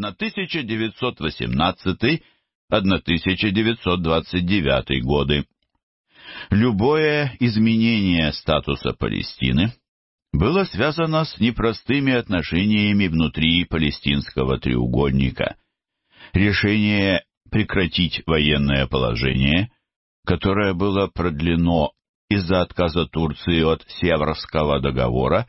1918-1929 годы. Любое изменение статуса Палестины было связано с непростыми отношениями внутри палестинского треугольника. Решение прекратить военное положение, которое было продлено из-за отказа Турции от Северского договора,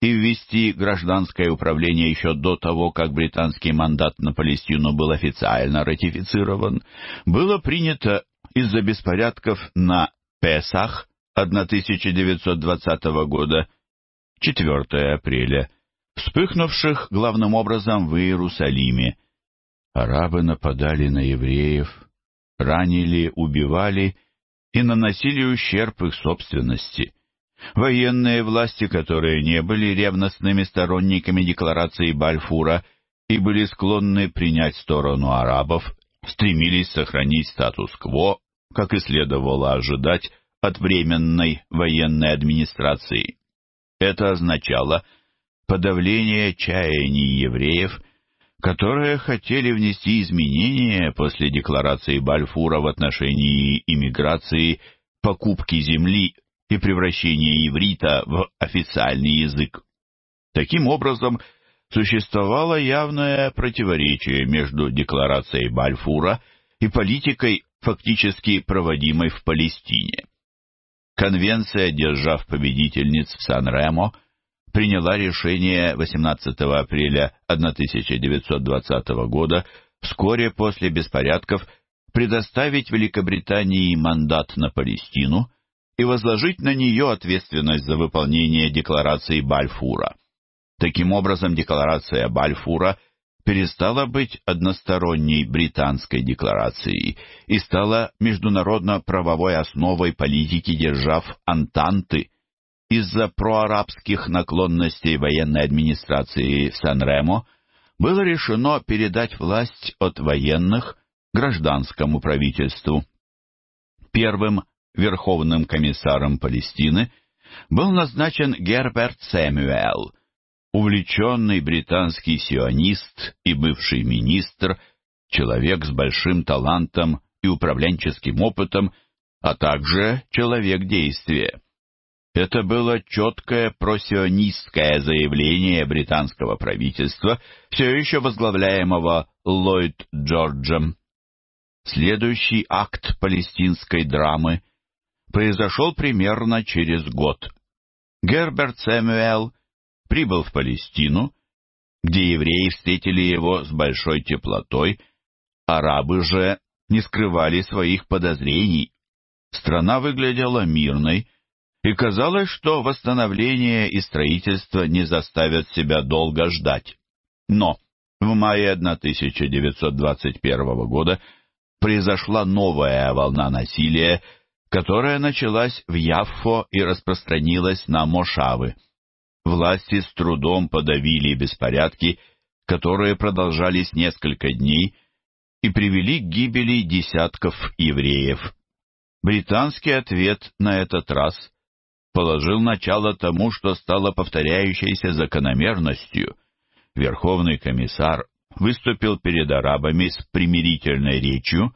и ввести гражданское управление еще до того, как британский мандат на Палестину был официально ратифицирован, было принято из-за беспорядков на Песах 1920 года, 4 апреля, вспыхнувших главным образом в Иерусалиме. Арабы нападали на евреев, ранили, убивали и наносили ущерб их собственности. Военные власти, которые не были ревностными сторонниками декларации Бальфура и были склонны принять сторону арабов, стремились сохранить статус-кво, как и следовало ожидать от временной военной администрации. Это означало подавление чаяний евреев, которые хотели внести изменения после декларации Бальфура в отношении иммиграции, покупки земли и превращение иврита в официальный язык. Таким образом, существовало явное противоречие между декларацией Бальфура и политикой, фактически проводимой в Палестине. Конвенция, держав победительниц в Сан-Ремо, приняла решение 18 апреля 1920 года вскоре после беспорядков предоставить Великобритании мандат на Палестину и возложить на нее ответственность за выполнение декларации Бальфура. Таким образом, декларация Бальфура перестала быть односторонней британской декларацией и стала международно-правовой основой политики держав Антанты. Из-за проарабских наклонностей военной администрации Сан-Ремо было решено передать власть от военных гражданскому правительству. Первым Верховным комиссаром Палестины, был назначен Герберт Сэмюэл, увлеченный британский сионист и бывший министр, человек с большим талантом и управленческим опытом, а также человек действия. Это было четкое просионистское заявление британского правительства, все еще возглавляемого Ллойд Джорджем. Следующий акт палестинской драмы произошел примерно через год. Герберт Сэмюэл прибыл в Палестину, где евреи встретили его с большой теплотой, арабы же не скрывали своих подозрений. Страна выглядела мирной, и казалось, что восстановление и строительство не заставят себя долго ждать. Но в мае 1921 года произошла новая волна насилия которая началась в Яффо и распространилась на Мошавы. Власти с трудом подавили беспорядки, которые продолжались несколько дней и привели к гибели десятков евреев. Британский ответ на этот раз положил начало тому, что стало повторяющейся закономерностью. Верховный комиссар выступил перед арабами с примирительной речью,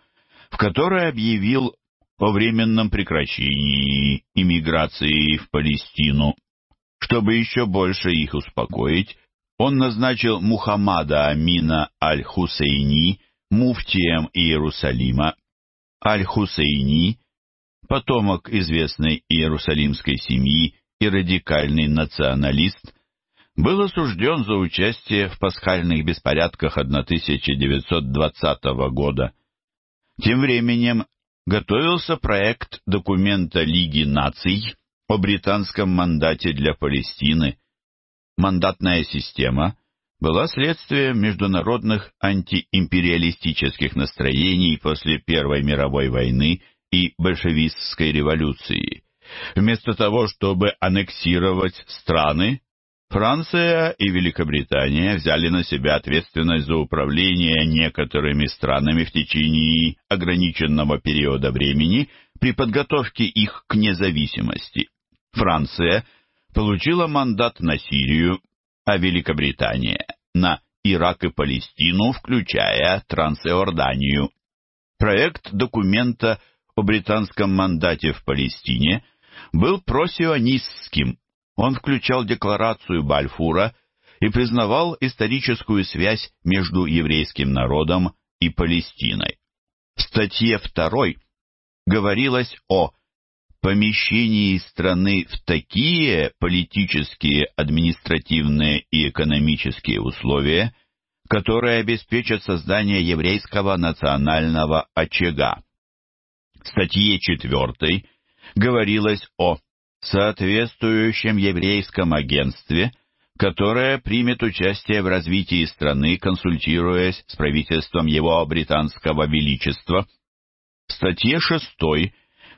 в которой объявил о временном прекращении иммиграции в Палестину. Чтобы еще больше их успокоить, он назначил Мухаммада Амина Аль-Хусейни муфтием Иерусалима. Аль-Хусейни, потомок известной иерусалимской семьи и радикальный националист, был осужден за участие в пасхальных беспорядках 1920 года. Тем временем готовился проект документа Лиги наций о британском мандате для Палестины. Мандатная система была следствием международных антиимпериалистических настроений после Первой мировой войны и большевистской революции. Вместо того, чтобы аннексировать страны, Франция и Великобритания взяли на себя ответственность за управление некоторыми странами в течение ограниченного периода времени при подготовке их к независимости. Франция получила мандат на Сирию, а Великобритания – на Ирак и Палестину, включая Трансиорданию. Проект документа о британском мандате в Палестине был просионистским, он включал декларацию Бальфура и признавал историческую связь между еврейским народом и Палестиной. В статье 2 говорилось о помещении страны в такие политические, административные и экономические условия, которые обеспечат создание еврейского национального очага. В статье 4 говорилось о соответствующем еврейском агентстве, которое примет участие в развитии страны, консультируясь с правительством его британского величества. В статье 6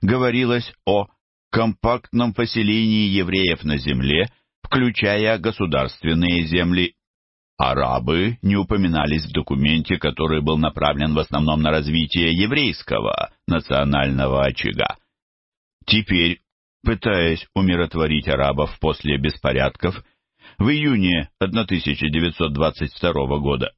говорилось о компактном поселении евреев на земле, включая государственные земли. Арабы не упоминались в документе, который был направлен в основном на развитие еврейского национального очага. Теперь пытаясь умиротворить арабов после беспорядков, в июне 1922 года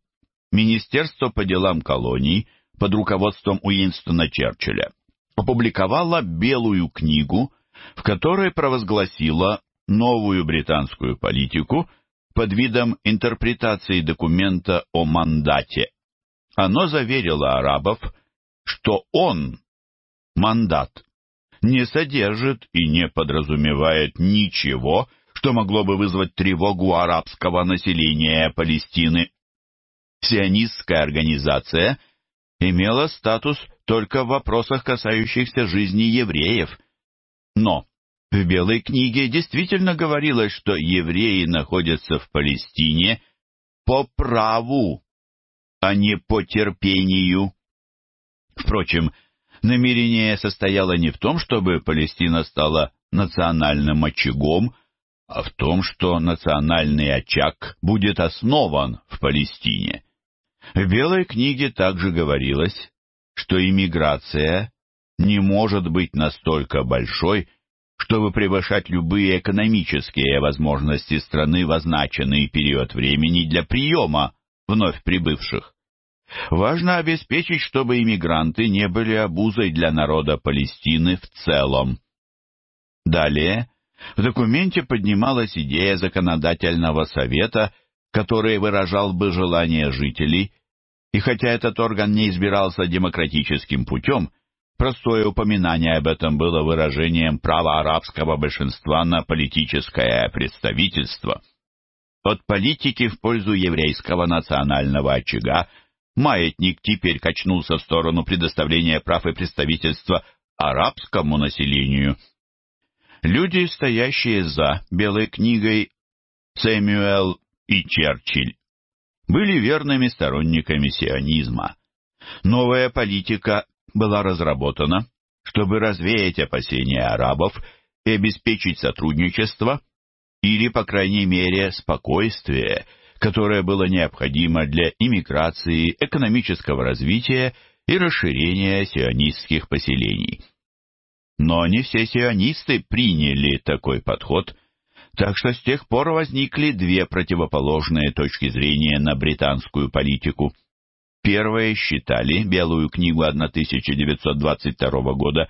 Министерство по делам колоний под руководством Уинстона Черчилля опубликовало «Белую книгу», в которой провозгласило новую британскую политику под видом интерпретации документа о мандате. Оно заверило арабов, что он, мандат, не содержит и не подразумевает ничего, что могло бы вызвать тревогу арабского населения Палестины. Сионистская организация имела статус только в вопросах, касающихся жизни евреев. Но в Белой книге действительно говорилось, что евреи находятся в Палестине по праву, а не по терпению. Впрочем, намерение состояло не в том, чтобы Палестина стала национальным очагом, а в том, что национальный очаг будет основан в Палестине. В Белой книге также говорилось, что иммиграция не может быть настолько большой, чтобы превышать любые экономические возможности страны в означенный период времени для приема вновь прибывших. Важно обеспечить, чтобы иммигранты не были обузой для народа Палестины в целом. Далее в документе поднималась идея законодательного совета, который выражал бы желание жителей, и хотя этот орган не избирался демократическим путем, простое упоминание об этом было выражением права арабского большинства на политическое представительство. От политики в пользу еврейского национального очага – Маятник теперь качнулся в сторону предоставления прав и представительства арабскому населению. Люди, стоящие за Белой книгой, Сэмюэл и Черчилль, были верными сторонниками сионизма. Новая политика была разработана, чтобы развеять опасения арабов и обеспечить сотрудничество или, по крайней мере, спокойствие – которое было необходимо для иммиграции, экономического развития и расширения сионистских поселений. Но не все сионисты приняли такой подход, так что с тех пор возникли две противоположные точки зрения на британскую политику. Первые считали Белую книгу 1922 года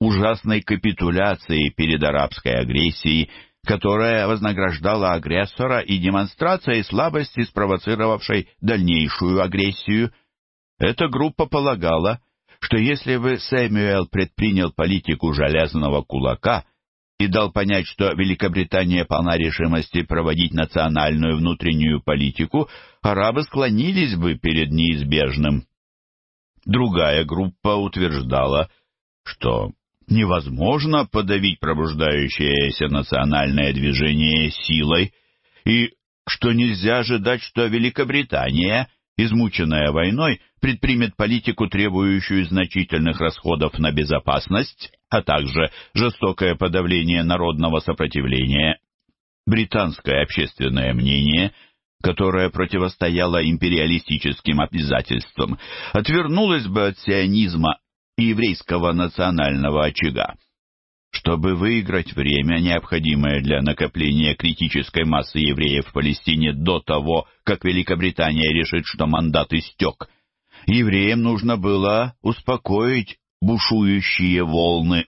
ужасной капитуляцией перед арабской агрессией, которая вознаграждала агрессора и демонстрацией слабости, спровоцировавшей дальнейшую агрессию. Эта группа полагала, что если бы Сэмюэл предпринял политику железного кулака и дал понять, что Великобритания полна решимости проводить национальную внутреннюю политику, арабы склонились бы перед неизбежным. Другая группа утверждала, что невозможно подавить пробуждающееся национальное движение силой, и что нельзя ожидать, что Великобритания, измученная войной, предпримет политику, требующую значительных расходов на безопасность, а также жестокое подавление народного сопротивления. Британское общественное мнение – которое противостояло империалистическим обязательствам, отвернулось бы от сионизма еврейского национального очага. Чтобы выиграть время, необходимое для накопления критической массы евреев в Палестине до того, как Великобритания решит, что мандат истек, евреям нужно было успокоить бушующие волны.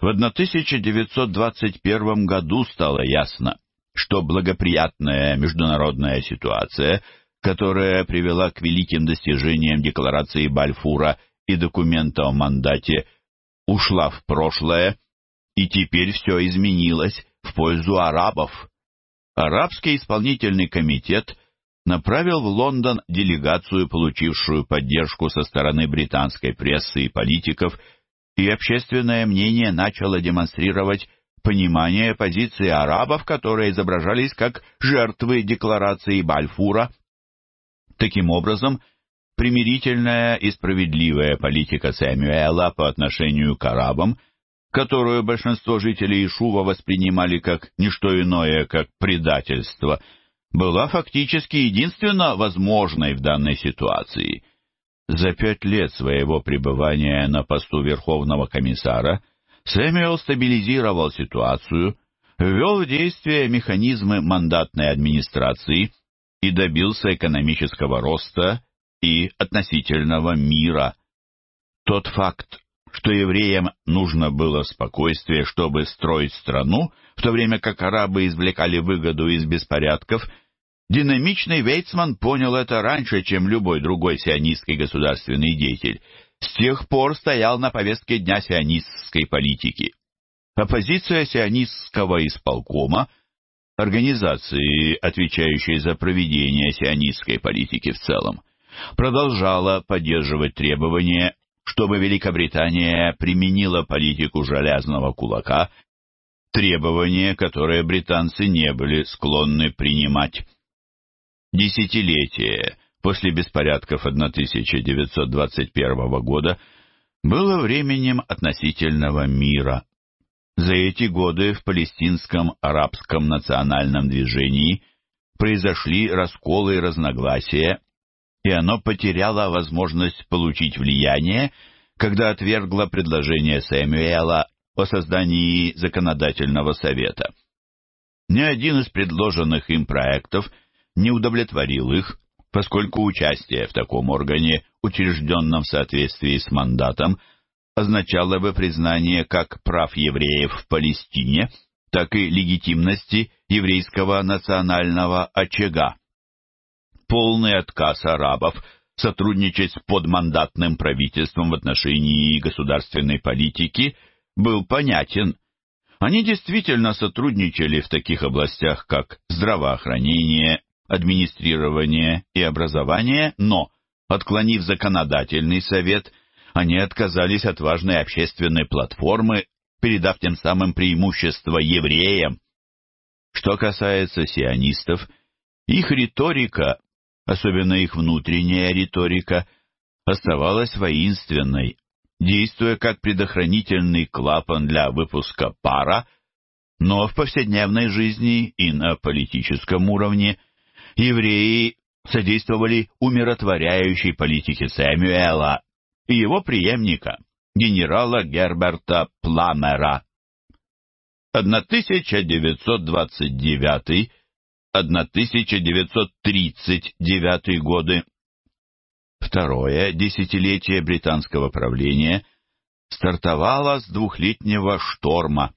В 1921 году стало ясно, что благоприятная международная ситуация, которая привела к великим достижениям Декларации Бальфура и документа о мандате ушла в прошлое, и теперь все изменилось в пользу арабов. Арабский исполнительный комитет направил в Лондон делегацию, получившую поддержку со стороны британской прессы и политиков, и общественное мнение начало демонстрировать понимание позиции арабов, которые изображались как жертвы декларации Бальфура. Таким образом, примирительная и справедливая политика Сэмюэла по отношению к арабам, которую большинство жителей Ишува воспринимали как ничто иное, как предательство, была фактически единственно возможной в данной ситуации. За пять лет своего пребывания на посту Верховного комиссара Сэмюэл стабилизировал ситуацию, ввел в действие механизмы мандатной администрации и добился экономического роста и относительного мира. Тот факт, что евреям нужно было спокойствие, чтобы строить страну, в то время как арабы извлекали выгоду из беспорядков, динамичный Вейцман понял это раньше, чем любой другой сионистский государственный деятель. С тех пор стоял на повестке дня сионистской политики. Оппозиция сионистского исполкома, организации, отвечающей за проведение сионистской политики в целом, продолжала поддерживать требование, чтобы Великобритания применила политику железного кулака, требование, которое британцы не были склонны принимать. Десятилетие после беспорядков 1921 года было временем относительного мира. За эти годы в палестинском арабском национальном движении произошли расколы и разногласия, и оно потеряло возможность получить влияние, когда отвергло предложение Сэмюэла о создании законодательного совета. Ни один из предложенных им проектов не удовлетворил их, поскольку участие в таком органе, учрежденном в соответствии с мандатом, означало бы признание как прав евреев в Палестине, так и легитимности еврейского национального очага полный отказ арабов сотрудничать с подмандатным правительством в отношении государственной политики был понятен. Они действительно сотрудничали в таких областях, как здравоохранение, администрирование и образование, но, отклонив законодательный совет, они отказались от важной общественной платформы, передав тем самым преимущество евреям. Что касается сионистов, их риторика особенно их внутренняя риторика, оставалась воинственной, действуя как предохранительный клапан для выпуска пара, но в повседневной жизни и на политическом уровне евреи содействовали умиротворяющей политике Сэмюэла и его преемника, генерала Герберта Пламера. 1929 1939 годы. Второе десятилетие британского правления стартовало с двухлетнего шторма.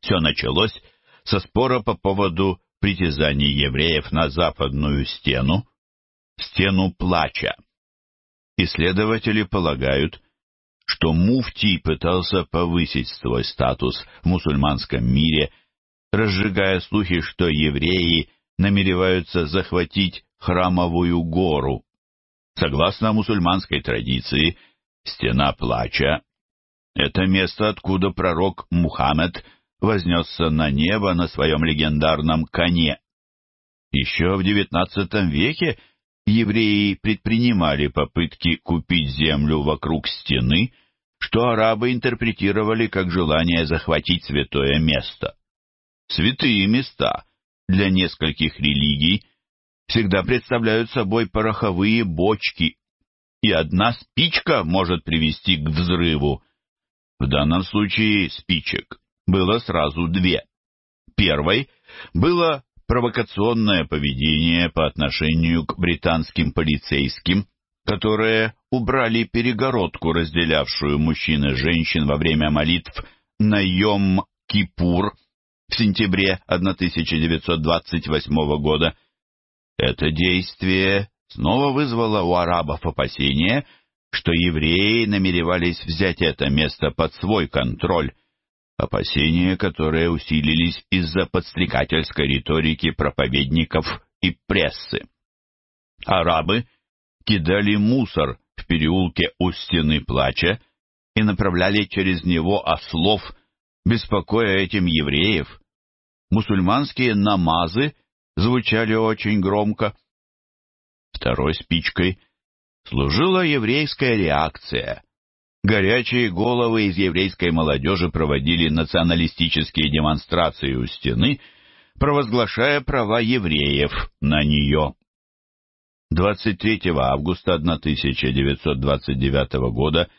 Все началось со спора по поводу притязаний евреев на западную стену, стену плача. Исследователи полагают, что муфтий пытался повысить свой статус в мусульманском мире – разжигая слухи, что евреи намереваются захватить храмовую гору. Согласно мусульманской традиции, стена плача — это место, откуда пророк Мухаммед вознесся на небо на своем легендарном коне. Еще в XIX веке евреи предпринимали попытки купить землю вокруг стены, что арабы интерпретировали как желание захватить святое место. Святые места для нескольких религий всегда представляют собой пороховые бочки, и одна спичка может привести к взрыву. В данном случае спичек было сразу две. Первой было провокационное поведение по отношению к британским полицейским, которые убрали перегородку, разделявшую мужчин и женщин во время молитв на Йом-Кипур в сентябре 1928 года. Это действие снова вызвало у арабов опасения, что евреи намеревались взять это место под свой контроль, опасения, которые усилились из-за подстрекательской риторики проповедников и прессы. Арабы кидали мусор в переулке у стены плача и направляли через него ослов – беспокоя этим евреев. Мусульманские намазы звучали очень громко. Второй спичкой служила еврейская реакция. Горячие головы из еврейской молодежи проводили националистические демонстрации у стены, провозглашая права евреев на нее. 23 августа 1929 года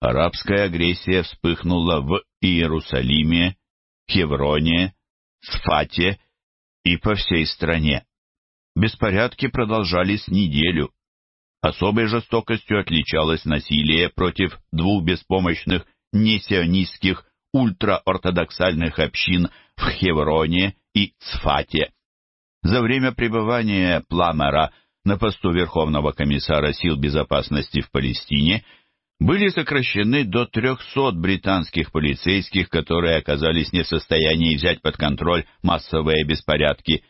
арабская агрессия вспыхнула в Иерусалиме, Хевроне, Сфате и по всей стране. Беспорядки продолжались неделю. Особой жестокостью отличалось насилие против двух беспомощных несионистских ультраортодоксальных общин в Хевроне и Цфате. За время пребывания Пламера на посту Верховного комиссара сил безопасности в Палестине – были сокращены до 300 британских полицейских, которые оказались не в состоянии взять под контроль массовые беспорядки.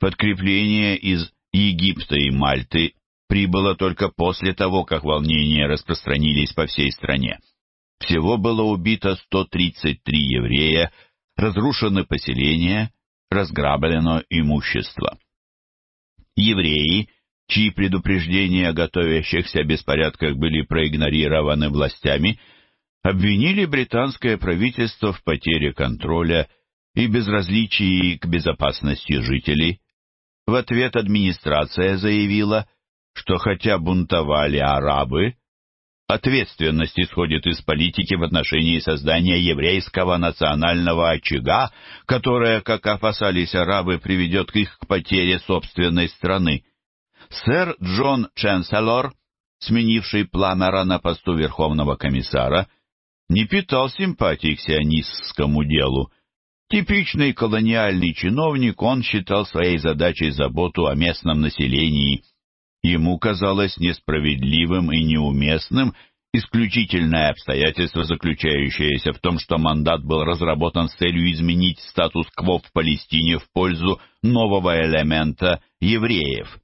Подкрепление из Египта и Мальты прибыло только после того, как волнения распространились по всей стране. Всего было убито 133 еврея, разрушены поселения, разграблено имущество. Евреи – чьи предупреждения о готовящихся беспорядках были проигнорированы властями, обвинили британское правительство в потере контроля и безразличии к безопасности жителей. В ответ администрация заявила, что хотя бунтовали арабы, ответственность исходит из политики в отношении создания еврейского национального очага, которая, как опасались арабы, приведет их к потере собственной страны. Сэр Джон Ченселор, сменивший Пламера на посту Верховного комиссара, не питал симпатий к сионистскому делу. Типичный колониальный чиновник, он считал своей задачей заботу о местном населении. Ему казалось несправедливым и неуместным исключительное обстоятельство, заключающееся в том, что мандат был разработан с целью изменить статус-кво в Палестине в пользу нового элемента евреев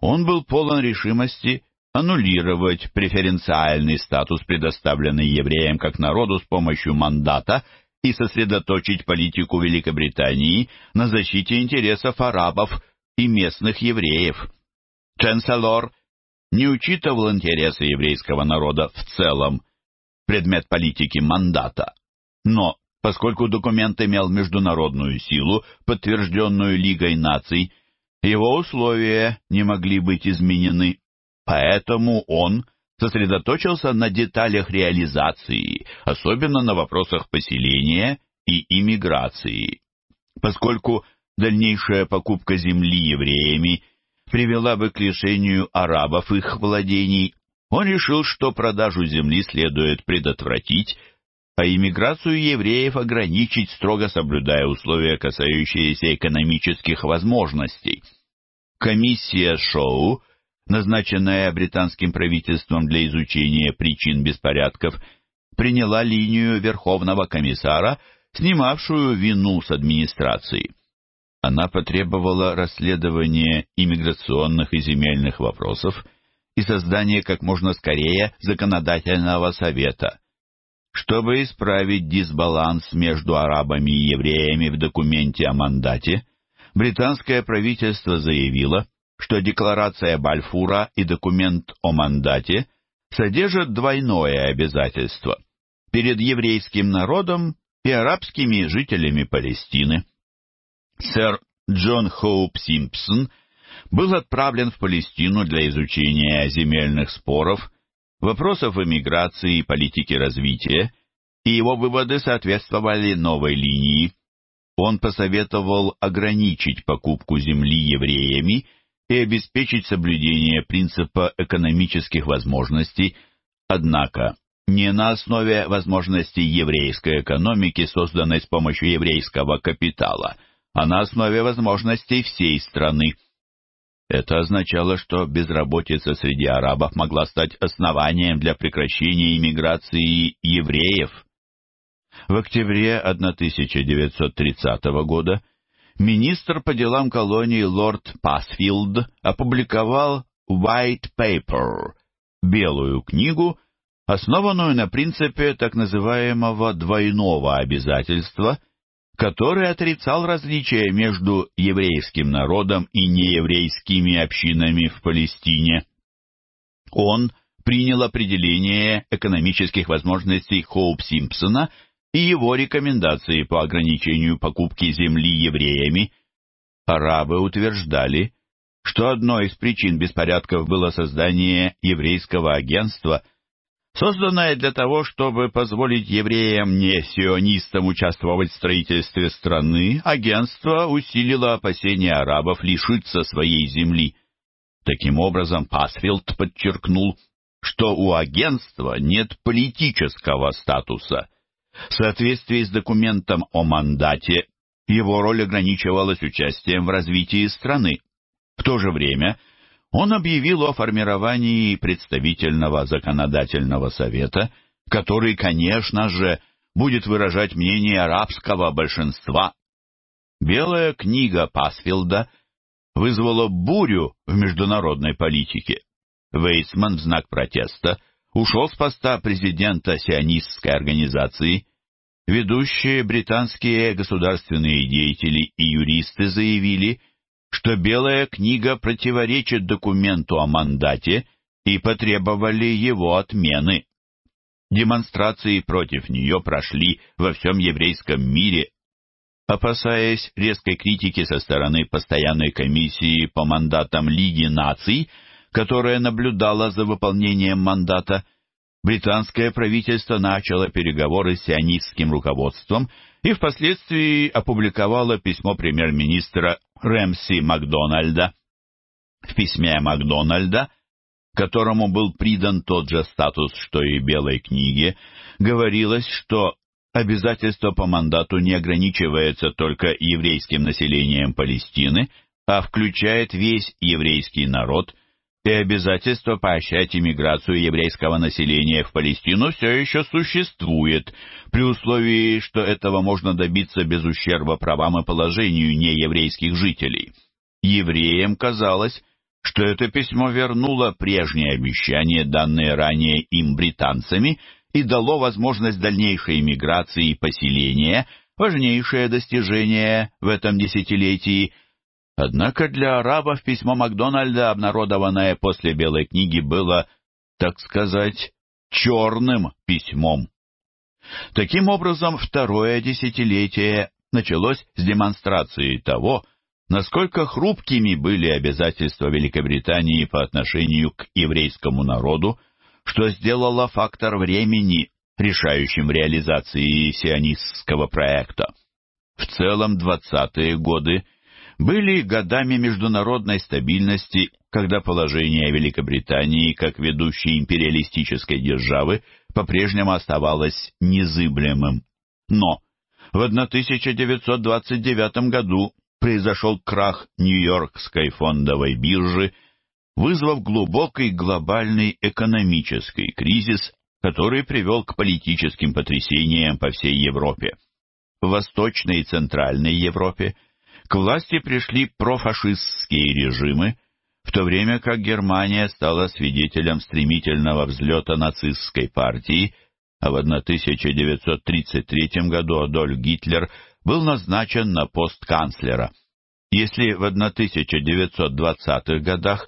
он был полон решимости аннулировать преференциальный статус, предоставленный евреям как народу с помощью мандата, и сосредоточить политику Великобритании на защите интересов арабов и местных евреев. Ченселор не учитывал интересы еврейского народа в целом, предмет политики мандата. Но, поскольку документ имел международную силу, подтвержденную Лигой наций, его условия не могли быть изменены, поэтому он сосредоточился на деталях реализации, особенно на вопросах поселения и иммиграции. Поскольку дальнейшая покупка земли евреями привела бы к лишению арабов их владений, он решил, что продажу земли следует предотвратить а иммиграцию евреев ограничить, строго соблюдая условия, касающиеся экономических возможностей. Комиссия Шоу, назначенная британским правительством для изучения причин беспорядков, приняла линию Верховного комиссара, снимавшую вину с администрации. Она потребовала расследования иммиграционных и земельных вопросов и создания как можно скорее законодательного совета – чтобы исправить дисбаланс между арабами и евреями в документе о мандате, британское правительство заявило, что декларация Бальфура и документ о мандате содержат двойное обязательство перед еврейским народом и арабскими жителями Палестины. Сэр Джон Хоуп Симпсон был отправлен в Палестину для изучения земельных споров вопросов эмиграции и политики развития, и его выводы соответствовали новой линии. Он посоветовал ограничить покупку земли евреями и обеспечить соблюдение принципа экономических возможностей, однако не на основе возможностей еврейской экономики, созданной с помощью еврейского капитала, а на основе возможностей всей страны – это означало, что безработица среди арабов могла стать основанием для прекращения иммиграции евреев. В октябре 1930 года министр по делам колонии лорд Пасфилд опубликовал «White Paper» — «Белую книгу», основанную на принципе так называемого «двойного обязательства» который отрицал различия между еврейским народом и нееврейскими общинами в Палестине. Он принял определение экономических возможностей Хоуп Симпсона и его рекомендации по ограничению покупки земли евреями. Арабы утверждали, что одной из причин беспорядков было создание еврейского агентства – созданная для того, чтобы позволить евреям, не сионистам, участвовать в строительстве страны, агентство усилило опасения арабов лишиться своей земли. Таким образом, Пасфилд подчеркнул, что у агентства нет политического статуса. В соответствии с документом о мандате, его роль ограничивалась участием в развитии страны. В то же время – он объявил о формировании представительного законодательного совета, который, конечно же, будет выражать мнение арабского большинства. Белая книга Пасфилда вызвала бурю в международной политике. Вейсман в знак протеста ушел с поста президента сионистской организации. Ведущие британские государственные деятели и юристы заявили, что Белая книга противоречит документу о мандате и потребовали его отмены. Демонстрации против нее прошли во всем еврейском мире. Опасаясь резкой критики со стороны постоянной комиссии по мандатам Лиги наций, которая наблюдала за выполнением мандата, британское правительство начало переговоры с сионистским руководством и впоследствии опубликовало письмо премьер-министра Рэмси Макдональда. В письме Макдональда, которому был придан тот же статус, что и Белой книге, говорилось, что обязательство по мандату не ограничивается только еврейским населением Палестины, а включает весь еврейский народ – и обязательство поощрять иммиграцию еврейского населения в Палестину все еще существует, при условии, что этого можно добиться без ущерба правам и положению нееврейских жителей. Евреям казалось, что это письмо вернуло прежнее обещание, данное ранее им британцами, и дало возможность дальнейшей иммиграции и поселения, важнейшее достижение в этом десятилетии – Однако для арабов письмо Макдональда, обнародованное после Белой книги, было, так сказать, черным письмом. Таким образом, второе десятилетие началось с демонстрации того, насколько хрупкими были обязательства Великобритании по отношению к еврейскому народу, что сделало фактор времени решающим в реализации сионистского проекта. В целом двадцатые годы – были годами международной стабильности, когда положение Великобритании как ведущей империалистической державы по-прежнему оставалось незыблемым. Но в 1929 году произошел крах Нью-Йоркской фондовой биржи, вызвав глубокий глобальный экономический кризис, который привел к политическим потрясениям по всей Европе. В Восточной и Центральной Европе – к власти пришли профашистские режимы, в то время как Германия стала свидетелем стремительного взлета нацистской партии, а в 1933 году Адольф Гитлер был назначен на пост канцлера. Если в 1920-х годах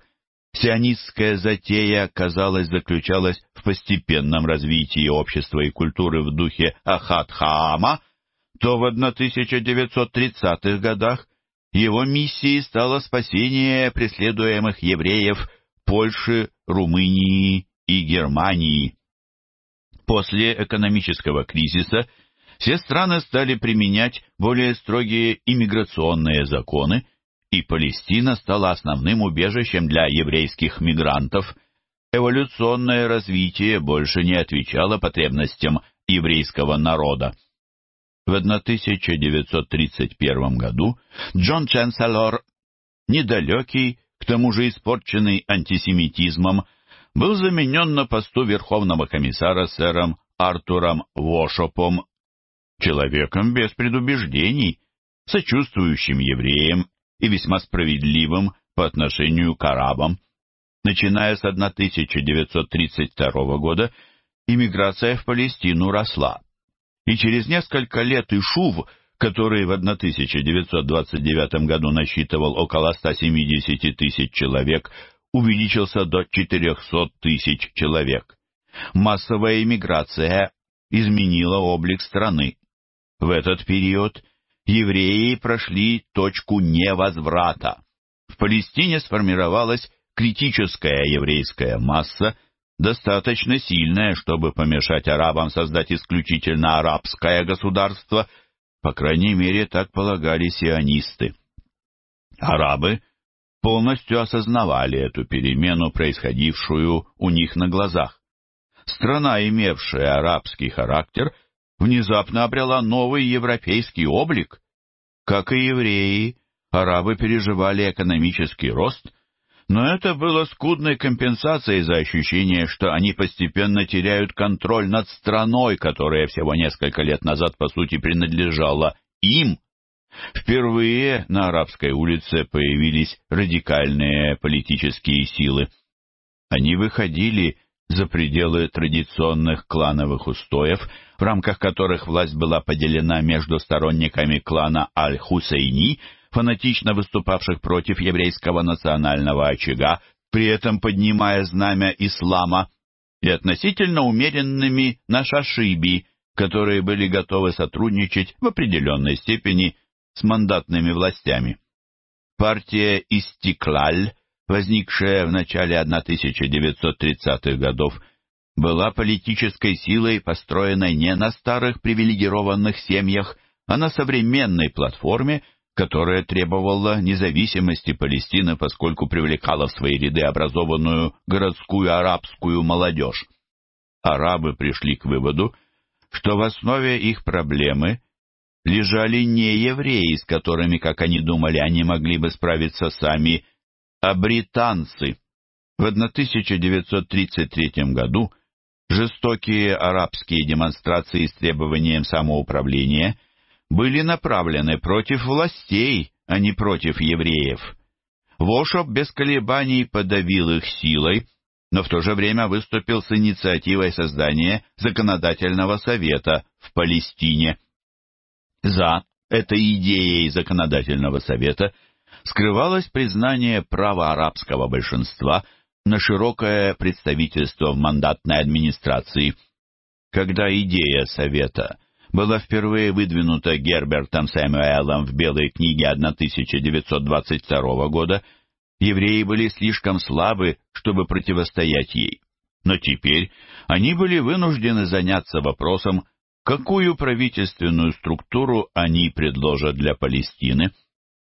сионистская затея, казалось, заключалась в постепенном развитии общества и культуры в духе Ахат Хаама, то в 1930-х годах его миссией стало спасение преследуемых евреев Польши, Румынии и Германии. После экономического кризиса все страны стали применять более строгие иммиграционные законы, и Палестина стала основным убежищем для еврейских мигрантов. Эволюционное развитие больше не отвечало потребностям еврейского народа. В 1931 году Джон Ченселор, недалекий, к тому же испорченный антисемитизмом, был заменен на посту Верховного комиссара сэром Артуром Вошопом, человеком без предубеждений, сочувствующим евреям и весьма справедливым по отношению к арабам. Начиная с 1932 года, иммиграция в Палестину росла и через несколько лет Ишув, который в 1929 году насчитывал около 170 тысяч человек, увеличился до 400 тысяч человек. Массовая иммиграция изменила облик страны. В этот период евреи прошли точку невозврата. В Палестине сформировалась критическая еврейская масса – достаточно сильное, чтобы помешать арабам создать исключительно арабское государство, по крайней мере, так полагали сионисты. Арабы полностью осознавали эту перемену, происходившую у них на глазах. Страна, имевшая арабский характер, внезапно обрела новый европейский облик. Как и евреи, арабы переживали экономический рост – но это было скудной компенсацией за ощущение, что они постепенно теряют контроль над страной, которая всего несколько лет назад, по сути, принадлежала им. Впервые на арабской улице появились радикальные политические силы. Они выходили за пределы традиционных клановых устоев, в рамках которых власть была поделена между сторонниками клана Аль-Хусейни – фанатично выступавших против еврейского национального очага, при этом поднимая знамя ислама, и относительно умеренными на шашиби, которые были готовы сотрудничать в определенной степени с мандатными властями. Партия Истиклаль, возникшая в начале 1930-х годов, была политической силой, построенной не на старых привилегированных семьях, а на современной платформе – которая требовала независимости Палестины, поскольку привлекала в свои ряды образованную городскую арабскую молодежь. Арабы пришли к выводу, что в основе их проблемы лежали не евреи, с которыми, как они думали, они могли бы справиться сами, а британцы. В 1933 году жестокие арабские демонстрации с требованием самоуправления – были направлены против властей, а не против евреев. Вошоп без колебаний подавил их силой, но в то же время выступил с инициативой создания законодательного совета в Палестине. За этой идеей законодательного совета скрывалось признание права арабского большинства на широкое представительство в мандатной администрации. Когда идея совета – была впервые выдвинута Гербертом Сэмюэлом в Белой книге 1922 года, евреи были слишком слабы, чтобы противостоять ей. Но теперь они были вынуждены заняться вопросом, какую правительственную структуру они предложат для Палестины.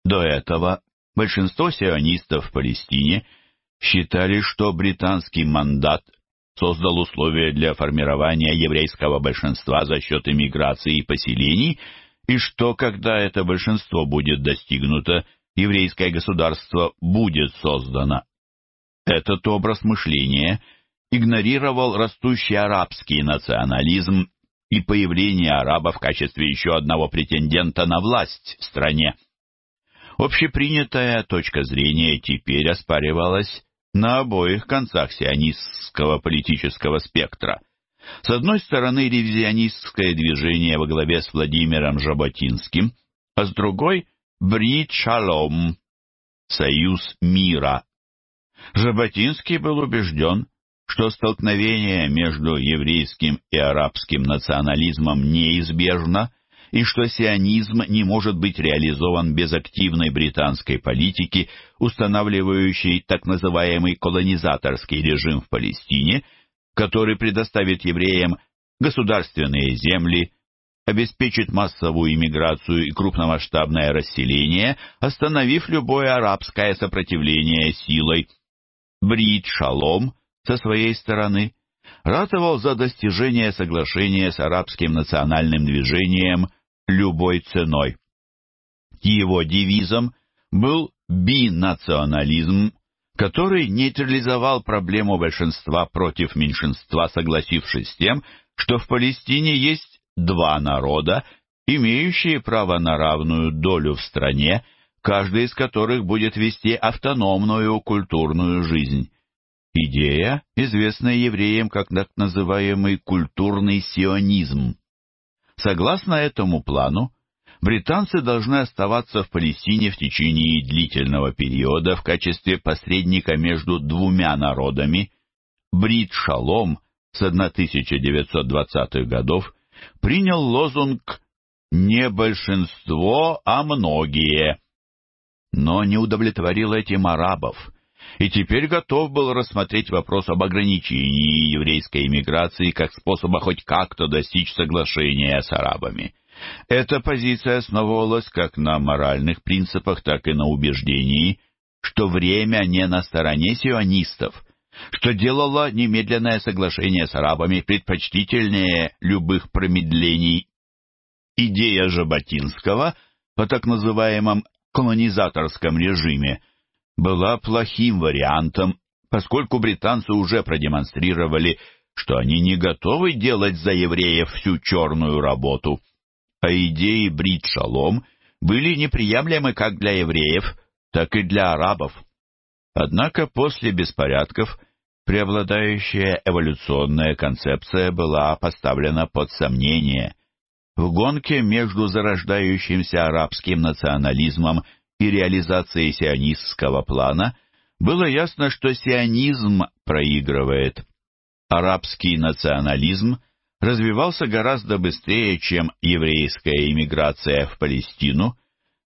До этого большинство сионистов в Палестине считали, что британский мандат создал условия для формирования еврейского большинства за счет иммиграции и поселений, и что, когда это большинство будет достигнуто, еврейское государство будет создано. Этот образ мышления игнорировал растущий арабский национализм и появление араба в качестве еще одного претендента на власть в стране. Общепринятая точка зрения теперь оспаривалась на обоих концах сионистского политического спектра. С одной стороны, ревизионистское движение во главе с Владимиром Жаботинским, а с другой — Брит Шалом, союз мира. Жаботинский был убежден, что столкновение между еврейским и арабским национализмом неизбежно и что сионизм не может быть реализован без активной британской политики, устанавливающей так называемый колонизаторский режим в Палестине, который предоставит евреям государственные земли, обеспечит массовую иммиграцию и крупномасштабное расселение, остановив любое арабское сопротивление силой. Брит Шалом со своей стороны – ратовал за достижение соглашения с арабским национальным движением любой ценой. Его девизом был бинационализм, который нейтрализовал проблему большинства против меньшинства, согласившись с тем, что в Палестине есть два народа, имеющие право на равную долю в стране, каждый из которых будет вести автономную культурную жизнь. Идея, известная евреям как так называемый культурный сионизм. Согласно этому плану, британцы должны оставаться в Палестине в течение длительного периода в качестве посредника между двумя народами. Брит Шалом с 1920-х годов принял лозунг «Не большинство, а многие», но не удовлетворил этим арабов – и теперь готов был рассмотреть вопрос об ограничении еврейской эмиграции как способа хоть как-то достичь соглашения с арабами. Эта позиция основывалась как на моральных принципах, так и на убеждении, что время не на стороне сионистов, что делало немедленное соглашение с арабами предпочтительнее любых промедлений. Идея Жаботинского по так называемом колонизаторском режиме – была плохим вариантом, поскольку британцы уже продемонстрировали, что они не готовы делать за евреев всю черную работу. А идеи брить шалом были неприемлемы как для евреев, так и для арабов. Однако после беспорядков преобладающая эволюционная концепция была поставлена под сомнение. В гонке между зарождающимся арабским национализмом и реализации сионистского плана было ясно, что сионизм проигрывает. Арабский национализм развивался гораздо быстрее, чем еврейская иммиграция в Палестину.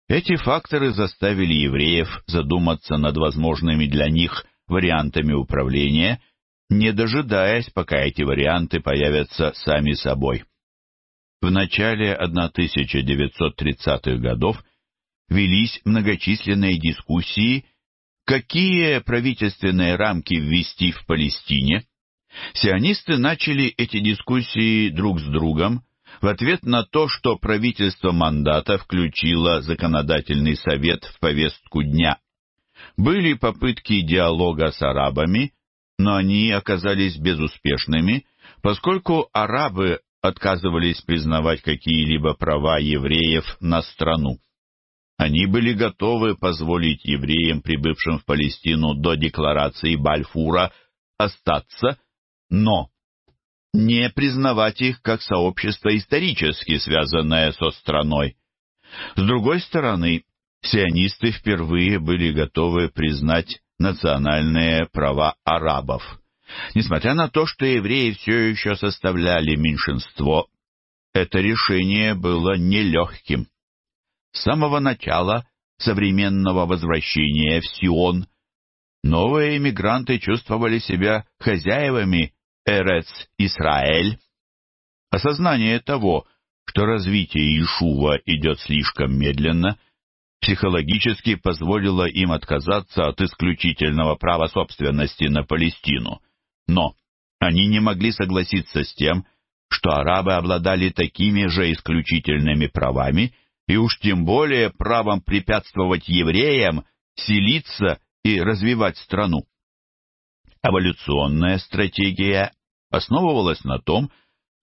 Эти факторы заставили евреев задуматься над возможными для них вариантами управления, не дожидаясь, пока эти варианты появятся сами собой. В начале 1930-х годов – велись многочисленные дискуссии, какие правительственные рамки ввести в Палестине. Сионисты начали эти дискуссии друг с другом в ответ на то, что правительство мандата включило законодательный совет в повестку дня. Были попытки диалога с арабами, но они оказались безуспешными, поскольку арабы отказывались признавать какие-либо права евреев на страну. Они были готовы позволить евреям, прибывшим в Палестину до декларации Бальфура, остаться, но не признавать их как сообщество, исторически связанное со страной. С другой стороны, сионисты впервые были готовы признать национальные права арабов. Несмотря на то, что евреи все еще составляли меньшинство, это решение было нелегким с самого начала современного возвращения в Сион. Новые эмигранты чувствовали себя хозяевами Эрец Исраэль. Осознание того, что развитие Ишува идет слишком медленно, психологически позволило им отказаться от исключительного права собственности на Палестину. Но они не могли согласиться с тем, что арабы обладали такими же исключительными правами – и уж тем более правом препятствовать евреям селиться и развивать страну. Эволюционная стратегия основывалась на том,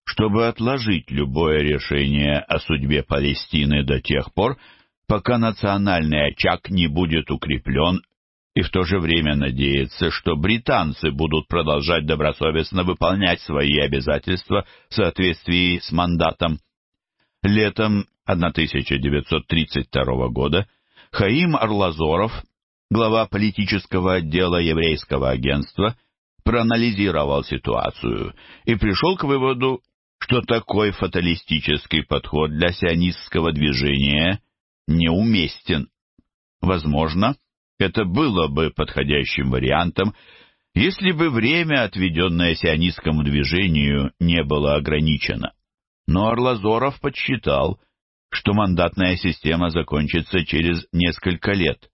чтобы отложить любое решение о судьбе Палестины до тех пор, пока национальный очаг не будет укреплен, и в то же время надеяться, что британцы будут продолжать добросовестно выполнять свои обязательства в соответствии с мандатом Летом 1932 года Хаим Арлазоров, глава политического отдела еврейского агентства, проанализировал ситуацию и пришел к выводу, что такой фаталистический подход для сионистского движения неуместен. Возможно, это было бы подходящим вариантом, если бы время, отведенное сионистскому движению, не было ограничено но Орлазоров подсчитал, что мандатная система закончится через несколько лет.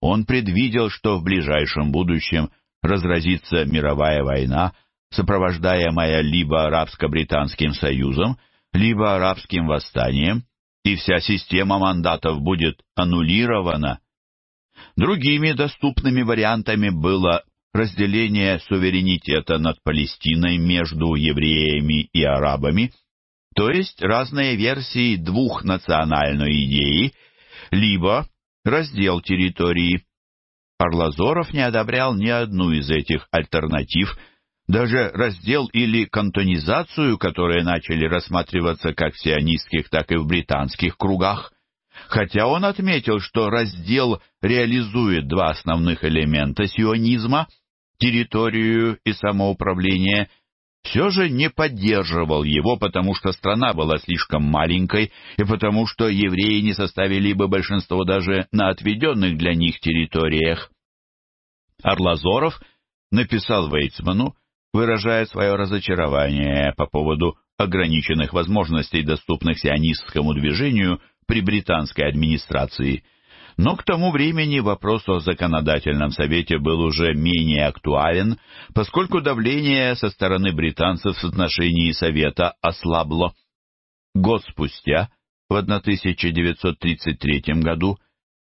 Он предвидел, что в ближайшем будущем разразится мировая война, сопровождаемая либо арабско-британским союзом, либо арабским восстанием, и вся система мандатов будет аннулирована. Другими доступными вариантами было разделение суверенитета над Палестиной между евреями и арабами – то есть разные версии двухнациональной идеи, либо раздел территории. Арлазоров не одобрял ни одну из этих альтернатив, даже раздел или кантонизацию, которые начали рассматриваться как в сионистских, так и в британских кругах. Хотя он отметил, что раздел реализует два основных элемента сионизма – территорию и самоуправление – все же не поддерживал его, потому что страна была слишком маленькой и потому что евреи не составили бы большинство даже на отведенных для них территориях. Орлазоров написал Вейцману, выражая свое разочарование по поводу ограниченных возможностей, доступных сионистскому движению при британской администрации. Но к тому времени вопрос о законодательном совете был уже менее актуален, поскольку давление со стороны британцев в отношении совета ослабло. Год спустя, в 1933 году,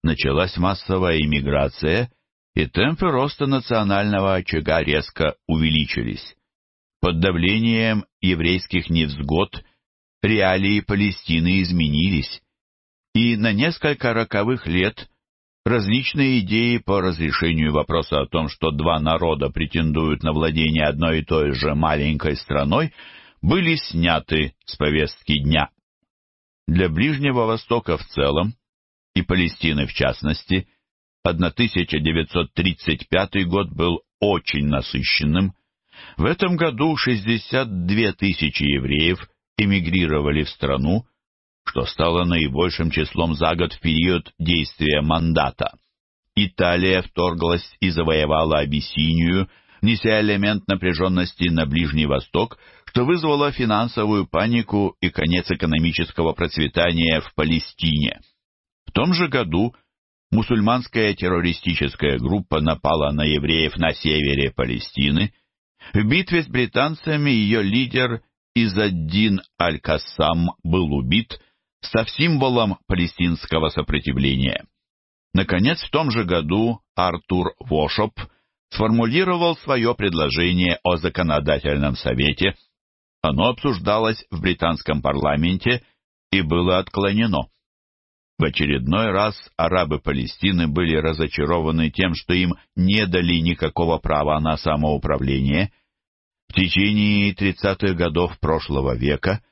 началась массовая иммиграция, и темпы роста национального очага резко увеличились. Под давлением еврейских невзгод реалии Палестины изменились и на несколько роковых лет различные идеи по разрешению вопроса о том, что два народа претендуют на владение одной и той же маленькой страной, были сняты с повестки дня. Для Ближнего Востока в целом, и Палестины в частности, 1935 год был очень насыщенным. В этом году 62 тысячи евреев эмигрировали в страну, что стало наибольшим числом за год в период действия мандата. Италия вторглась и завоевала Абиссинию, неся элемент напряженности на Ближний Восток, что вызвало финансовую панику и конец экономического процветания в Палестине. В том же году мусульманская террористическая группа напала на евреев на севере Палестины. В битве с британцами ее лидер Изаддин Аль-Кассам был убит, со символом палестинского сопротивления. Наконец, в том же году Артур Вошоп сформулировал свое предложение о законодательном совете. Оно обсуждалось в британском парламенте и было отклонено. В очередной раз арабы Палестины были разочарованы тем, что им не дали никакого права на самоуправление. В течение 30-х годов прошлого века –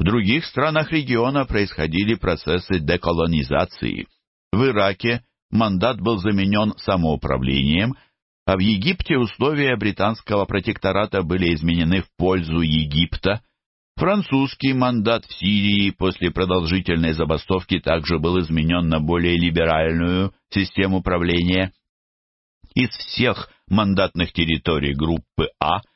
в других странах региона происходили процессы деколонизации. В Ираке мандат был заменен самоуправлением, а в Египте условия британского протектората были изменены в пользу Египта. Французский мандат в Сирии после продолжительной забастовки также был изменен на более либеральную систему правления. Из всех мандатных территорий группы А –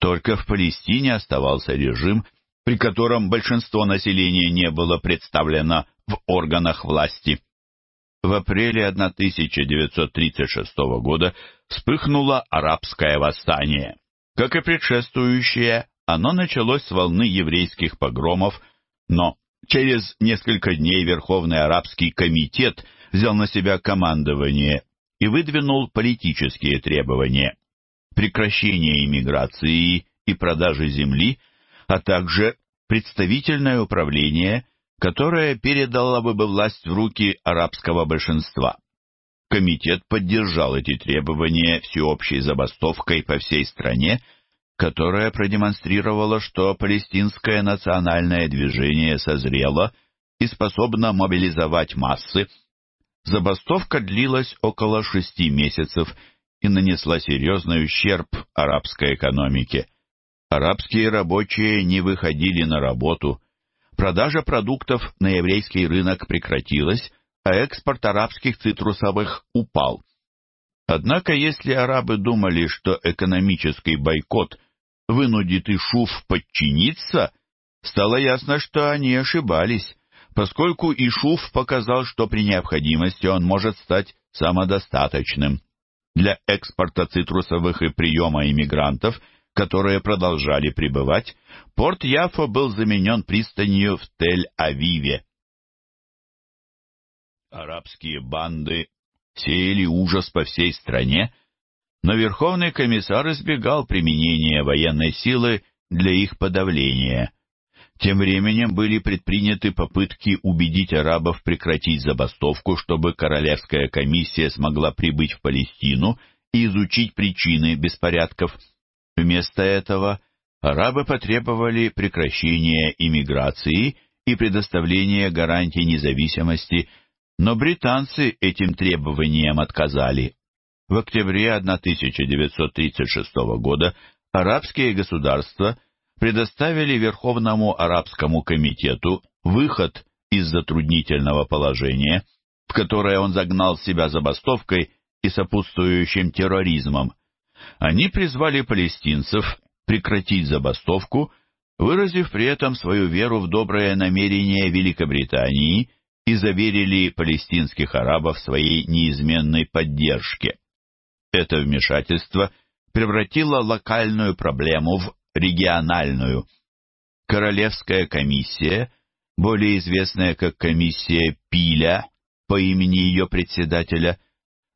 только в Палестине оставался режим при котором большинство населения не было представлено в органах власти. В апреле 1936 года вспыхнуло арабское восстание. Как и предшествующее, оно началось с волны еврейских погромов, но через несколько дней Верховный арабский комитет взял на себя командование и выдвинул политические требования. Прекращение иммиграции и продажи земли – а также представительное управление, которое передало бы власть в руки арабского большинства. Комитет поддержал эти требования всеобщей забастовкой по всей стране, которая продемонстрировала, что палестинское национальное движение созрело и способно мобилизовать массы. Забастовка длилась около шести месяцев и нанесла серьезный ущерб арабской экономике. Арабские рабочие не выходили на работу. Продажа продуктов на еврейский рынок прекратилась, а экспорт арабских цитрусовых упал. Однако, если арабы думали, что экономический бойкот вынудит Ишуф подчиниться, стало ясно, что они ошибались, поскольку Ишуф показал, что при необходимости он может стать самодостаточным. Для экспорта цитрусовых и приема иммигрантов – которые продолжали прибывать, порт Яфо был заменен пристанью в Тель-Авиве. Арабские банды сеяли ужас по всей стране, но Верховный комиссар избегал применения военной силы для их подавления. Тем временем были предприняты попытки убедить арабов прекратить забастовку, чтобы Королевская комиссия смогла прибыть в Палестину и изучить причины беспорядков – Вместо этого арабы потребовали прекращения иммиграции и предоставления гарантий независимости, но британцы этим требованиям отказали. В октябре 1936 года арабские государства предоставили Верховному арабскому комитету выход из затруднительного положения, в которое он загнал себя забастовкой и сопутствующим терроризмом. Они призвали палестинцев прекратить забастовку, выразив при этом свою веру в доброе намерение Великобритании и заверили палестинских арабов своей неизменной поддержке. Это вмешательство превратило локальную проблему в региональную. Королевская комиссия, более известная как комиссия Пиля по имени ее председателя –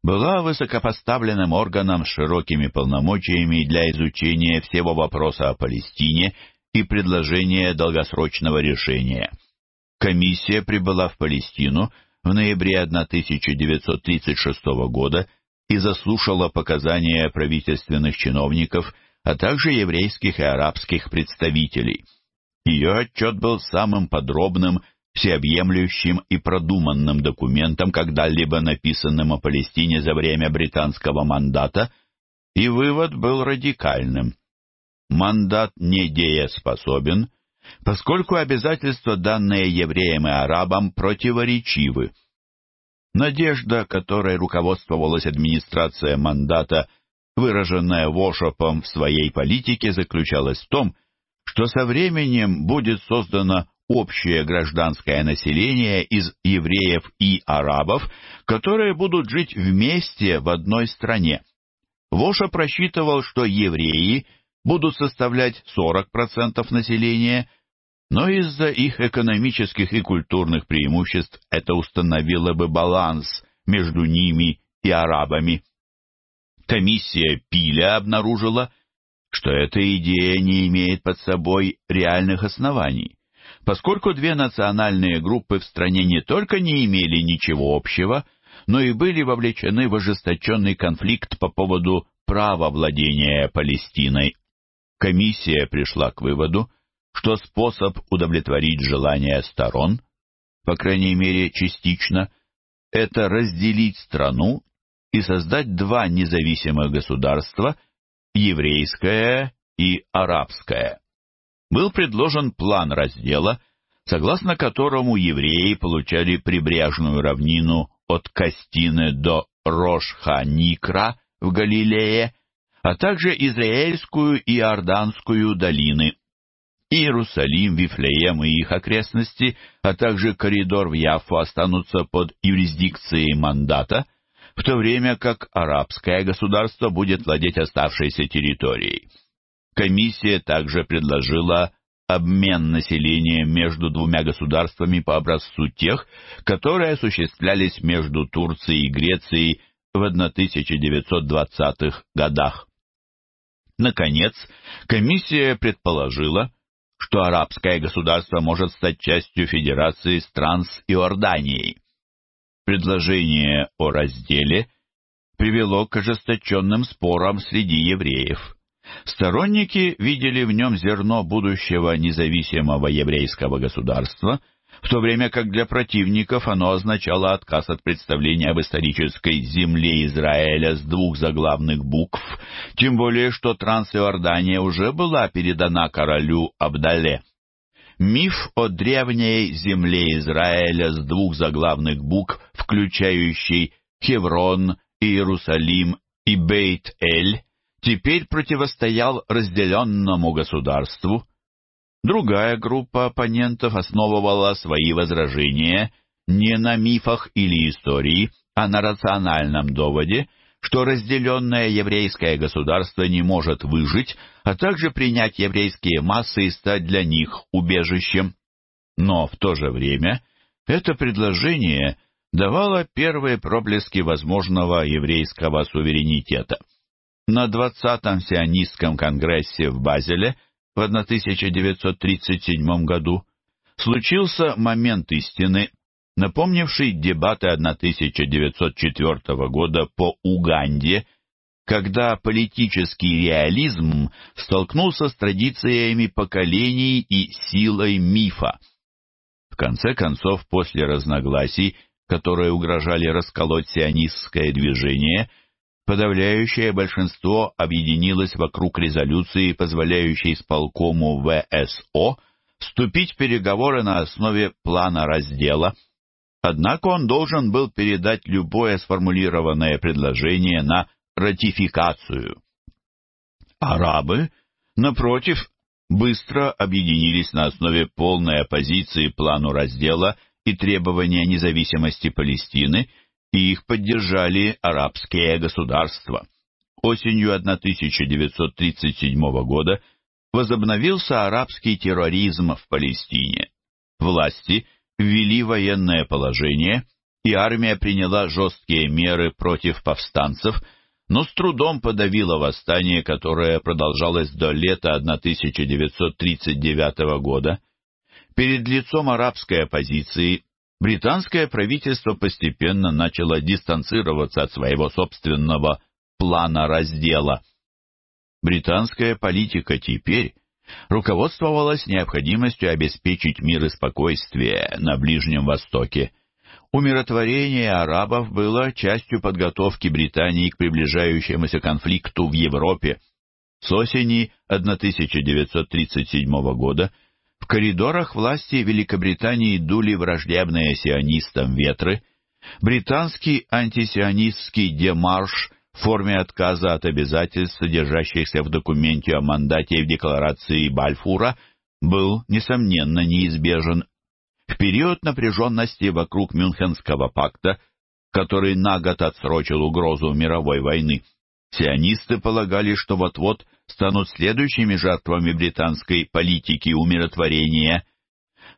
была высокопоставленным органом с широкими полномочиями для изучения всего вопроса о Палестине и предложения долгосрочного решения. Комиссия прибыла в Палестину в ноябре 1936 года и заслушала показания правительственных чиновников, а также еврейских и арабских представителей. Ее отчет был самым подробным всеобъемлющим и продуманным документом, когда-либо написанным о Палестине за время британского мандата, и вывод был радикальным. Мандат недееспособен, поскольку обязательства, данные евреям и арабам, противоречивы. Надежда, которой руководствовалась администрация мандата, выраженная Вошопом в своей политике, заключалась в том, что со временем будет создана общее гражданское население из евреев и арабов, которые будут жить вместе в одной стране. Воша просчитывал, что евреи будут составлять 40% населения, но из-за их экономических и культурных преимуществ это установило бы баланс между ними и арабами. Комиссия Пиля обнаружила, что эта идея не имеет под собой реальных оснований поскольку две национальные группы в стране не только не имели ничего общего, но и были вовлечены в ожесточенный конфликт по поводу права владения Палестиной. Комиссия пришла к выводу, что способ удовлетворить желания сторон, по крайней мере частично, это разделить страну и создать два независимых государства, еврейское и арабское был предложен план раздела, согласно которому евреи получали прибрежную равнину от Кастины до Рошха-Никра в Галилее, а также Израильскую и Иорданскую долины, Иерусалим, Вифлеем и их окрестности, а также коридор в Яфу останутся под юрисдикцией мандата, в то время как арабское государство будет владеть оставшейся территорией. Комиссия также предложила обмен населения между двумя государствами по образцу тех, которые осуществлялись между Турцией и Грецией в 1920-х годах. Наконец, комиссия предположила, что арабское государство может стать частью Федерации стран с Иорданией. Предложение о разделе привело к ожесточенным спорам среди евреев. Сторонники видели в нем зерно будущего независимого еврейского государства, в то время как для противников оно означало отказ от представления об исторической земле Израиля с двух заглавных букв, тем более что Трансиордания уже была передана королю Абдале. Миф о древней земле Израиля с двух заглавных букв, включающий Хеврон, Иерусалим и Бейт-Эль, теперь противостоял разделенному государству. Другая группа оппонентов основывала свои возражения не на мифах или истории, а на рациональном доводе, что разделенное еврейское государство не может выжить, а также принять еврейские массы и стать для них убежищем. Но в то же время это предложение давало первые проблески возможного еврейского суверенитета. На 20-м сионистском конгрессе в Базеле в 1937 году случился момент истины, напомнивший дебаты 1904 года по Уганде, когда политический реализм столкнулся с традициями поколений и силой мифа. В конце концов, после разногласий, которые угрожали расколоть сионистское движение, Подавляющее большинство объединилось вокруг резолюции, позволяющей исполкому ВСО вступить в переговоры на основе плана раздела. Однако он должен был передать любое сформулированное предложение на ратификацию. Арабы, напротив, быстро объединились на основе полной оппозиции плану раздела и требования независимости Палестины и их поддержали арабские государства. Осенью 1937 года возобновился арабский терроризм в Палестине. Власти ввели военное положение, и армия приняла жесткие меры против повстанцев, но с трудом подавила восстание, которое продолжалось до лета 1939 года. Перед лицом арабской оппозиции британское правительство постепенно начало дистанцироваться от своего собственного плана раздела. Британская политика теперь руководствовалась необходимостью обеспечить мир и спокойствие на Ближнем Востоке. Умиротворение арабов было частью подготовки Британии к приближающемуся конфликту в Европе. С осени 1937 года – в коридорах власти Великобритании дули враждебные сионистам ветры. Британский антисионистский демарш в форме отказа от обязательств, содержащихся в документе о мандате и в декларации Бальфура, был, несомненно, неизбежен. В период напряженности вокруг Мюнхенского пакта, который на год отсрочил угрозу мировой войны, сионисты полагали, что вот-вот станут следующими жертвами британской политики умиротворения.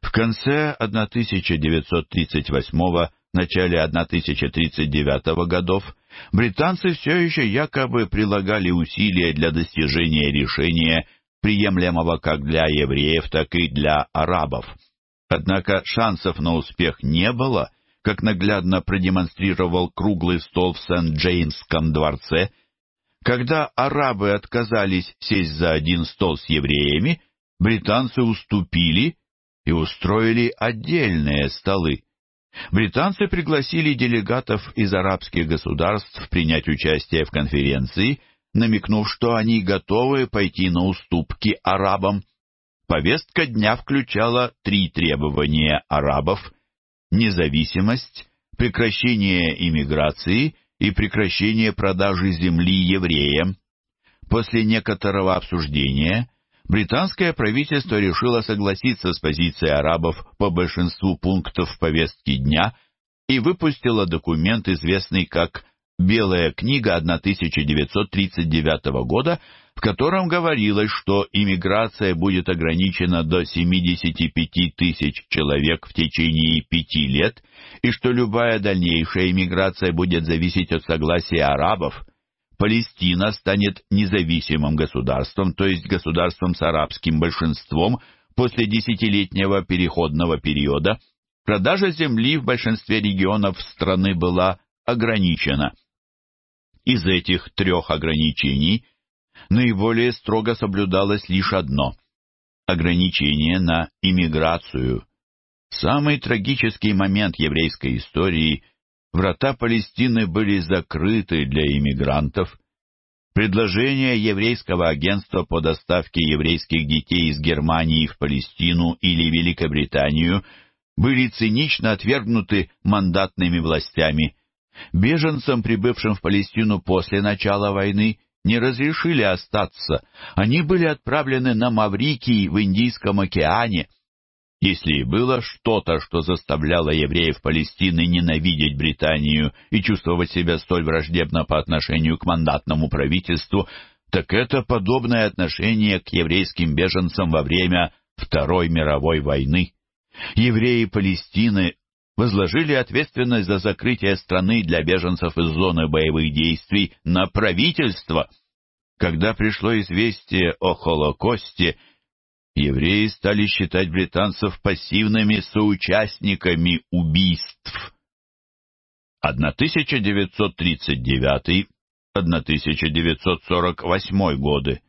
В конце 1938 го начале 1939-го годов британцы все еще якобы прилагали усилия для достижения решения, приемлемого как для евреев, так и для арабов. Однако шансов на успех не было, как наглядно продемонстрировал круглый стол в Сент-Джеймском дворце – когда арабы отказались сесть за один стол с евреями, британцы уступили и устроили отдельные столы. Британцы пригласили делегатов из арабских государств принять участие в конференции, намекнув, что они готовы пойти на уступки арабам. Повестка дня включала три требования арабов – независимость, прекращение иммиграции – и прекращение продажи земли евреям. После некоторого обсуждения британское правительство решило согласиться с позицией арабов по большинству пунктов повестки дня и выпустило документ, известный как «Белая книга 1939 года», в котором говорилось, что иммиграция будет ограничена до 75 тысяч человек в течение пяти лет и что любая дальнейшая иммиграция будет зависеть от согласия арабов, Палестина станет независимым государством, то есть государством с арабским большинством после десятилетнего переходного периода, продажа земли в большинстве регионов страны была ограничена. Из этих трех ограничений – наиболее строго соблюдалось лишь одно – ограничение на иммиграцию. Самый трагический момент еврейской истории – врата Палестины были закрыты для иммигрантов. Предложение еврейского агентства по доставке еврейских детей из Германии в Палестину или Великобританию были цинично отвергнуты мандатными властями. Беженцам, прибывшим в Палестину после начала войны – не разрешили остаться. Они были отправлены на Маврикий в Индийском океане. Если и было что-то, что заставляло евреев Палестины ненавидеть Британию и чувствовать себя столь враждебно по отношению к мандатному правительству, так это подобное отношение к еврейским беженцам во время Второй мировой войны. Евреи Палестины возложили ответственность за закрытие страны для беженцев из зоны боевых действий на правительство. Когда пришло известие о Холокосте, евреи стали считать британцев пассивными соучастниками убийств. 1939-1948 годы.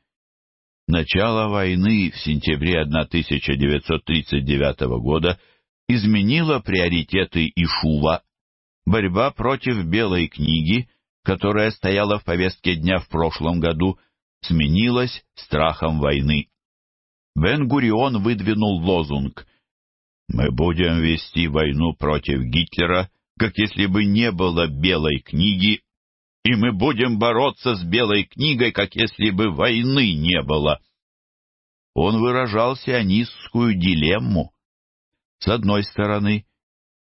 Начало войны в сентябре 1939 года – изменила приоритеты Ишува, борьба против Белой книги, которая стояла в повестке дня в прошлом году, сменилась страхом войны. Бен-Гурион выдвинул лозунг «Мы будем вести войну против Гитлера, как если бы не было Белой книги, и мы будем бороться с Белой книгой, как если бы войны не было». Он выражал сионистскую дилемму. С одной стороны,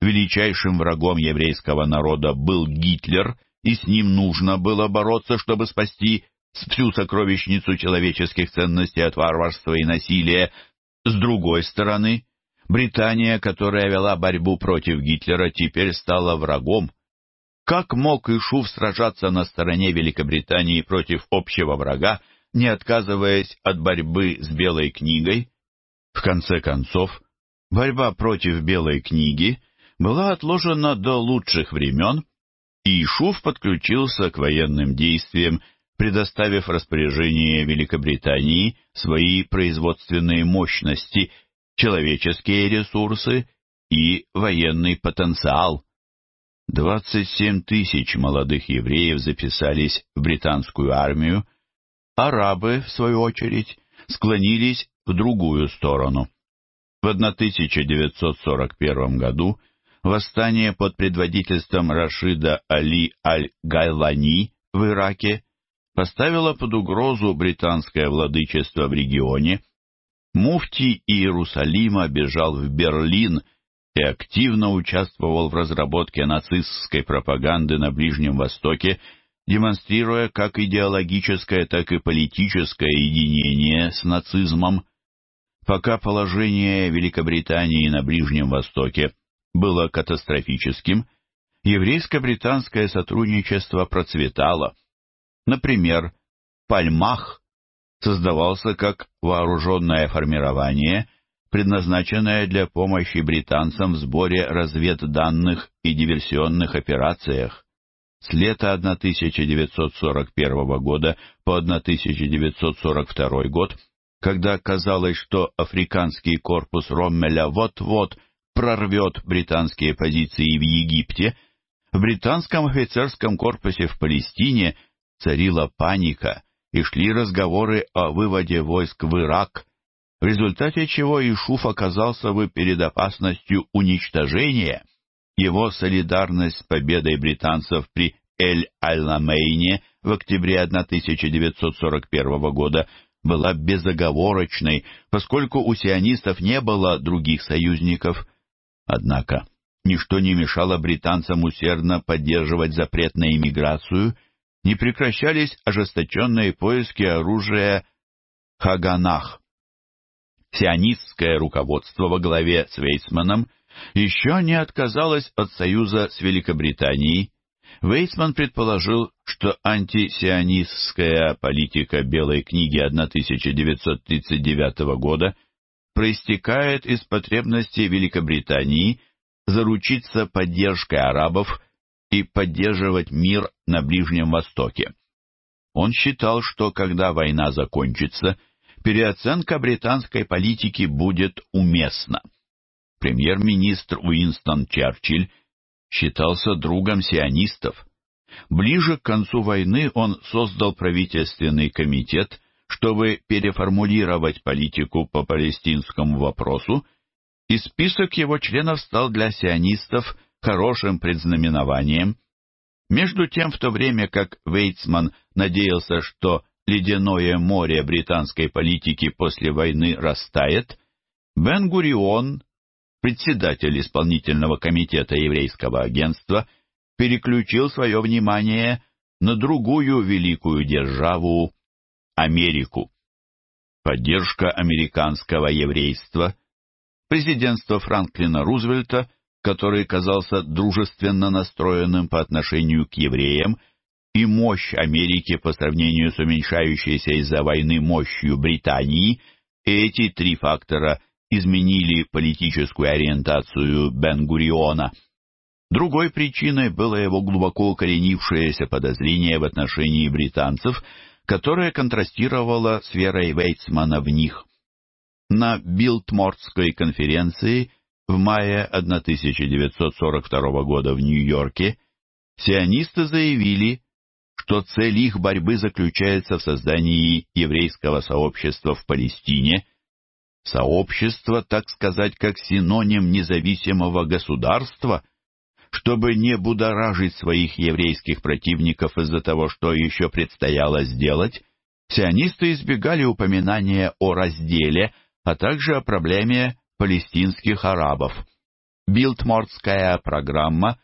величайшим врагом еврейского народа был Гитлер, и с ним нужно было бороться, чтобы спасти всю сокровищницу человеческих ценностей от варварства и насилия. С другой стороны, Британия, которая вела борьбу против Гитлера, теперь стала врагом. Как мог Ишуф сражаться на стороне Великобритании против общего врага, не отказываясь от борьбы с Белой книгой? В конце концов, Борьба против Белой книги была отложена до лучших времен, и Шуф подключился к военным действиям, предоставив распоряжение Великобритании свои производственные мощности, человеческие ресурсы и военный потенциал. 27 тысяч молодых евреев записались в британскую армию, арабы, в свою очередь, склонились в другую сторону. В 1941 году восстание под предводительством Рашида Али Аль-Гайлани в Ираке поставило под угрозу британское владычество в регионе. Муфти Иерусалима бежал в Берлин и активно участвовал в разработке нацистской пропаганды на Ближнем Востоке, демонстрируя как идеологическое, так и политическое единение с нацизмом – Пока положение Великобритании на Ближнем Востоке было катастрофическим, еврейско-британское сотрудничество процветало. Например, Пальмах создавался как вооруженное формирование, предназначенное для помощи британцам в сборе разведданных и диверсионных операциях. С лета 1941 года по 1942 год когда казалось, что африканский корпус Роммеля вот-вот прорвет британские позиции в Египте, в британском офицерском корпусе в Палестине царила паника и шли разговоры о выводе войск в Ирак, в результате чего Ишуф оказался бы перед опасностью уничтожения. Его солидарность с победой британцев при Эль-Аламейне аль в октябре 1941 года – была безоговорочной, поскольку у сионистов не было других союзников. Однако ничто не мешало британцам усердно поддерживать запрет на иммиграцию, не прекращались ожесточенные поиски оружия Хаганах. Сионистское руководство во главе с Вейсманом еще не отказалось от союза с Великобританией, Вейсман предположил, что антисионистская политика Белой книги 1939 года проистекает из потребности Великобритании заручиться поддержкой арабов и поддерживать мир на Ближнем Востоке. Он считал, что когда война закончится, переоценка британской политики будет уместна. Премьер-министр Уинстон Черчилль считался другом сионистов. Ближе к концу войны он создал правительственный комитет, чтобы переформулировать политику по палестинскому вопросу, и список его членов стал для сионистов хорошим предзнаменованием. Между тем, в то время как Вейцман надеялся, что ледяное море британской политики после войны растает, Бен-Гурион председатель исполнительного комитета еврейского агентства, переключил свое внимание на другую великую державу – Америку. Поддержка американского еврейства, президентство Франклина Рузвельта, который казался дружественно настроенным по отношению к евреям, и мощь Америки по сравнению с уменьшающейся из-за войны мощью Британии – эти три фактора изменили политическую ориентацию Бен-Гуриона. Другой причиной было его глубоко укоренившееся подозрение в отношении британцев, которое контрастировало с верой Вейтсмана в них. На Билтмортской конференции в мае 1942 года в Нью-Йорке сионисты заявили, что цель их борьбы заключается в создании еврейского сообщества в Палестине – сообщество, так сказать, как синоним независимого государства, чтобы не будоражить своих еврейских противников из-за того, что еще предстояло сделать, сионисты избегали упоминания о разделе, а также о проблеме палестинских арабов. Билтмортская программа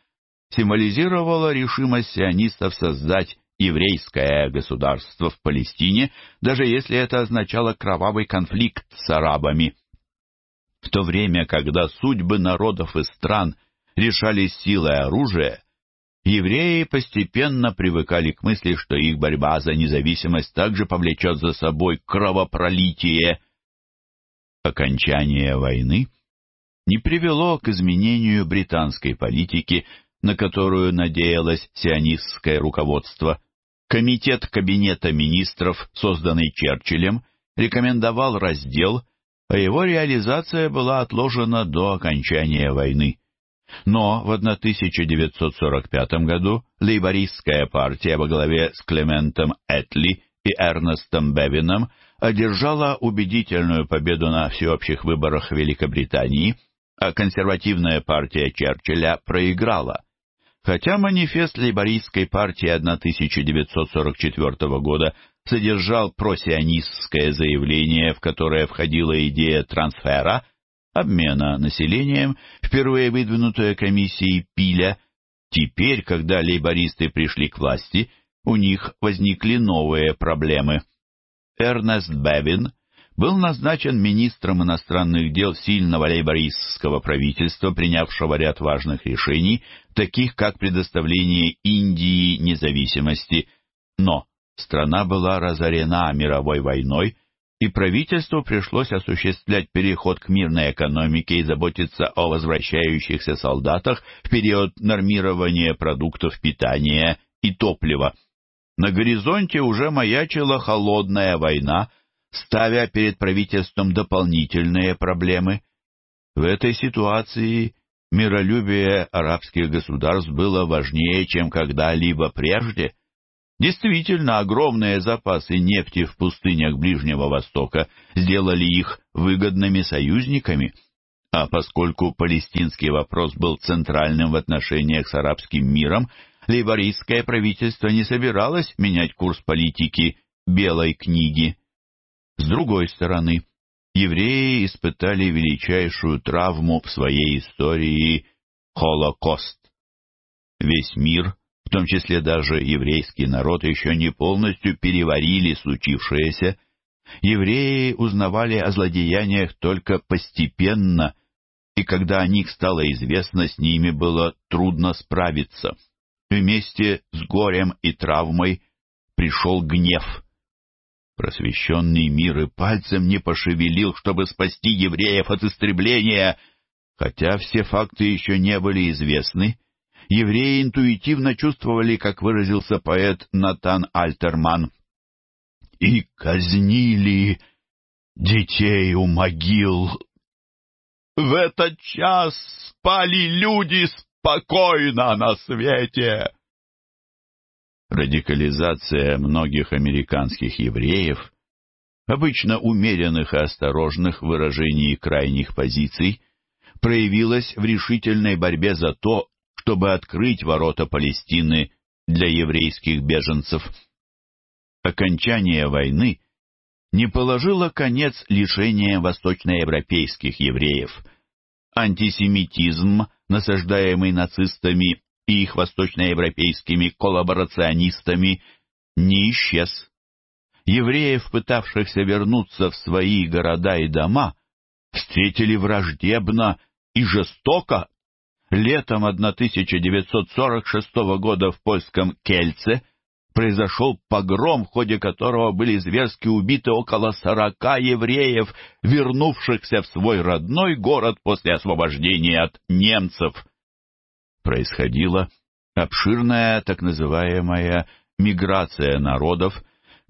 символизировала решимость сионистов создать еврейское государство в Палестине, даже если это означало кровавый конфликт с арабами. В то время, когда судьбы народов и стран решались силой оружия, евреи постепенно привыкали к мысли, что их борьба за независимость также повлечет за собой кровопролитие. Окончание войны не привело к изменению британской политики, на которую надеялось сионистское руководство. Комитет Кабинета министров, созданный Черчиллем, рекомендовал раздел, а его реализация была отложена до окончания войны. Но в 1945 году лейбористская партия во главе с Клементом Этли и Эрнестом Бевином одержала убедительную победу на всеобщих выборах Великобритании, а консервативная партия Черчилля проиграла. Хотя манифест лейбористской партии 1944 года содержал просионистское заявление, в которое входила идея трансфера, обмена населением, впервые выдвинутая комиссией Пиля, теперь, когда лейбористы пришли к власти, у них возникли новые проблемы. Эрнест Бевин – был назначен министром иностранных дел сильного лейбористского правительства, принявшего ряд важных решений, таких как предоставление Индии независимости. Но страна была разорена мировой войной, и правительству пришлось осуществлять переход к мирной экономике и заботиться о возвращающихся солдатах в период нормирования продуктов питания и топлива. На горизонте уже маячила холодная война – ставя перед правительством дополнительные проблемы. В этой ситуации миролюбие арабских государств было важнее, чем когда-либо прежде. Действительно, огромные запасы нефти в пустынях Ближнего Востока сделали их выгодными союзниками, а поскольку палестинский вопрос был центральным в отношениях с арабским миром, лейбористское правительство не собиралось менять курс политики «белой книги». С другой стороны, евреи испытали величайшую травму в своей истории – Холокост. Весь мир, в том числе даже еврейский народ, еще не полностью переварили случившееся. Евреи узнавали о злодеяниях только постепенно, и когда о них стало известно, с ними было трудно справиться. Вместе с горем и травмой пришел гнев – Просвещенный мир и пальцем не пошевелил, чтобы спасти евреев от истребления, хотя все факты еще не были известны. Евреи интуитивно чувствовали, как выразился поэт Натан Альтерман. «И казнили детей у могил». В этот час спали люди спокойно на свете радикализация многих американских евреев, обычно умеренных и осторожных в выражении крайних позиций, проявилась в решительной борьбе за то, чтобы открыть ворота Палестины для еврейских беженцев. Окончание войны не положило конец лишениям восточноевропейских евреев. Антисемитизм, насаждаемый нацистами, и их восточноевропейскими коллаборационистами не исчез. Евреев, пытавшихся вернуться в свои города и дома, встретили враждебно и жестоко. Летом 1946 года в польском Кельце произошел погром, в ходе которого были зверски убиты около сорока евреев, вернувшихся в свой родной город после освобождения от немцев – происходила обширная так называемая миграция народов,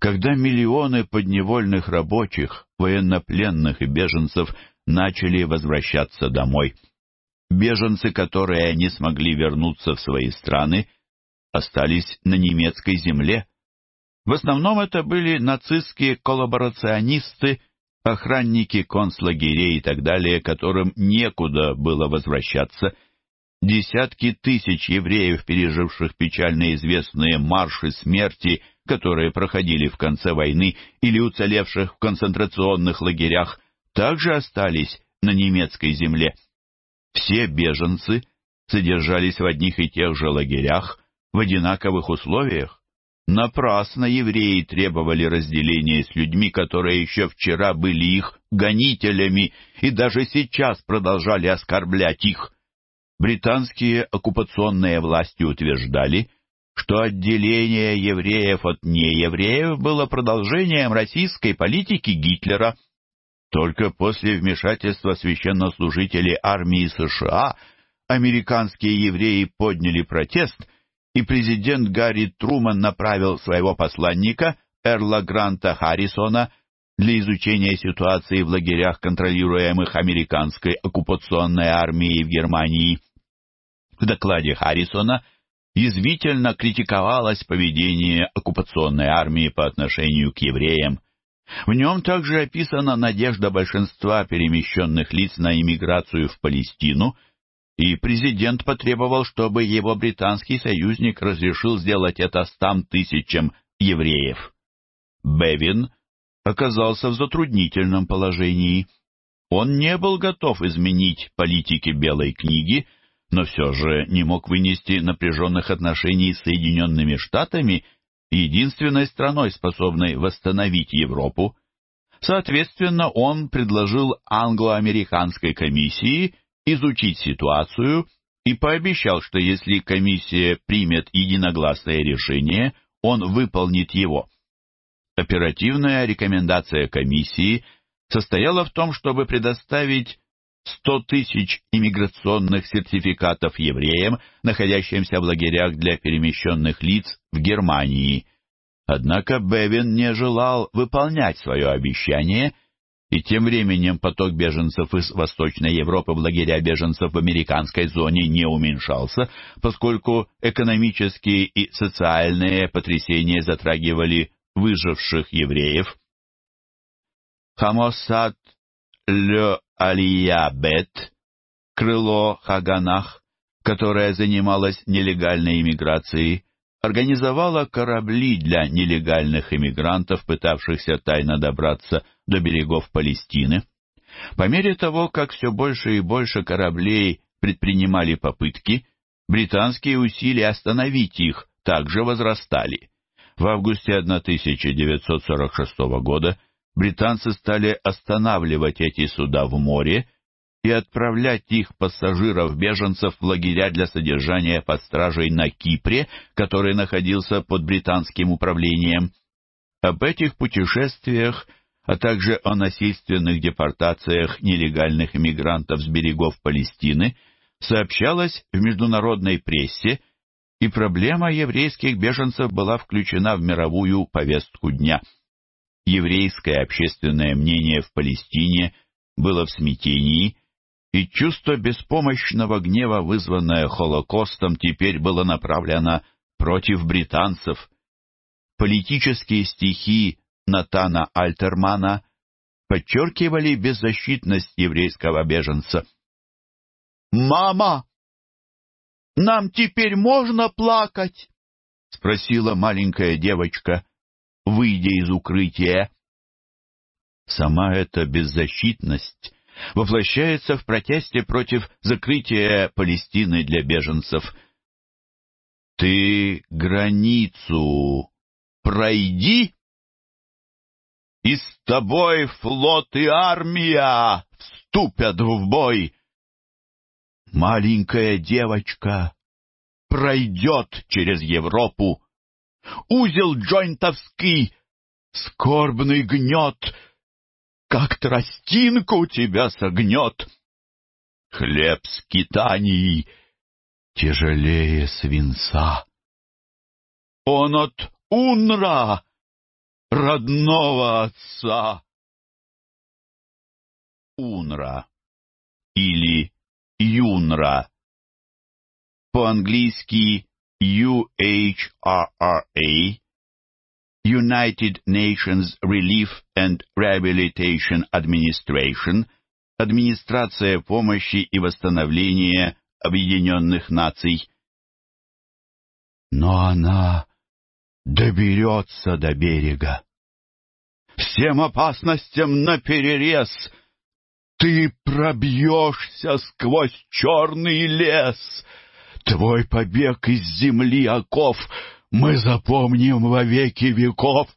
когда миллионы подневольных рабочих, военнопленных и беженцев начали возвращаться домой. Беженцы, которые не смогли вернуться в свои страны, остались на немецкой земле. В основном это были нацистские коллаборационисты, охранники концлагерей и так далее, которым некуда было возвращаться, Десятки тысяч евреев, переживших печально известные марши смерти, которые проходили в конце войны, или уцелевших в концентрационных лагерях, также остались на немецкой земле. Все беженцы содержались в одних и тех же лагерях, в одинаковых условиях. Напрасно евреи требовали разделения с людьми, которые еще вчера были их гонителями и даже сейчас продолжали оскорблять их британские оккупационные власти утверждали, что отделение евреев от неевреев было продолжением российской политики Гитлера. Только после вмешательства священнослужителей армии США американские евреи подняли протест, и президент Гарри Труман направил своего посланника Эрла Гранта Харрисона для изучения ситуации в лагерях, контролируемых американской оккупационной армией в Германии. В докладе Харрисона язвительно критиковалось поведение оккупационной армии по отношению к евреям. В нем также описана надежда большинства перемещенных лиц на иммиграцию в Палестину, и президент потребовал, чтобы его британский союзник разрешил сделать это стам тысячам евреев. Бевин оказался в затруднительном положении. Он не был готов изменить политики Белой книги, но все же не мог вынести напряженных отношений с Соединенными Штатами, единственной страной, способной восстановить Европу. Соответственно, он предложил англо-американской комиссии изучить ситуацию и пообещал, что если комиссия примет единогласное решение, он выполнит его. Оперативная рекомендация комиссии состояла в том, чтобы предоставить 100 тысяч иммиграционных сертификатов евреям, находящимся в лагерях для перемещенных лиц в Германии. Однако Бевин не желал выполнять свое обещание, и тем временем поток беженцев из Восточной Европы в лагеря беженцев в американской зоне не уменьшался, поскольку экономические и социальные потрясения затрагивали выживших евреев. Хамосад Ле Алия-Бет, крыло Хаганах, которое занималось нелегальной иммиграцией, организовала корабли для нелегальных иммигрантов, пытавшихся тайно добраться до берегов Палестины. По мере того, как все больше и больше кораблей предпринимали попытки, британские усилия остановить их также возрастали. В августе 1946 года – британцы стали останавливать эти суда в море и отправлять их пассажиров-беженцев в лагеря для содержания под стражей на Кипре, который находился под британским управлением. Об этих путешествиях, а также о насильственных депортациях нелегальных иммигрантов с берегов Палестины сообщалось в международной прессе, и проблема еврейских беженцев была включена в мировую повестку дня – еврейское общественное мнение в Палестине было в смятении, и чувство беспомощного гнева, вызванное Холокостом, теперь было направлено против британцев. Политические стихи Натана Альтермана подчеркивали беззащитность еврейского беженца. «Мама, нам теперь можно плакать?» — спросила маленькая девочка выйдя из укрытия. Сама эта беззащитность воплощается в протесте против закрытия Палестины для беженцев. «Ты границу пройди, и с тобой флот и армия вступят в бой!» «Маленькая девочка пройдет через Европу, узел джойнтовский, скорбный гнет, как тростинку тебя согнет. Хлеб с китанией тяжелее свинца. Он от Унра, родного отца. Унра или Юнра. По-английски UHRRA, United Nations Relief and Rehabilitation Administration, Администрация помощи и восстановления Объединенных Наций. Но она доберется до берега. Всем опасностям наперерез ты пробьешься сквозь черный лес — Твой побег из земли оков мы запомним во веки веков.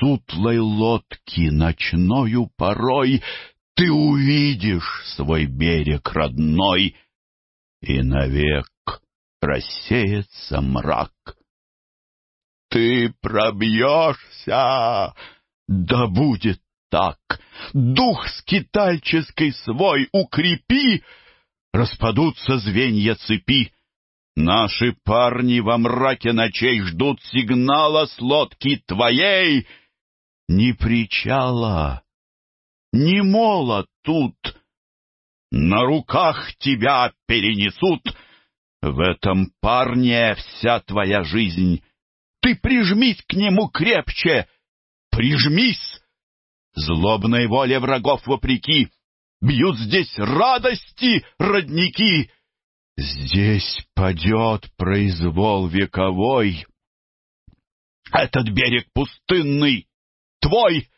Сутлой лодки ночною порой ты увидишь свой берег родной, и навек рассеется мрак. Ты пробьешься, да будет так. Дух скитальческий свой укрепи — распадутся звенья цепи. Наши парни во мраке ночей ждут сигнала с лодки твоей. Ни причала, ни мола тут. На руках тебя перенесут. В этом парне вся твоя жизнь. Ты прижмись к нему крепче, прижмись! Злобной воле врагов вопреки, бьют здесь радости родники. Здесь падет произвол вековой. Этот берег пустынный, твой,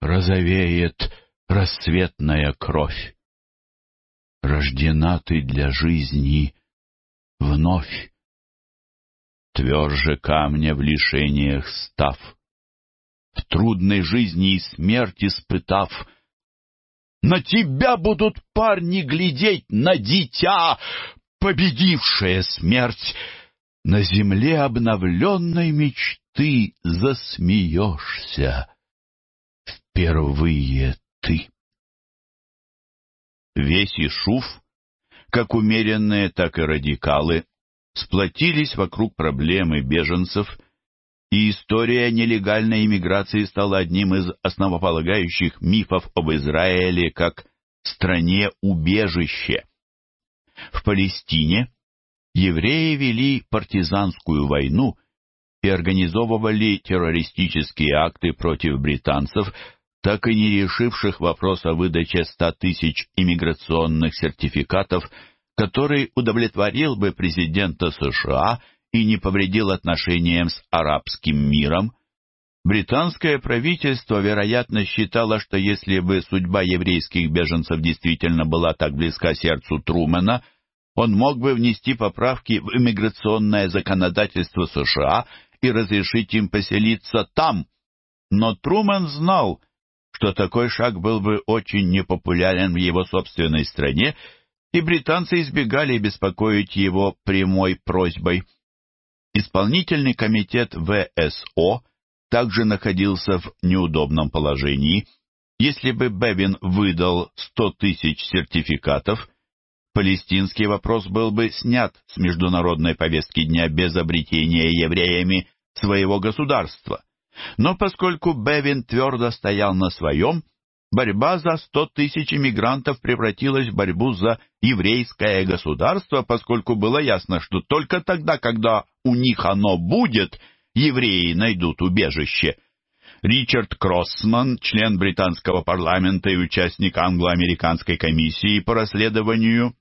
розовеет рассветная кровь. Рождена ты для жизни вновь, тверже камня в лишениях став, в трудной жизни и смерти испытав — на тебя будут парни глядеть, на дитя, победившее смерть. На земле обновленной мечты засмеешься. Впервые ты. Весь Ишуф, как умеренные, так и радикалы, сплотились вокруг проблемы беженцев — и история нелегальной иммиграции стала одним из основополагающих мифов об Израиле как стране-убежище. В Палестине евреи вели партизанскую войну и организовывали террористические акты против британцев, так и не решивших вопрос о выдаче ста тысяч иммиграционных сертификатов, который удовлетворил бы президента США и не повредил отношениям с арабским миром, британское правительство, вероятно, считало, что если бы судьба еврейских беженцев действительно была так близка сердцу Трумэна, он мог бы внести поправки в иммиграционное законодательство США и разрешить им поселиться там. Но Трумэн знал, что такой шаг был бы очень непопулярен в его собственной стране, и британцы избегали беспокоить его прямой просьбой. Исполнительный комитет ВСО также находился в неудобном положении. Если бы Бевин выдал 100 тысяч сертификатов, палестинский вопрос был бы снят с международной повестки дня без обретения евреями своего государства. Но поскольку Бевин твердо стоял на своем, Борьба за 100 тысяч иммигрантов превратилась в борьбу за еврейское государство, поскольку было ясно, что только тогда, когда у них оно будет, евреи найдут убежище. Ричард Кроссман, член британского парламента и участник англо-американской комиссии по расследованию,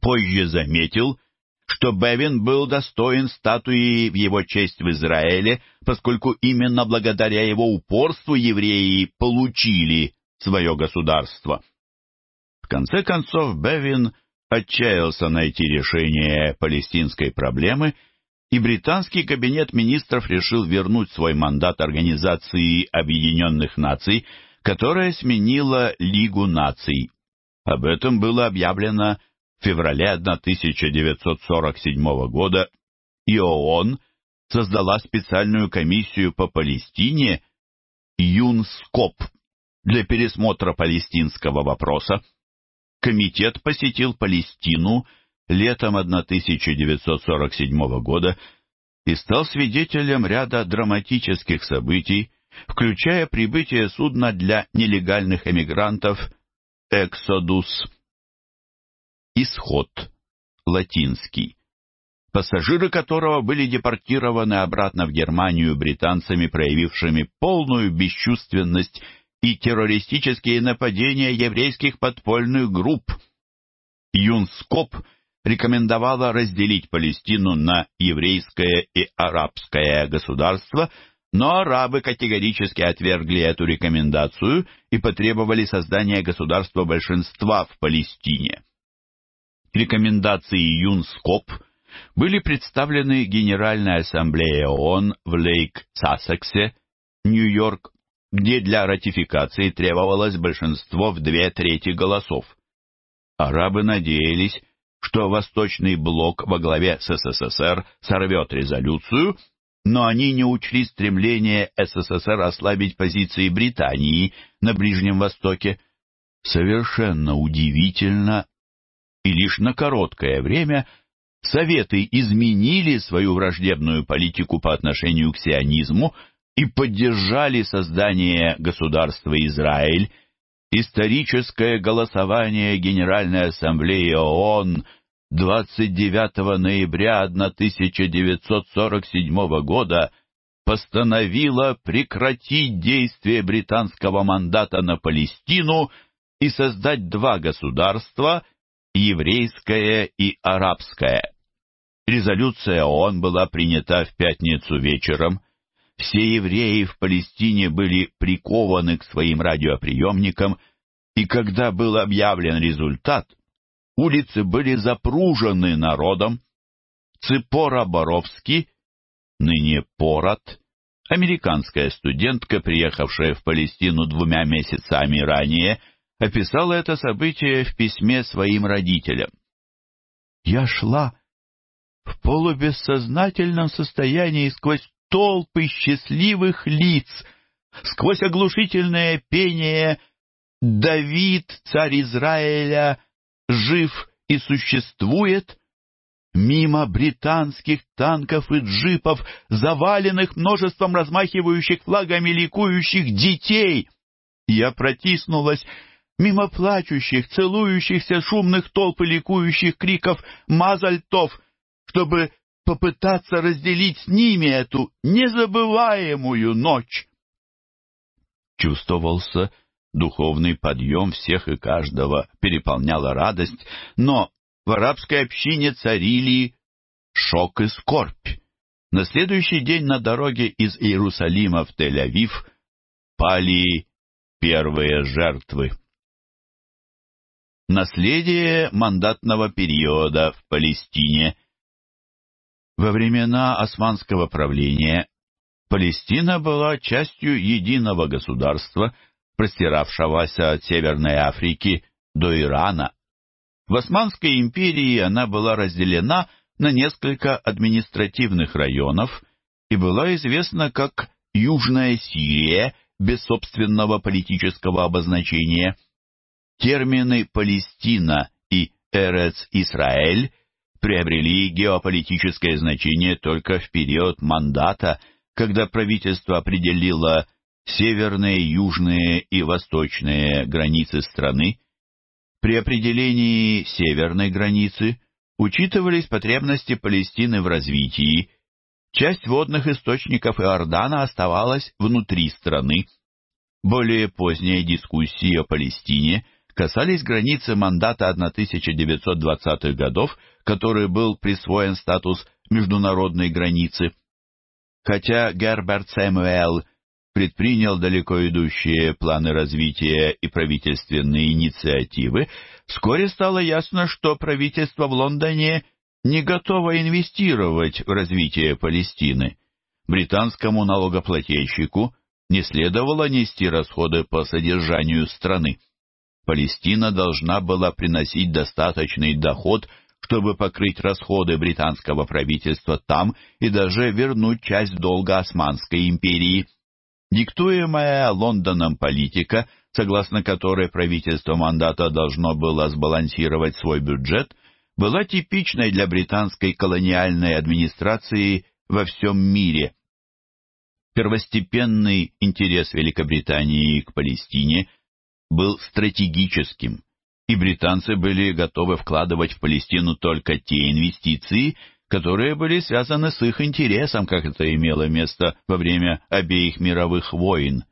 позже заметил, что Бевин был достоин статуи в его честь в Израиле, поскольку именно благодаря его упорству евреи получили свое государство. В конце концов, Бевин отчаялся найти решение палестинской проблемы, и британский кабинет министров решил вернуть свой мандат Организации Объединенных Наций, которая сменила Лигу наций. Об этом было объявлено в феврале 1947 года и ООН создала специальную комиссию по Палестине ЮНСКОП для пересмотра палестинского вопроса. Комитет посетил Палестину летом 1947 года и стал свидетелем ряда драматических событий, включая прибытие судна для нелегальных эмигрантов «Эксодус». Исход. Латинский. Пассажиры которого были депортированы обратно в Германию британцами, проявившими полную бесчувственность и террористические нападения еврейских подпольных групп. Юнскоп рекомендовала разделить Палестину на еврейское и арабское государство, но арабы категорически отвергли эту рекомендацию и потребовали создания государства большинства в Палестине. Рекомендации ЮНСКОП были представлены Генеральной Ассамблее ООН в Лейк-Сассексе, Нью-Йорк, где для ратификации требовалось большинство в две трети голосов. Арабы надеялись, что Восточный блок во главе с СССР сорвет резолюцию, но они не учли стремление СССР ослабить позиции Британии на Ближнем Востоке. Совершенно удивительно и лишь на короткое время Советы изменили свою враждебную политику по отношению к сионизму и поддержали создание государства Израиль. Историческое голосование Генеральной Ассамблеи ООН 29 ноября 1947 года постановило прекратить действие британского мандата на Палестину и создать два государства – еврейское и арабское. Резолюция ООН была принята в пятницу вечером. Все евреи в Палестине были прикованы к своим радиоприемникам, и когда был объявлен результат, улицы были запружены народом. Ципора Боровски, ныне Порат, американская студентка, приехавшая в Палестину двумя месяцами ранее, — описала это событие в письме своим родителям. «Я шла в полубессознательном состоянии сквозь толпы счастливых лиц, сквозь оглушительное пение «Давид, царь Израиля, жив и существует», мимо британских танков и джипов, заваленных множеством размахивающих флагами ликующих детей. Я протиснулась мимо плачущих, целующихся, шумных толп и ликующих криков «Мазальтов!», чтобы попытаться разделить с ними эту незабываемую ночь. Чувствовался духовный подъем всех и каждого, переполняла радость, но в арабской общине царили шок и скорбь. На следующий день на дороге из Иерусалима в Тель-Авив пали первые жертвы. Наследие мандатного периода в Палестине. Во времена османского правления Палестина была частью единого государства, простиравшегося от Северной Африки до Ирана. В Османской империи она была разделена на несколько административных районов и была известна как Южная Сирия без собственного политического обозначения, термины «Палестина» и «Эрец-Исраэль» приобрели геополитическое значение только в период мандата, когда правительство определило северные, южные и восточные границы страны. При определении северной границы учитывались потребности Палестины в развитии, часть водных источников Иордана оставалась внутри страны. Более поздняя дискуссия о Палестине касались границы мандата 1920-х годов, который был присвоен статус международной границы. Хотя Герберт Сэмюэл предпринял далеко идущие планы развития и правительственные инициативы, вскоре стало ясно, что правительство в Лондоне не готово инвестировать в развитие Палестины. Британскому налогоплательщику не следовало нести расходы по содержанию страны. Палестина должна была приносить достаточный доход, чтобы покрыть расходы британского правительства там и даже вернуть часть долга Османской империи. Диктуемая Лондоном политика, согласно которой правительство мандата должно было сбалансировать свой бюджет, была типичной для британской колониальной администрации во всем мире. Первостепенный интерес Великобритании к Палестине – был стратегическим, и британцы были готовы вкладывать в Палестину только те инвестиции, которые были связаны с их интересом, как это имело место во время обеих мировых войн.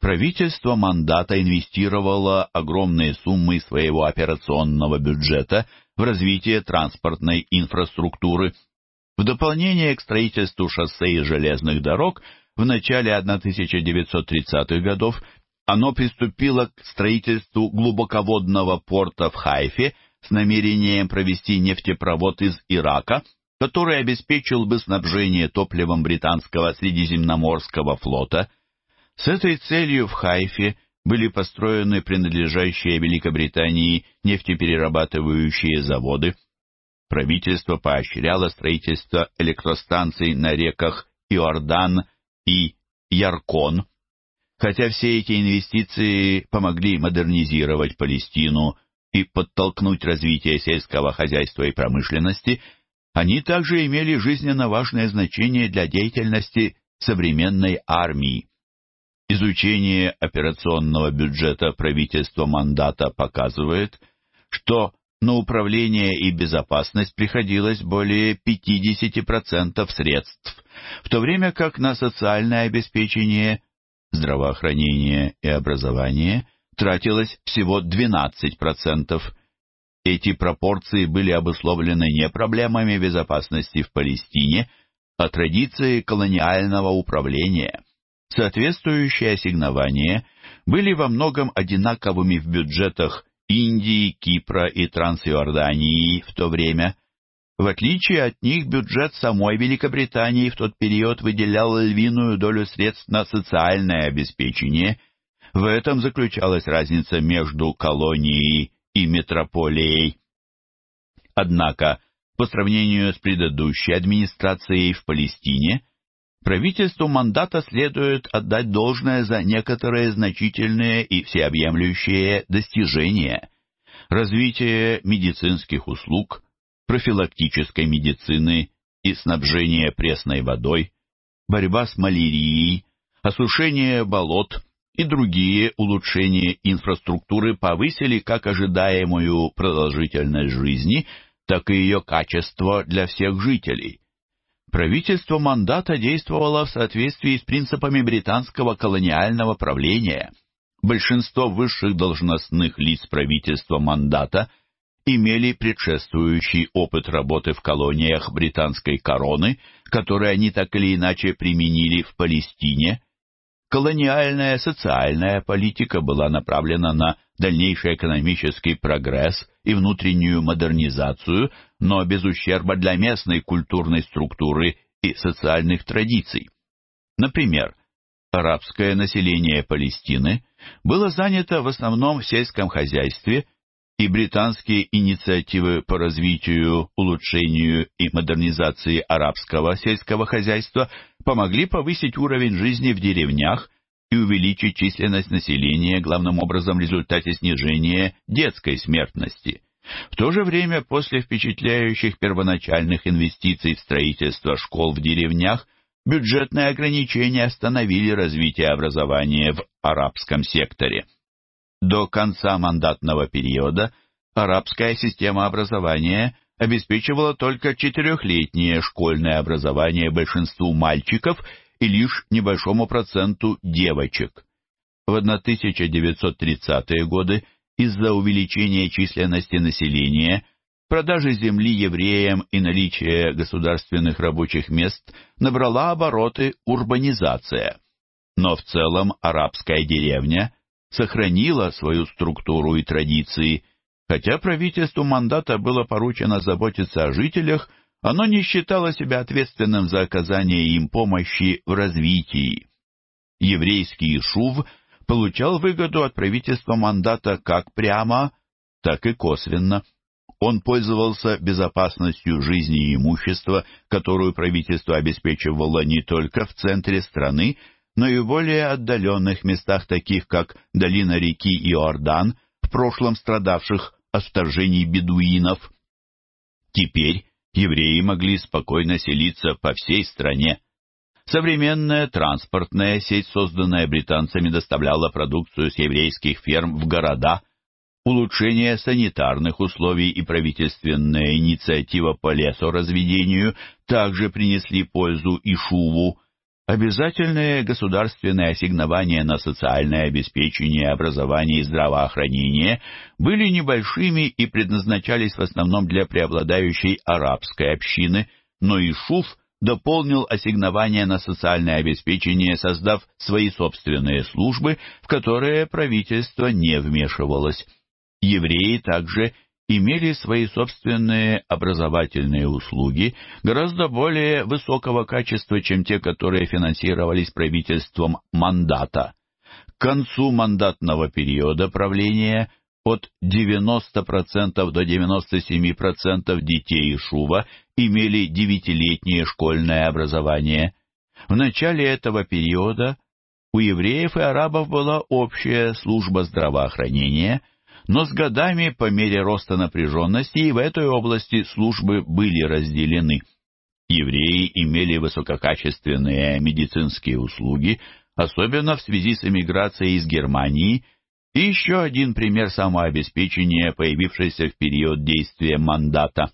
Правительство мандата инвестировало огромные суммы своего операционного бюджета в развитие транспортной инфраструктуры. В дополнение к строительству шоссе и железных дорог в начале 1930-х годов оно приступило к строительству глубоководного порта в Хайфе с намерением провести нефтепровод из Ирака, который обеспечил бы снабжение топливом британского Средиземноморского флота. С этой целью в Хайфе были построены принадлежащие Великобритании нефтеперерабатывающие заводы. Правительство поощряло строительство электростанций на реках Иордан и Яркон – Хотя все эти инвестиции помогли модернизировать Палестину и подтолкнуть развитие сельского хозяйства и промышленности, они также имели жизненно важное значение для деятельности современной армии. Изучение операционного бюджета правительства мандата показывает, что на управление и безопасность приходилось более 50% средств, в то время как на социальное обеспечение здравоохранение и образование тратилось всего 12%. Эти пропорции были обусловлены не проблемами безопасности в Палестине, а традицией колониального управления. Соответствующие ассигнования были во многом одинаковыми в бюджетах Индии, Кипра и Трансиордании в то время – в отличие от них, бюджет самой Великобритании в тот период выделял львиную долю средств на социальное обеспечение. В этом заключалась разница между колонией и метрополией. Однако, по сравнению с предыдущей администрацией в Палестине, правительству мандата следует отдать должное за некоторые значительные и всеобъемлющие достижения. Развитие медицинских услуг – профилактической медицины и снабжения пресной водой, борьба с малярией, осушение болот и другие улучшения инфраструктуры повысили как ожидаемую продолжительность жизни, так и ее качество для всех жителей. Правительство мандата действовало в соответствии с принципами британского колониального правления. Большинство высших должностных лиц правительства мандата – имели предшествующий опыт работы в колониях британской короны, которые они так или иначе применили в Палестине. Колониальная социальная политика была направлена на дальнейший экономический прогресс и внутреннюю модернизацию, но без ущерба для местной культурной структуры и социальных традиций. Например, арабское население Палестины было занято в основном в сельском хозяйстве – и британские инициативы по развитию, улучшению и модернизации арабского сельского хозяйства помогли повысить уровень жизни в деревнях и увеличить численность населения, главным образом в результате снижения детской смертности. В то же время, после впечатляющих первоначальных инвестиций в строительство школ в деревнях, бюджетные ограничения остановили развитие образования в арабском секторе. До конца мандатного периода арабская система образования обеспечивала только четырехлетнее школьное образование большинству мальчиков и лишь небольшому проценту девочек. В 1930-е годы из-за увеличения численности населения, продажи земли евреям и наличия государственных рабочих мест набрала обороты урбанизация. Но в целом арабская деревня сохранила свою структуру и традиции. Хотя правительству мандата было поручено заботиться о жителях, оно не считало себя ответственным за оказание им помощи в развитии. Еврейский шув получал выгоду от правительства мандата как прямо, так и косвенно. Он пользовался безопасностью жизни и имущества, которую правительство обеспечивало не только в центре страны, но и в более отдаленных местах, таких как долина реки Иордан, в прошлом страдавших от вторжений бедуинов. Теперь евреи могли спокойно селиться по всей стране. Современная транспортная сеть, созданная британцами, доставляла продукцию с еврейских ферм в города. Улучшение санитарных условий и правительственная инициатива по лесоразведению также принесли пользу и Ишуву. Обязательные государственные ассигнования на социальное обеспечение, образование и здравоохранение были небольшими и предназначались в основном для преобладающей арабской общины, но и Шуф дополнил ассигнования на социальное обеспечение, создав свои собственные службы, в которые правительство не вмешивалось. Евреи также имели свои собственные образовательные услуги гораздо более высокого качества, чем те, которые финансировались правительством мандата. К концу мандатного периода правления от 90% до 97% детей Шува имели девятилетнее школьное образование. В начале этого периода у евреев и арабов была общая служба здравоохранения – но с годами, по мере роста напряженности, и в этой области службы были разделены. Евреи имели высококачественные медицинские услуги, особенно в связи с эмиграцией из Германии, и еще один пример самообеспечения, появившийся в период действия мандата.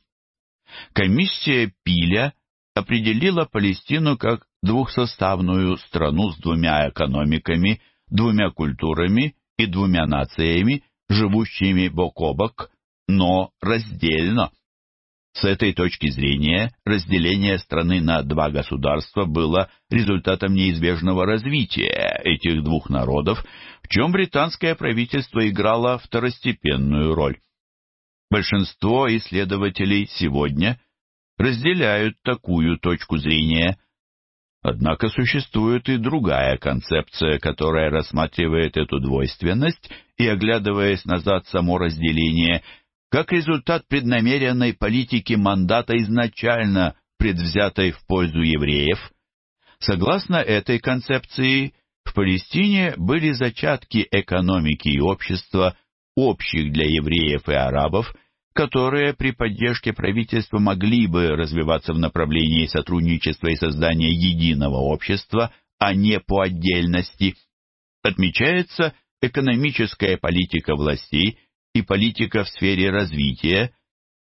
Комиссия Пиля определила Палестину как двухсоставную страну с двумя экономиками, двумя культурами и двумя нациями, живущими бок о бок, но раздельно. С этой точки зрения разделение страны на два государства было результатом неизбежного развития этих двух народов, в чем британское правительство играло второстепенную роль. Большинство исследователей сегодня разделяют такую точку зрения. Однако существует и другая концепция, которая рассматривает эту двойственность и оглядываясь назад само разделение, как результат преднамеренной политики мандата изначально предвзятой в пользу евреев. Согласно этой концепции, в Палестине были зачатки экономики и общества, общих для евреев и арабов, которые при поддержке правительства могли бы развиваться в направлении сотрудничества и создания единого общества, а не по отдельности. Отмечается экономическая политика властей и политика в сфере развития,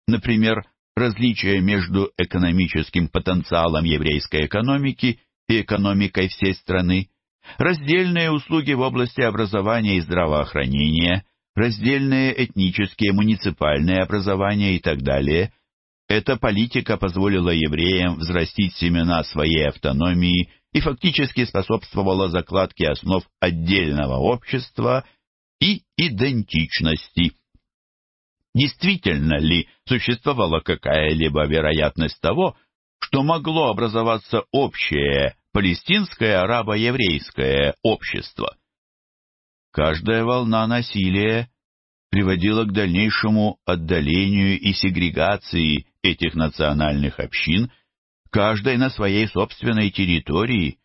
например, различия между экономическим потенциалом еврейской экономики и экономикой всей страны, раздельные услуги в области образования и здравоохранения, раздельные этнические муниципальные образования и так далее. Эта политика позволила евреям взрастить семена своей автономии – и фактически способствовала закладке основ отдельного общества и идентичности. Действительно ли существовала какая-либо вероятность того, что могло образоваться общее палестинское арабо-еврейское общество? Каждая волна насилия приводила к дальнейшему отдалению и сегрегации этих национальных общин – Каждой на своей собственной территории.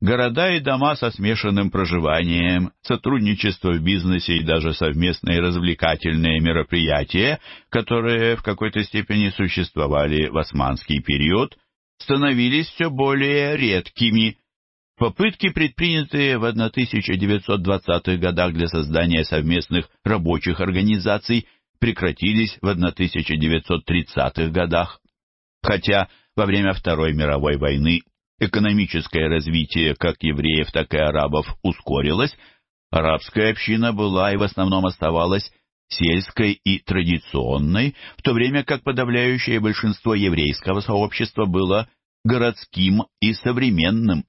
Города и дома со смешанным проживанием, сотрудничество в бизнесе и даже совместные развлекательные мероприятия, которые в какой-то степени существовали в османский период, становились все более редкими. Попытки, предпринятые в 1920-х годах для создания совместных рабочих организаций, прекратились в 1930-х годах Хотя во время Второй мировой войны экономическое развитие как евреев, так и арабов ускорилось, арабская община была и в основном оставалась сельской и традиционной, в то время как подавляющее большинство еврейского сообщества было городским и современным.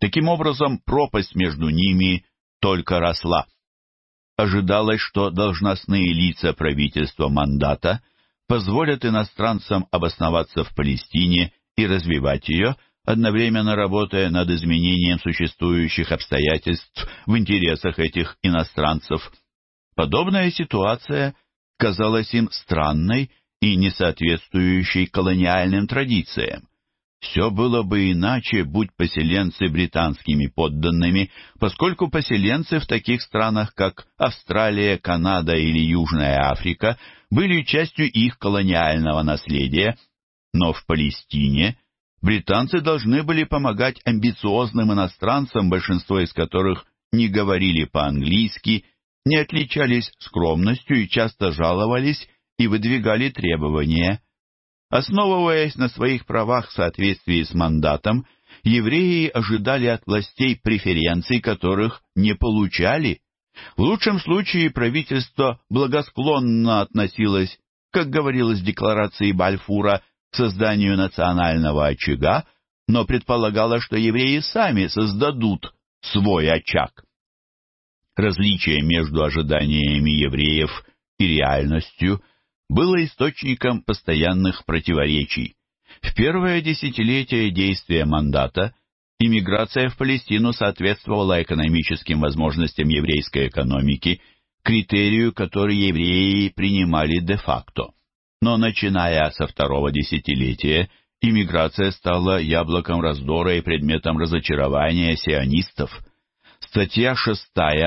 Таким образом, пропасть между ними только росла. Ожидалось, что должностные лица правительства мандата – позволят иностранцам обосноваться в Палестине и развивать ее, одновременно работая над изменением существующих обстоятельств в интересах этих иностранцев. Подобная ситуация казалась им странной и не соответствующей колониальным традициям. Все было бы иначе, будь поселенцы британскими подданными, поскольку поселенцы в таких странах, как Австралия, Канада или Южная Африка, были частью их колониального наследия, но в Палестине британцы должны были помогать амбициозным иностранцам, большинство из которых не говорили по-английски, не отличались скромностью и часто жаловались и выдвигали требования. Основываясь на своих правах в соответствии с мандатом, евреи ожидали от властей преференций, которых не получали. В лучшем случае правительство благосклонно относилось, как говорилось в декларации Бальфура, к созданию национального очага, но предполагало, что евреи сами создадут свой очаг. Различие между ожиданиями евреев и реальностью было источником постоянных противоречий. В первое десятилетие действия мандата – Иммиграция в Палестину соответствовала экономическим возможностям еврейской экономики, критерию, который евреи принимали де-факто. Но начиная со второго десятилетия, иммиграция стала яблоком раздора и предметом разочарования сионистов. Статья 6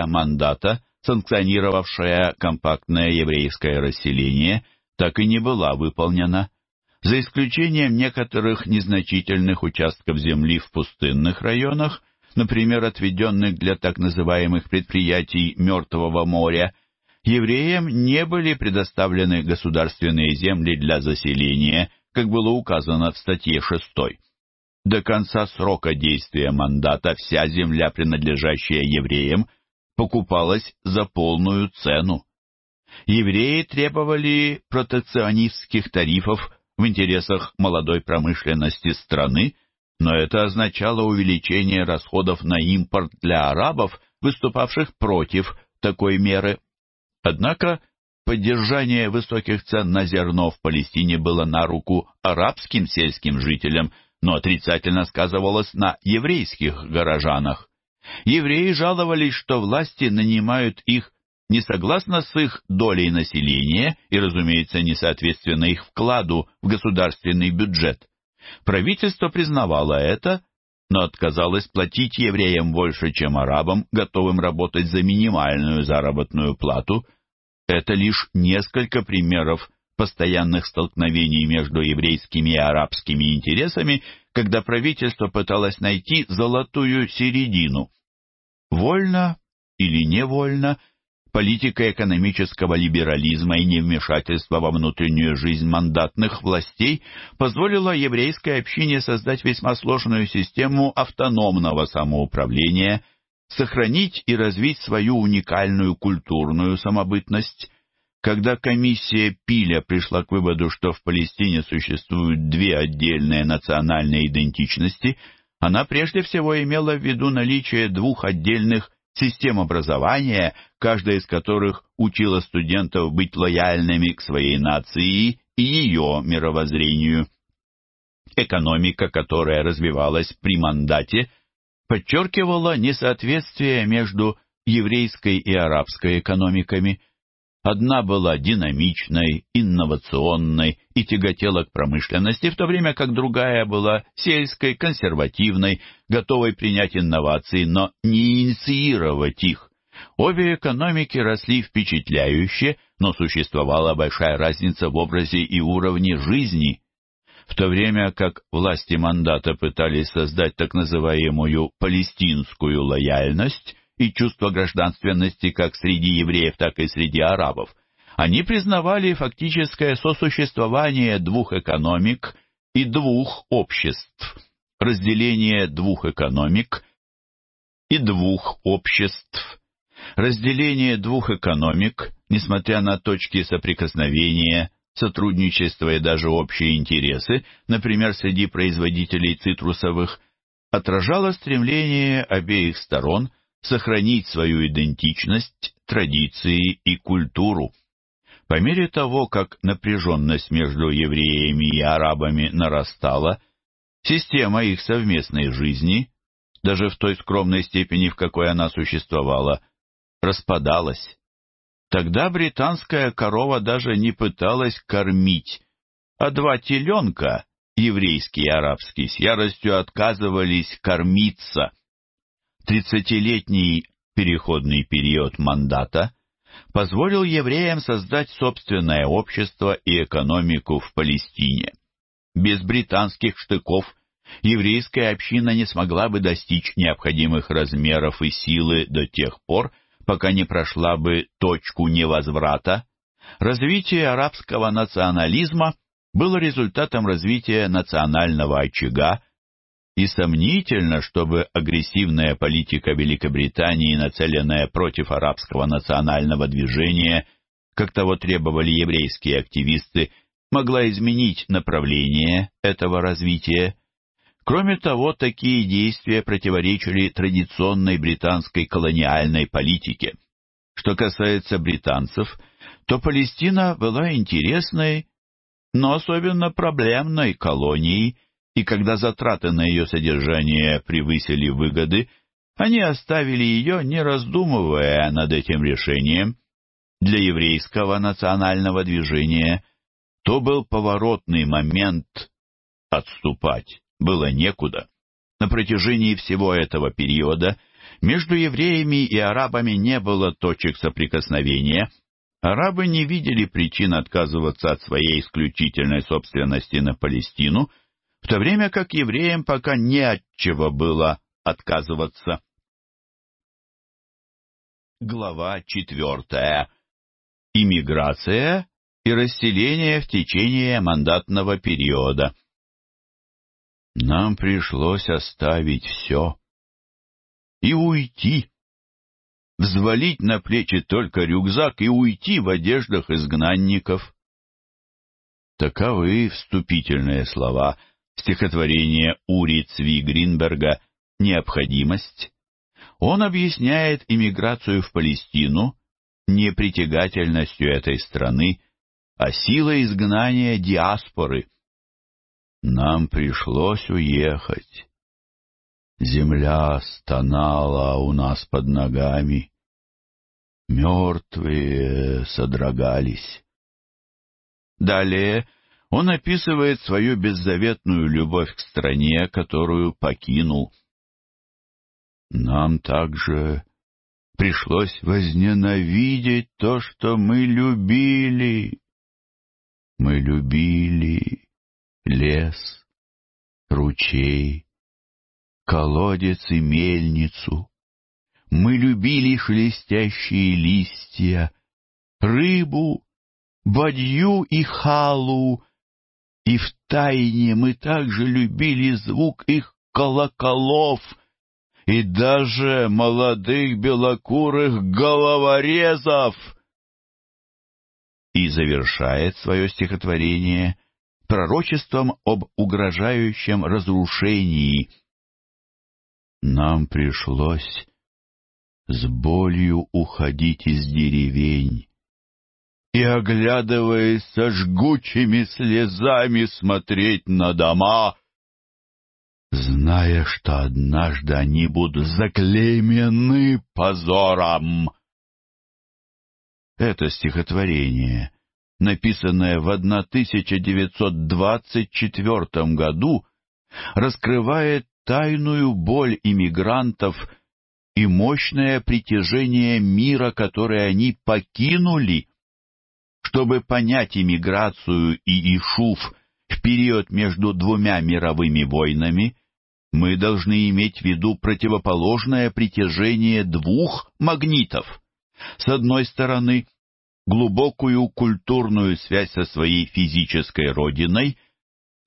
мандата, санкционировавшая компактное еврейское расселение, так и не была выполнена. За исключением некоторых незначительных участков земли в пустынных районах, например, отведенных для так называемых предприятий Мертвого моря, евреям не были предоставлены государственные земли для заселения, как было указано в статье 6. До конца срока действия мандата вся земля, принадлежащая евреям, покупалась за полную цену. Евреи требовали протекционистских тарифов в интересах молодой промышленности страны, но это означало увеличение расходов на импорт для арабов, выступавших против такой меры. Однако поддержание высоких цен на зерно в Палестине было на руку арабским сельским жителям, но отрицательно сказывалось на еврейских горожанах. Евреи жаловались, что власти нанимают их не согласно с их долей населения и, разумеется, не соответственно их вкладу в государственный бюджет. Правительство признавало это, но отказалось платить евреям больше, чем арабам, готовым работать за минимальную заработную плату. Это лишь несколько примеров постоянных столкновений между еврейскими и арабскими интересами, когда правительство пыталось найти золотую середину. Вольно или невольно – политика экономического либерализма и невмешательства во внутреннюю жизнь мандатных властей позволила еврейской общине создать весьма сложную систему автономного самоуправления, сохранить и развить свою уникальную культурную самобытность. Когда комиссия Пиля пришла к выводу, что в Палестине существуют две отдельные национальные идентичности, она прежде всего имела в виду наличие двух отдельных систем образования, каждая из которых учила студентов быть лояльными к своей нации и ее мировоззрению. Экономика, которая развивалась при мандате, подчеркивала несоответствие между еврейской и арабской экономиками. Одна была динамичной, инновационной и тяготела к промышленности, в то время как другая была сельской, консервативной, готовой принять инновации, но не инициировать их. Обе экономики росли впечатляюще, но существовала большая разница в образе и уровне жизни. В то время как власти мандата пытались создать так называемую палестинскую лояльность, и чувство гражданственности как среди евреев, так и среди арабов. Они признавали фактическое сосуществование двух экономик и двух обществ, разделение двух экономик и двух обществ. Разделение двух экономик, несмотря на точки соприкосновения, сотрудничество и даже общие интересы, например, среди производителей цитрусовых, отражало стремление обеих сторон – сохранить свою идентичность, традиции и культуру. По мере того, как напряженность между евреями и арабами нарастала, система их совместной жизни, даже в той скромной степени, в какой она существовала, распадалась. Тогда британская корова даже не пыталась кормить, а два теленка, еврейский и арабский, с яростью отказывались кормиться. Тридцатилетний переходный период мандата позволил евреям создать собственное общество и экономику в Палестине. Без британских штыков еврейская община не смогла бы достичь необходимых размеров и силы до тех пор, пока не прошла бы точку невозврата. Развитие арабского национализма было результатом развития национального очага, и сомнительно, чтобы агрессивная политика Великобритании, нацеленная против арабского национального движения, как того требовали еврейские активисты, могла изменить направление этого развития. Кроме того, такие действия противоречили традиционной британской колониальной политике. Что касается британцев, то Палестина была интересной, но особенно проблемной колонией – и когда затраты на ее содержание превысили выгоды, они оставили ее, не раздумывая над этим решением. Для еврейского национального движения то был поворотный момент. Отступать было некуда. На протяжении всего этого периода между евреями и арабами не было точек соприкосновения. Арабы не видели причин отказываться от своей исключительной собственности на Палестину, в то время как евреям пока не от чего было отказываться. Глава четвертая. Иммиграция и расселение в течение мандатного периода. Нам пришлось оставить все и уйти, взвалить на плечи только рюкзак и уйти в одеждах изгнанников. Таковы вступительные слова — стихотворение Ури Цви Гринберга «Необходимость», он объясняет иммиграцию в Палестину не притягательностью этой страны, а силой изгнания диаспоры. Нам пришлось уехать. Земля стонала у нас под ногами. Мертвые содрогались. Далее он описывает свою беззаветную любовь к стране, которую покинул. «Нам также пришлось возненавидеть то, что мы любили. Мы любили лес, ручей, колодец и мельницу. Мы любили шелестящие листья, рыбу, бадью и халу, и в тайне мы также любили звук их колоколов и даже молодых белокурых головорезов. И завершает свое стихотворение пророчеством об угрожающем разрушении. Нам пришлось с болью уходить из деревень, и, оглядываясь со жгучими слезами, смотреть на дома, зная, что однажды они будут заклеймены позором. Это стихотворение, написанное в 1924 году, раскрывает тайную боль иммигрантов и мощное притяжение мира, который они покинули, чтобы понять иммиграцию и Ишуф в период между двумя мировыми войнами, мы должны иметь в виду противоположное притяжение двух магнитов. С одной стороны, глубокую культурную связь со своей физической родиной,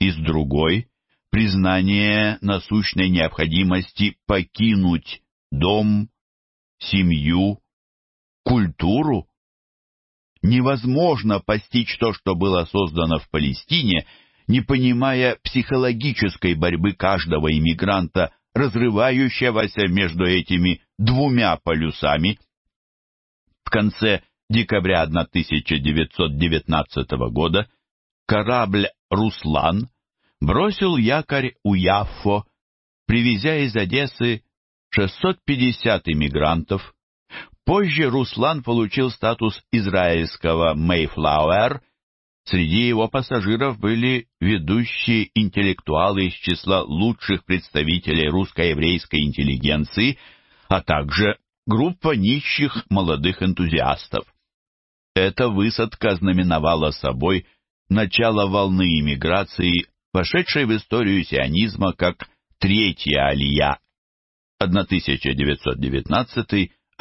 и с другой — признание насущной необходимости покинуть дом, семью, культуру. Невозможно постичь то, что было создано в Палестине, не понимая психологической борьбы каждого иммигранта, разрывающегося между этими двумя полюсами. В конце декабря 1919 года корабль «Руслан» бросил якорь у Яффо, привезя из Одессы 650 иммигрантов, Позже Руслан получил статус израильского «Мэйфлауэр», Среди его пассажиров были ведущие интеллектуалы из числа лучших представителей русско-еврейской интеллигенции, а также группа нищих молодых энтузиастов. Эта высадка знаменовала собой начало волны иммиграции, вошедшей в историю сионизма как «третья алия» 1919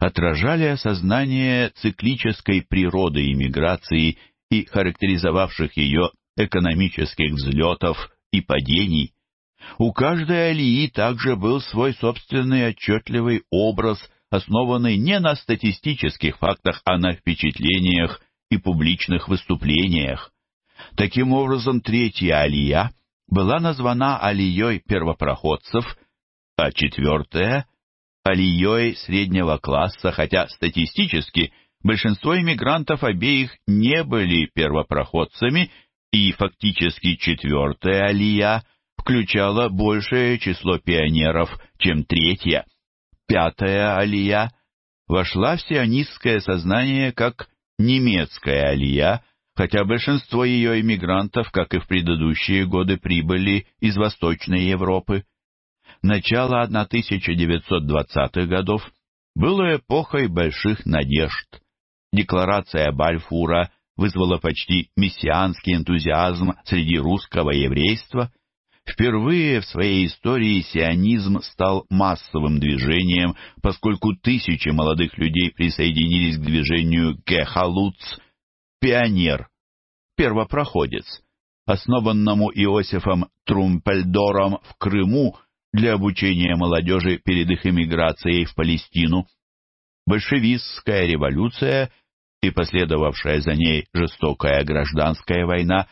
отражали осознание циклической природы иммиграции и характеризовавших ее экономических взлетов и падений. У каждой алии также был свой собственный отчетливый образ, основанный не на статистических фактах, а на впечатлениях и публичных выступлениях. Таким образом, третья алия была названа алией первопроходцев, а четвертая алией среднего класса, хотя статистически большинство иммигрантов обеих не были первопроходцами, и фактически четвертая алия включала большее число пионеров, чем третья. Пятая алия вошла в сионистское сознание как немецкая алия, хотя большинство ее иммигрантов, как и в предыдущие годы, прибыли из Восточной Европы начало 1920-х годов было эпохой больших надежд. Декларация Бальфура вызвала почти мессианский энтузиазм среди русского еврейства. Впервые в своей истории сионизм стал массовым движением, поскольку тысячи молодых людей присоединились к движению Кехалуц, пионер, первопроходец, основанному Иосифом Трумпельдором в Крыму для обучения молодежи перед их эмиграцией в Палестину. Большевистская революция и последовавшая за ней жестокая гражданская война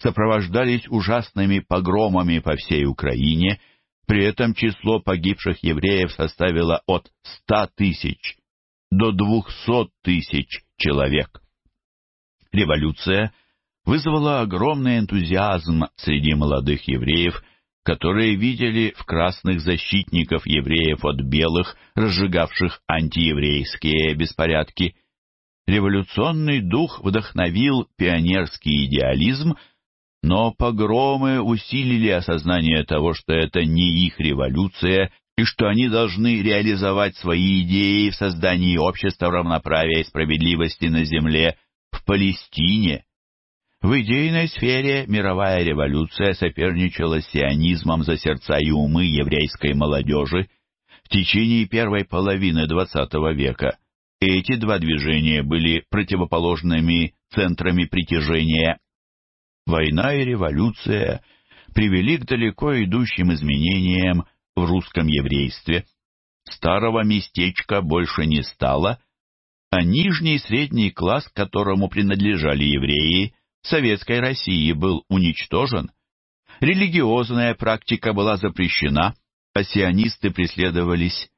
сопровождались ужасными погромами по всей Украине, при этом число погибших евреев составило от 100 тысяч до 200 тысяч человек. Революция вызвала огромный энтузиазм среди молодых евреев – которые видели в красных защитников евреев от белых, разжигавших антиеврейские беспорядки. Революционный дух вдохновил пионерский идеализм, но погромы усилили осознание того, что это не их революция и что они должны реализовать свои идеи в создании общества равноправия и справедливости на земле в Палестине. В идейной сфере мировая революция соперничала с сионизмом за сердца и умы еврейской молодежи. В течение первой половины XX века эти два движения были противоположными центрами притяжения. Война и революция привели к далеко идущим изменениям в русском еврействе. Старого местечка больше не стало, а нижний и средний класс, которому принадлежали евреи, Советской России был уничтожен, религиозная практика была запрещена, а сионисты преследовались.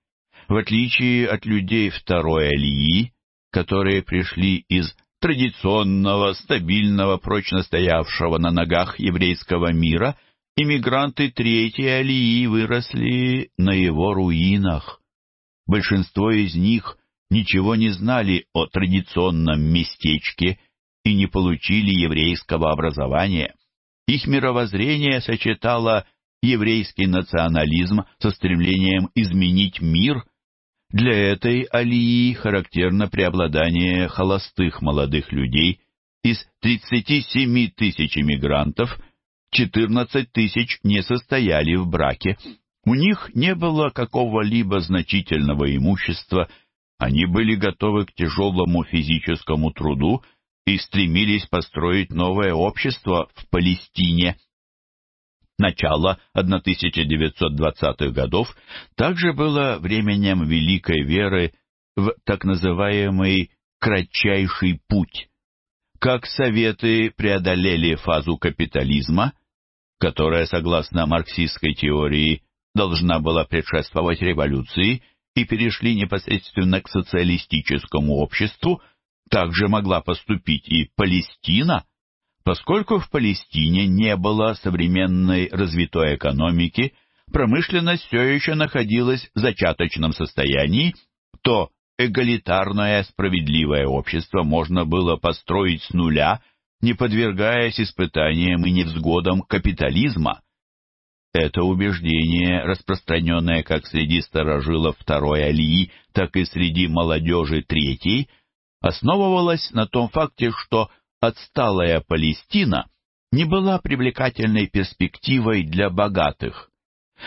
В отличие от людей второй Ильи, которые пришли из традиционного, стабильного, прочно стоявшего на ногах еврейского мира, иммигранты третьей Алии выросли на его руинах. Большинство из них ничего не знали о традиционном местечке и не получили еврейского образования. Их мировоззрение сочетало еврейский национализм со стремлением изменить мир. Для этой алии характерно преобладание холостых молодых людей из 37 тысяч иммигрантов, 14 тысяч не состояли в браке. У них не было какого-либо значительного имущества, они были готовы к тяжелому физическому труду – и стремились построить новое общество в Палестине. Начало 1920-х годов также было временем великой веры в так называемый «кратчайший путь», как Советы преодолели фазу капитализма, которая, согласно марксистской теории, должна была предшествовать революции, и перешли непосредственно к социалистическому обществу – также могла поступить и Палестина, поскольку в Палестине не было современной развитой экономики, промышленность все еще находилась в зачаточном состоянии, то эгалитарное справедливое общество можно было построить с нуля, не подвергаясь испытаниям и невзгодам капитализма. Это убеждение, распространенное как среди старожилов второй алии, так и среди молодежи третьей – основывалась на том факте, что отсталая Палестина не была привлекательной перспективой для богатых.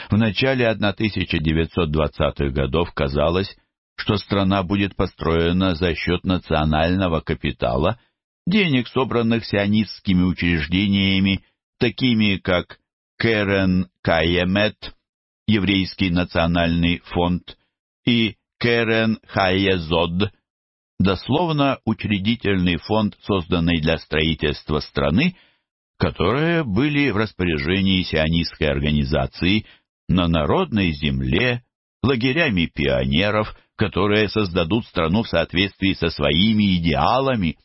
В начале 1920-х годов казалось, что страна будет построена за счет национального капитала, денег, собранных сионистскими учреждениями, такими как Керен Кайемет Еврейский национальный фонд, и Керен Хаезод, дословно учредительный фонд, созданный для строительства страны, которые были в распоряжении сионистской организации на народной земле, лагерями пионеров, которые создадут страну в соответствии со своими идеалами.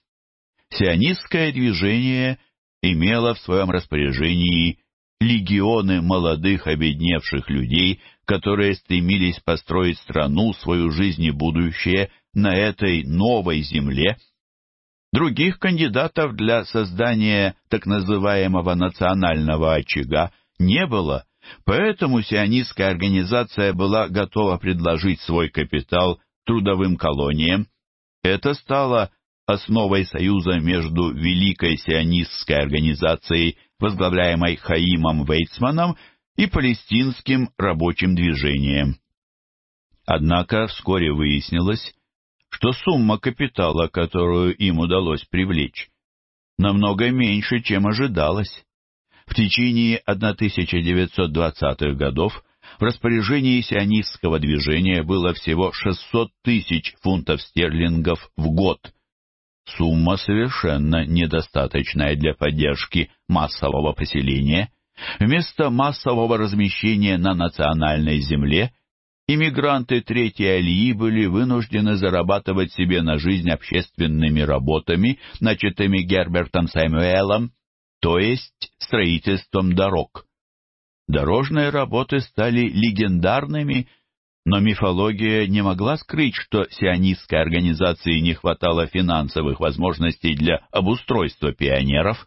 Сионистское движение имело в своем распоряжении легионы молодых обедневших людей, которые стремились построить страну, свою жизнь и будущее – на этой новой земле. Других кандидатов для создания так называемого национального очага не было, поэтому сионистская организация была готова предложить свой капитал трудовым колониям. Это стало основой союза между Великой сионистской организацией, возглавляемой Хаимом Вейцманом, и палестинским рабочим движением. Однако вскоре выяснилось, что сумма капитала, которую им удалось привлечь, намного меньше, чем ожидалось. В течение 1920-х годов в распоряжении сионистского движения было всего 600 тысяч фунтов стерлингов в год. Сумма совершенно недостаточная для поддержки массового поселения. Вместо массового размещения на национальной земле – Иммигранты Третьей Алии были вынуждены зарабатывать себе на жизнь общественными работами, начатыми Гербертом Сэмюэлом, то есть строительством дорог. Дорожные работы стали легендарными, но мифология не могла скрыть, что сионистской организации не хватало финансовых возможностей для обустройства пионеров.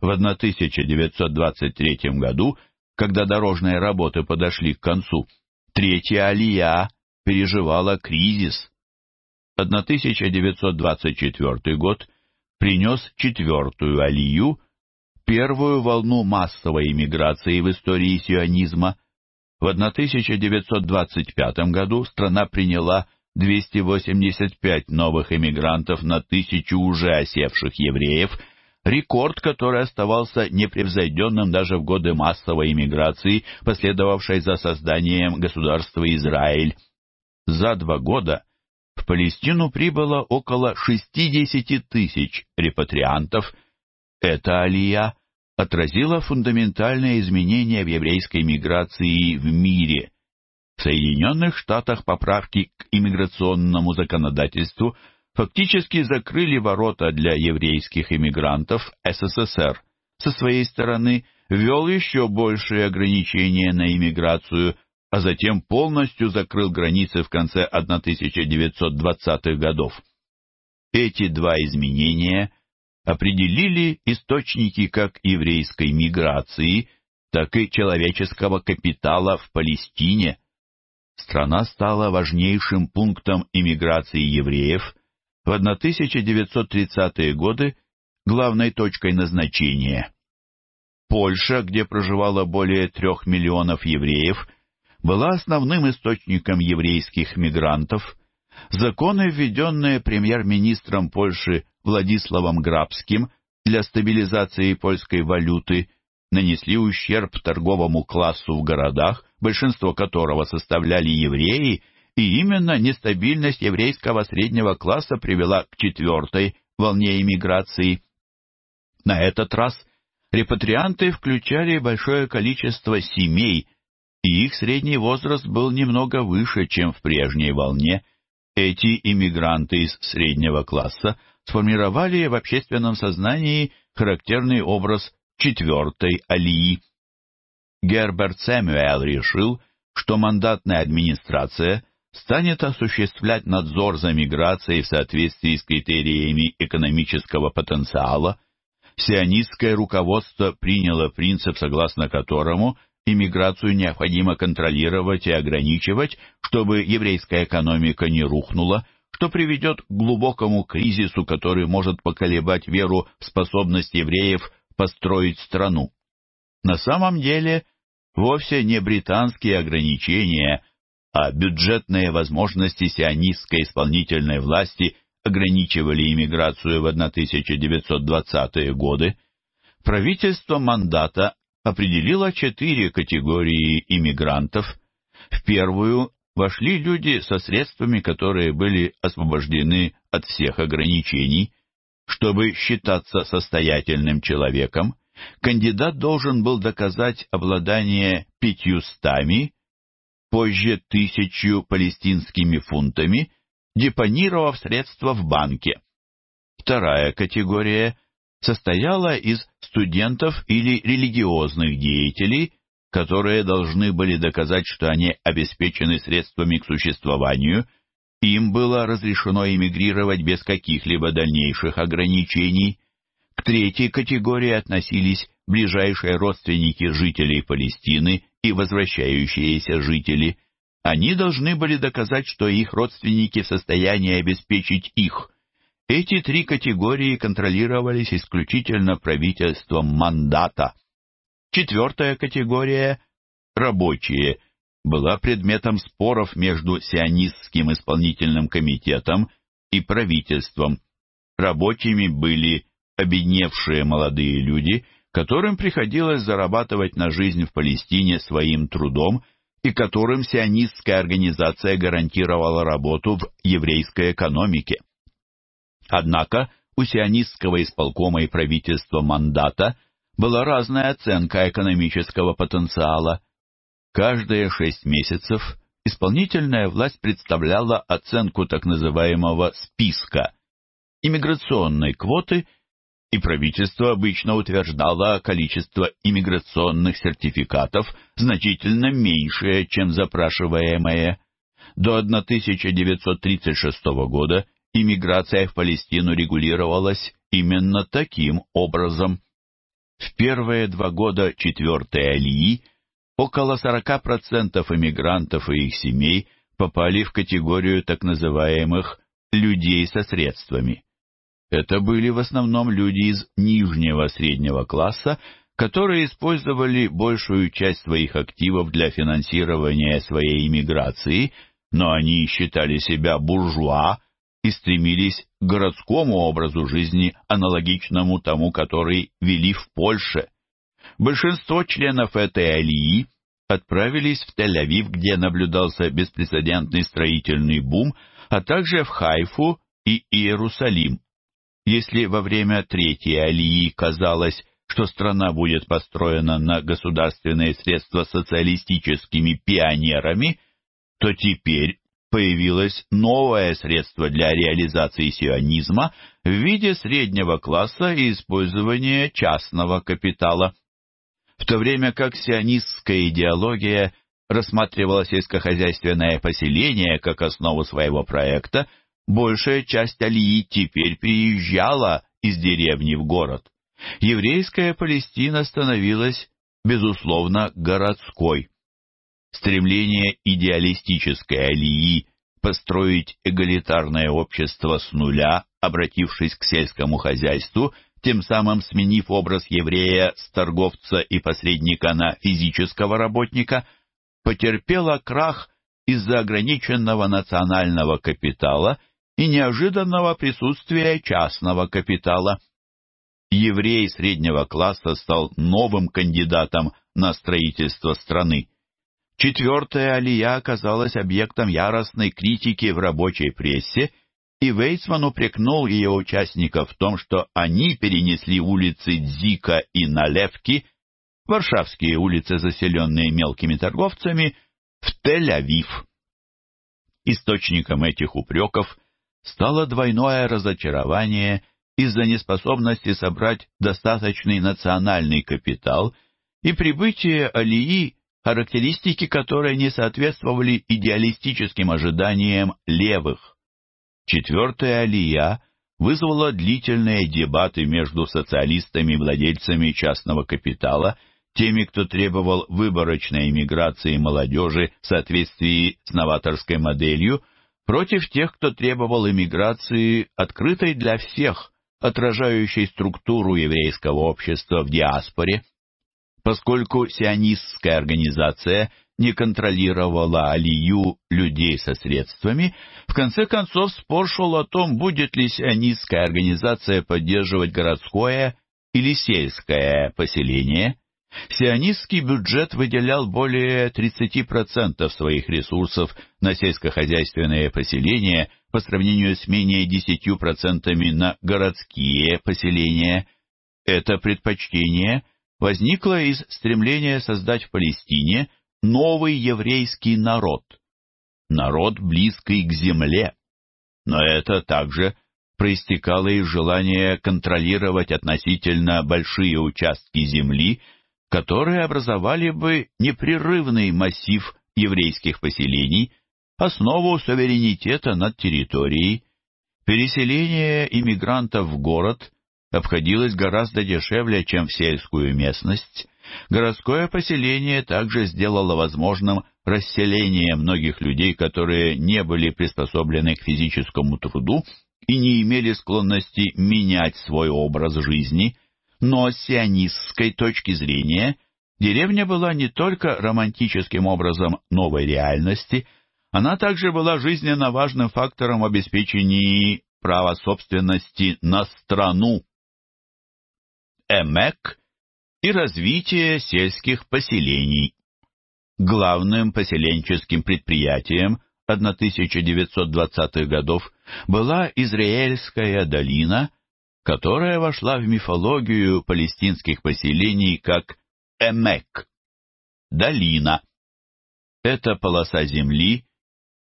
В 1923 году, когда дорожные работы подошли к концу, Третья Алия переживала кризис. 1924 год принес четвертую Алию, первую волну массовой иммиграции в истории сионизма. В 1925 году страна приняла 285 новых иммигрантов на тысячу уже осевших евреев – рекорд, который оставался непревзойденным даже в годы массовой иммиграции, последовавшей за созданием государства Израиль. За два года в Палестину прибыло около 60 тысяч репатриантов. Эта алия отразила фундаментальное изменение в еврейской миграции в мире. В Соединенных Штатах поправки к иммиграционному законодательству – фактически закрыли ворота для еврейских иммигрантов СССР. Со своей стороны ввел еще большие ограничения на иммиграцию, а затем полностью закрыл границы в конце 1920-х годов. Эти два изменения определили источники как еврейской миграции, так и человеческого капитала в Палестине. Страна стала важнейшим пунктом иммиграции евреев – в 1930-е годы главной точкой назначения. Польша, где проживало более трех миллионов евреев, была основным источником еврейских мигрантов. Законы, введенные премьер-министром Польши Владиславом Грабским для стабилизации польской валюты, нанесли ущерб торговому классу в городах, большинство которого составляли евреи – и именно нестабильность еврейского среднего класса привела к четвертой волне иммиграции. На этот раз репатрианты включали большое количество семей, и их средний возраст был немного выше, чем в прежней волне. Эти иммигранты из среднего класса сформировали в общественном сознании характерный образ четвертой алии. Герберт Сэмюэл решил, что мандатная администрация – станет осуществлять надзор за миграцией в соответствии с критериями экономического потенциала, сионистское руководство приняло принцип, согласно которому иммиграцию необходимо контролировать и ограничивать, чтобы еврейская экономика не рухнула, что приведет к глубокому кризису, который может поколебать веру в способность евреев построить страну. На самом деле, вовсе не британские ограничения – а бюджетные возможности сионистской исполнительной власти ограничивали иммиграцию в 1920-е годы, правительство мандата определило четыре категории иммигрантов. В первую вошли люди со средствами, которые были освобождены от всех ограничений. Чтобы считаться состоятельным человеком, кандидат должен был доказать обладание пятьюстами позже тысячу палестинскими фунтами, депонировав средства в банке. Вторая категория состояла из студентов или религиозных деятелей, которые должны были доказать, что они обеспечены средствами к существованию, им было разрешено эмигрировать без каких-либо дальнейших ограничений. К третьей категории относились ближайшие родственники жителей Палестины и возвращающиеся жители. Они должны были доказать, что их родственники в состоянии обеспечить их. Эти три категории контролировались исключительно правительством мандата. Четвертая категория – рабочие – была предметом споров между сионистским исполнительным комитетом и правительством. Рабочими были обедневшие молодые люди, которым приходилось зарабатывать на жизнь в Палестине своим трудом и которым сионистская организация гарантировала работу в еврейской экономике. Однако у сионистского исполкома и правительства мандата была разная оценка экономического потенциала. Каждые шесть месяцев исполнительная власть представляла оценку так называемого «списка» иммиграционной квоты и правительство обычно утверждало количество иммиграционных сертификатов значительно меньшее, чем запрашиваемое. До 1936 года иммиграция в Палестину регулировалась именно таким образом. В первые два года четвертой алии около 40% иммигрантов и их семей попали в категорию так называемых «людей со средствами». Это были в основном люди из нижнего среднего класса, которые использовали большую часть своих активов для финансирования своей иммиграции, но они считали себя буржуа и стремились к городскому образу жизни, аналогичному тому, который вели в Польше. Большинство членов этой алии отправились в Тель-Авив, где наблюдался беспрецедентный строительный бум, а также в Хайфу и Иерусалим. Если во время Третьей Алии казалось, что страна будет построена на государственные средства социалистическими пионерами, то теперь появилось новое средство для реализации сионизма в виде среднего класса и использования частного капитала. В то время как сионистская идеология рассматривала сельскохозяйственное поселение как основу своего проекта, Большая часть Алии теперь переезжала из деревни в город. Еврейская Палестина становилась, безусловно, городской. Стремление идеалистической Алии построить эгалитарное общество с нуля, обратившись к сельскому хозяйству, тем самым сменив образ еврея с торговца и посредника на физического работника, потерпело крах из-за ограниченного национального капитала и неожиданного присутствия частного капитала. Еврей среднего класса стал новым кандидатом на строительство страны. Четвертая алия оказалась объектом яростной критики в рабочей прессе, и Вейсман упрекнул ее участников в том, что они перенесли улицы Дзика и Налевки, варшавские улицы, заселенные мелкими торговцами, в Тель-Авив. Источником этих упреков стало двойное разочарование из-за неспособности собрать достаточный национальный капитал и прибытие Алии, характеристики которой не соответствовали идеалистическим ожиданиям левых. Четвертая Алия вызвала длительные дебаты между социалистами и владельцами частного капитала – теми, кто требовал выборочной иммиграции молодежи в соответствии с новаторской моделью, против тех, кто требовал иммиграции открытой для всех, отражающей структуру еврейского общества в диаспоре, поскольку сионистская организация не контролировала алию людей со средствами, в конце концов спор шел о том, будет ли сионистская организация поддерживать городское или сельское поселение. Сионистский бюджет выделял более 30% своих ресурсов на сельскохозяйственные поселения по сравнению с менее 10% на городские поселения. Это предпочтение возникло из стремления создать в Палестине новый еврейский народ. Народ, близкий к земле. Но это также проистекало из желания контролировать относительно большие участки земли – которые образовали бы непрерывный массив еврейских поселений, основу суверенитета над территорией. Переселение иммигрантов в город обходилось гораздо дешевле, чем в сельскую местность. Городское поселение также сделало возможным расселение многих людей, которые не были приспособлены к физическому труду и не имели склонности менять свой образ жизни – но с сионистской точки зрения деревня была не только романтическим образом новой реальности, она также была жизненно важным фактором в обеспечении права собственности на страну. Эмек и развитие сельских поселений. Главным поселенческим предприятием 1920-х годов была Израильская долина – которая вошла в мифологию палестинских поселений как Эмек – долина. Это полоса земли,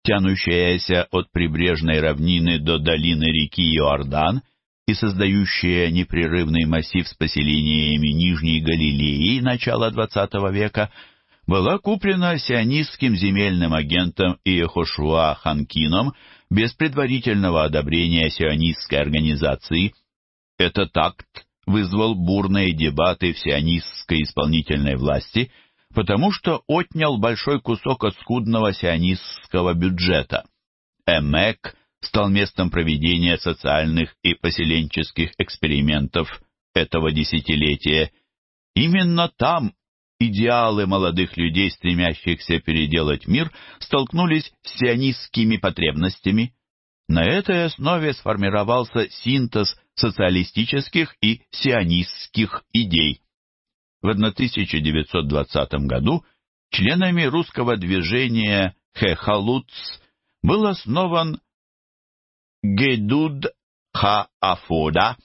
тянущаяся от прибрежной равнины до долины реки Иордан и создающая непрерывный массив с поселениями Нижней Галилеи начала XX века, была куплена сионистским земельным агентом Иехошуа Ханкином без предварительного одобрения сионистской организации – этот акт вызвал бурные дебаты в сионистской исполнительной власти, потому что отнял большой кусок от скудного сионистского бюджета. Эмек стал местом проведения социальных и поселенческих экспериментов этого десятилетия. Именно там идеалы молодых людей, стремящихся переделать мир, столкнулись с сионистскими потребностями. На этой основе сформировался синтез социалистических и сионистских идей. В 1920 году членами русского движения Хехалуц был основан Гедуд Хаафода,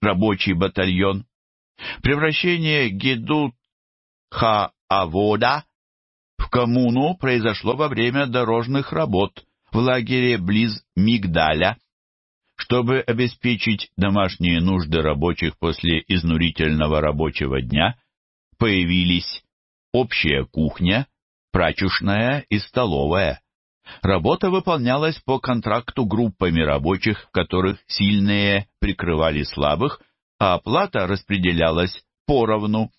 рабочий батальон. Превращение Гедуд Хаавода в коммуну произошло во время дорожных работ в лагере близ Мигдаля. Чтобы обеспечить домашние нужды рабочих после изнурительного рабочего дня, появились общая кухня, прачечная и столовая. Работа выполнялась по контракту группами рабочих, в которых сильные прикрывали слабых, а оплата распределялась поровну.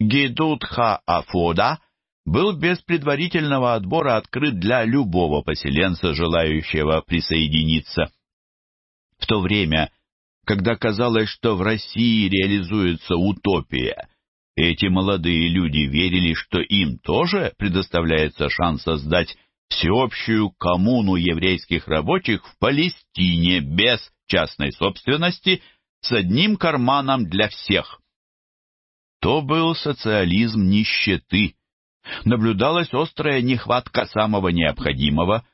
Гедутха Афода был без предварительного отбора открыт для любого поселенца, желающего присоединиться то время, когда казалось, что в России реализуется утопия, эти молодые люди верили, что им тоже предоставляется шанс создать всеобщую коммуну еврейских рабочих в Палестине без частной собственности с одним карманом для всех. То был социализм нищеты. Наблюдалась острая нехватка самого необходимого,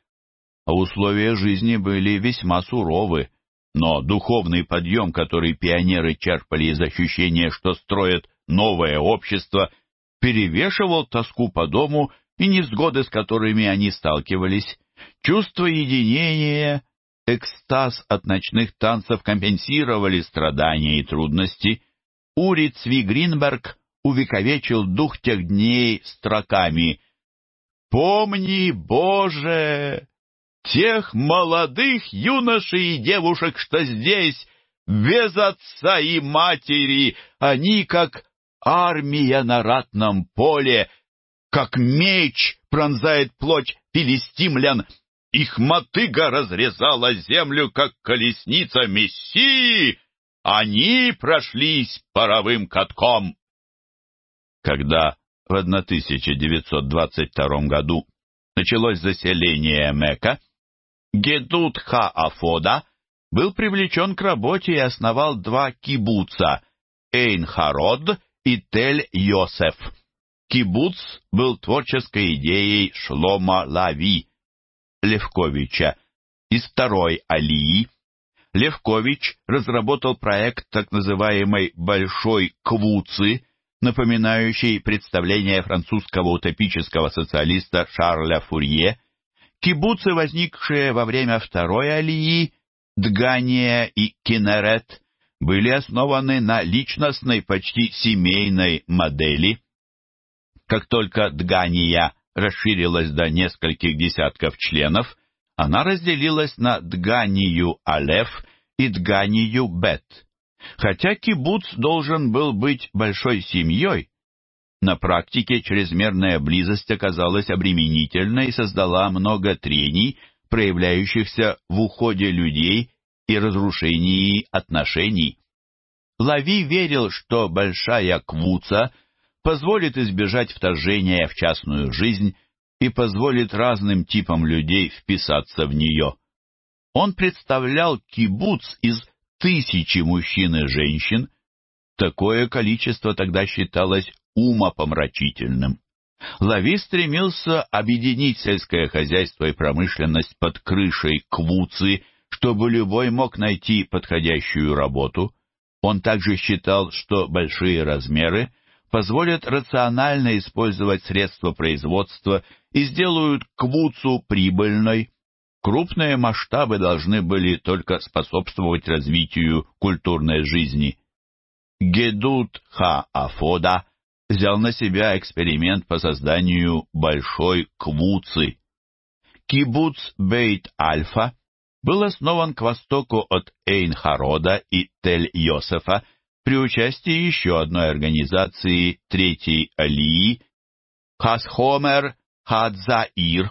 а условия жизни были весьма суровы. Но духовный подъем, который пионеры черпали из ощущения, что строят новое общество, перевешивал тоску по дому и невзгоды, с которыми они сталкивались. Чувство единения, экстаз от ночных танцев компенсировали страдания и трудности. Ури Цви Гринберг увековечил дух тех дней строками «Помни, Боже!» тех молодых юношей и девушек, что здесь, без отца и матери, они как армия на ратном поле, как меч пронзает плоть филистимлян, их мотыга разрезала землю, как колесница Мессии, они прошлись паровым катком. Когда в 1922 году началось заселение Мека, Гедутха Афода был привлечен к работе и основал два кибуца – Эйнхарод и Тель-Йосеф. Кибуц был творческой идеей Шлома Лави Левковича из второй Алии. Левкович разработал проект так называемой «большой квуцы», напоминающий представление французского утопического социалиста Шарля Фурье – Кибуцы, возникшие во время второй алии, Дгания и Кинерет, были основаны на личностной, почти семейной модели. Как только Дгания расширилась до нескольких десятков членов, она разделилась на Дганию Алеф и Дганию Бет. Хотя кибуц должен был быть большой семьей, на практике чрезмерная близость оказалась обременительной и создала много трений, проявляющихся в уходе людей и разрушении отношений. Лави верил, что большая квуца позволит избежать вторжения в частную жизнь и позволит разным типам людей вписаться в нее. Он представлял кибуц из тысячи мужчин и женщин. Такое количество тогда считалось умопомрачительным. Лави стремился объединить сельское хозяйство и промышленность под крышей квуцы, чтобы любой мог найти подходящую работу. Он также считал, что большие размеры позволят рационально использовать средства производства и сделают Квуцу прибыльной. Крупные масштабы должны были только способствовать развитию культурной жизни. Гедут Ха Афода – взял на себя эксперимент по созданию большой квуцы. Кибуц Бейт-Альфа был основан к востоку от Эйн-Харода и Тель-Йосефа при участии еще одной организации Третьей Алии Хасхомер Хадзаир,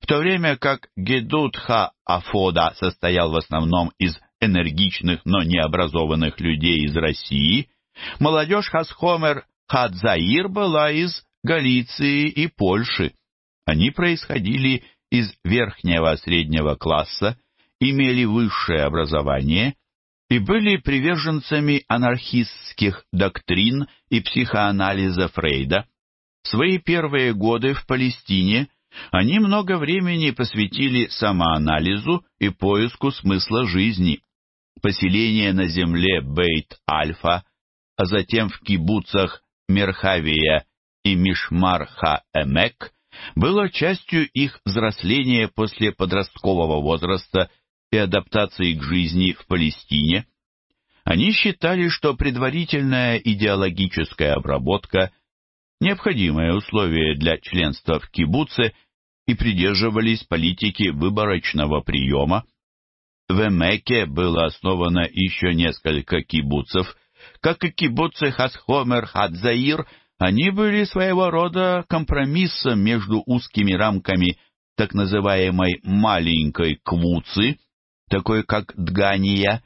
в то время как Гедутха Афода состоял в основном из энергичных, но необразованных людей из России, молодежь Хасхомер Хадзаир была из Галиции и Польши. Они происходили из верхнего среднего класса, имели высшее образование и были приверженцами анархистских доктрин и психоанализа Фрейда. В свои первые годы в Палестине они много времени посвятили самоанализу и поиску смысла жизни. Поселение на земле Бейт-Альфа, а затем в кибуцах Мерхавия и Мишмар-ха-Эмек было частью их взросления после подросткового возраста и адаптации к жизни в Палестине. Они считали, что предварительная идеологическая обработка – необходимое условие для членства в кибуце и придерживались политики выборочного приема. В Эмеке было основано еще несколько кибуцев – как и кибуцы Хасхомер Хадзаир, они были своего рода компромиссом между узкими рамками так называемой «маленькой квуцы», такой как Дгания,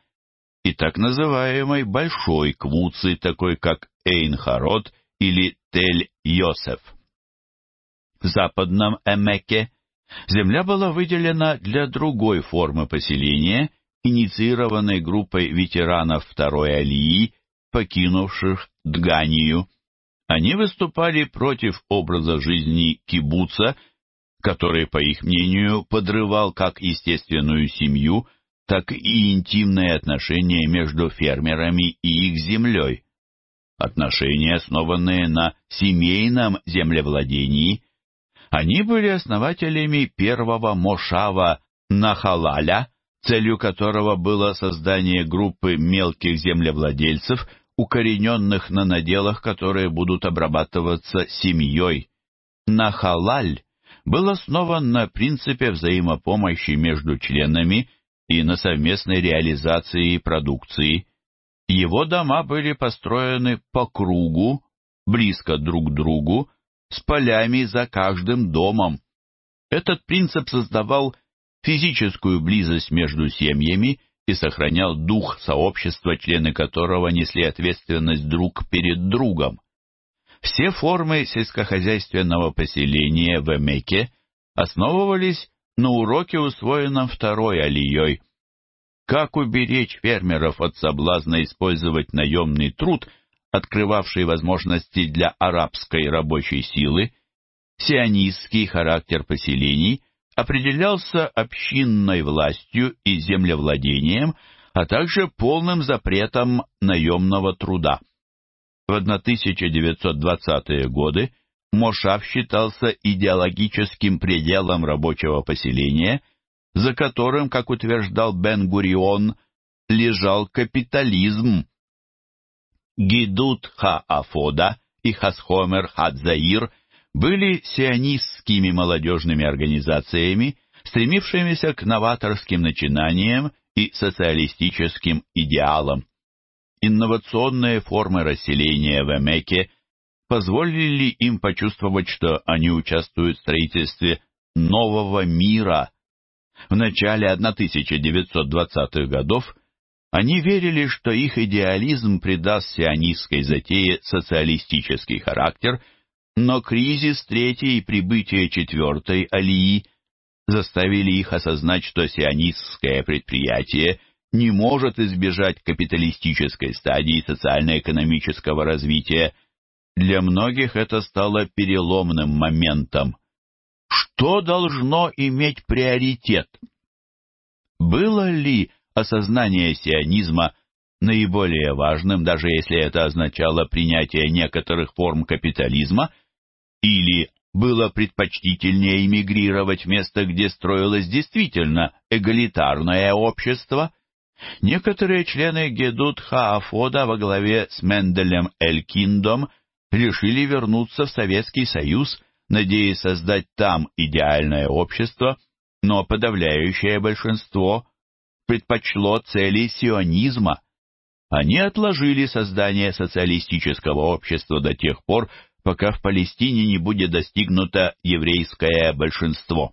и так называемой «большой квуцы», такой как Эйнхарод или Тель-Йосеф. В западном Эмеке земля была выделена для другой формы поселения, инициированной группой ветеранов Второй Алии покинувших Дганию. Они выступали против образа жизни кибуца, который, по их мнению, подрывал как естественную семью, так и интимные отношения между фермерами и их землей. Отношения, основанные на семейном землевладении. Они были основателями первого мошава Нахалаля, целью которого было создание группы мелких землевладельцев – укорененных на наделах, которые будут обрабатываться семьей. нахалаль был основан на принципе взаимопомощи между членами и на совместной реализации продукции. Его дома были построены по кругу, близко друг к другу, с полями за каждым домом. Этот принцип создавал физическую близость между семьями и сохранял дух сообщества, члены которого несли ответственность друг перед другом. Все формы сельскохозяйственного поселения в Эмеке основывались на уроке, усвоенном второй алией. Как уберечь фермеров от соблазна использовать наемный труд, открывавший возможности для арабской рабочей силы, сионистский характер поселений – определялся общинной властью и землевладением, а также полным запретом наемного труда. В 1920-е годы Мошав считался идеологическим пределом рабочего поселения, за которым, как утверждал Бен-Гурион, лежал капитализм. Гидут Ха-Афода и Хасхомер Хадзаир были сионистскими молодежными организациями, стремившимися к новаторским начинаниям и социалистическим идеалам. Инновационные формы расселения в Эмеке позволили им почувствовать, что они участвуют в строительстве нового мира. В начале 1920-х годов они верили, что их идеализм придаст сионистской затее социалистический характер – но кризис третьей и прибытие четвертой Алии заставили их осознать, что сионистское предприятие не может избежать капиталистической стадии социально-экономического развития. Для многих это стало переломным моментом. Что должно иметь приоритет? Было ли осознание сионизма наиболее важным, даже если это означало принятие некоторых форм капитализма – или было предпочтительнее эмигрировать в место, где строилось действительно эгалитарное общество? Некоторые члены Гедут Хаафода во главе с Менделем Элькиндом решили вернуться в Советский Союз, надеясь создать там идеальное общество, но подавляющее большинство предпочло цели сионизма. Они отложили создание социалистического общества до тех пор, пока в Палестине не будет достигнуто еврейское большинство.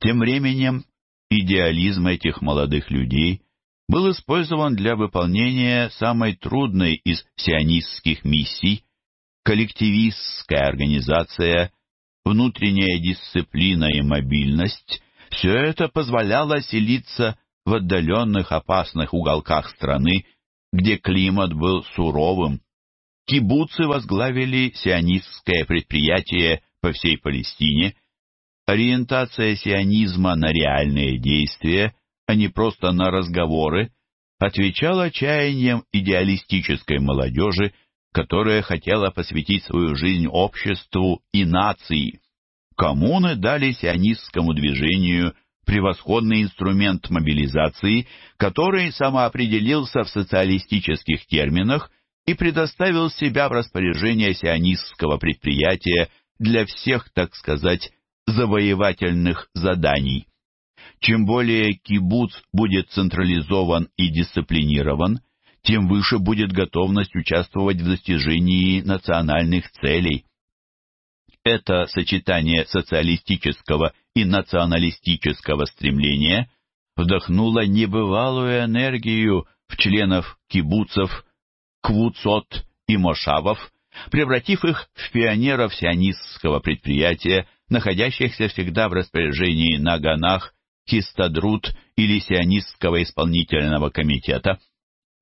Тем временем идеализм этих молодых людей был использован для выполнения самой трудной из сионистских миссий – коллективистская организация, внутренняя дисциплина и мобильность – все это позволяло селиться в отдаленных опасных уголках страны, где климат был суровым Кибуцы возглавили сионистское предприятие по всей Палестине. Ориентация сионизма на реальные действия, а не просто на разговоры, отвечала чаяниям идеалистической молодежи, которая хотела посвятить свою жизнь обществу и нации. Коммуны дали сионистскому движению превосходный инструмент мобилизации, который самоопределился в социалистических терминах – и предоставил себя в распоряжение сионистского предприятия для всех, так сказать, завоевательных заданий. Чем более кибуц будет централизован и дисциплинирован, тем выше будет готовность участвовать в достижении национальных целей. Это сочетание социалистического и националистического стремления вдохнуло небывалую энергию в членов кибуцев Квуцот и Мошавов, превратив их в пионеров сионистского предприятия, находящихся всегда в распоряжении Наганах, Хистадрут или сионистского исполнительного комитета.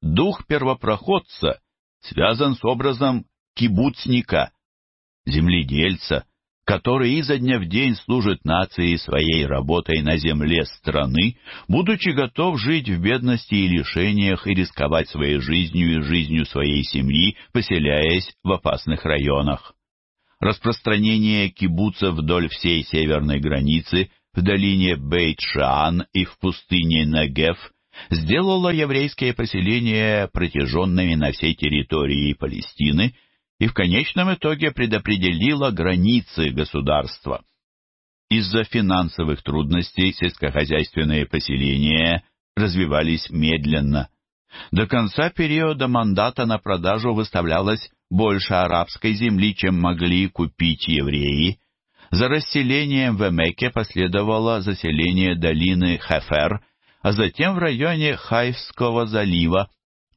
Дух первопроходца связан с образом кибуцника, земледельца, который изо дня в день служит нации своей работой на земле страны, будучи готов жить в бедности и лишениях и рисковать своей жизнью и жизнью своей семьи, поселяясь в опасных районах. Распространение кибуца вдоль всей северной границы, в долине Бейт-Шаан и в пустыне Нагеф сделало еврейские поселения протяженными на всей территории Палестины и в конечном итоге предопределила границы государства. Из-за финансовых трудностей сельскохозяйственные поселения развивались медленно. До конца периода мандата на продажу выставлялось больше арабской земли, чем могли купить евреи. За расселением в Эмеке последовало заселение долины Хефер, а затем в районе Хайфского залива.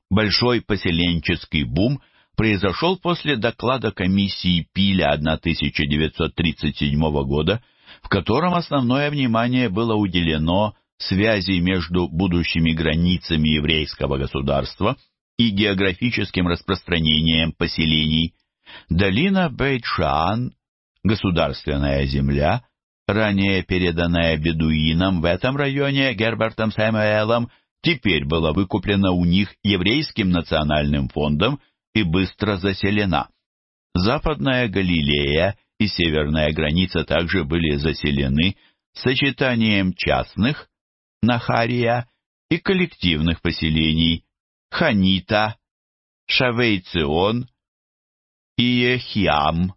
Большой поселенческий бум – произошел после доклада комиссии Пиля 1937 года, в котором основное внимание было уделено связи между будущими границами еврейского государства и географическим распространением поселений. Долина Бейт-Шаан, государственная земля, ранее переданная бедуинам в этом районе Гербертом Сэмюэлом, теперь была выкуплена у них еврейским национальным фондом – и быстро заселена. Западная Галилея и северная граница также были заселены сочетанием частных, Нахария, и коллективных поселений, Ханита, Шавейцион и Ехиам.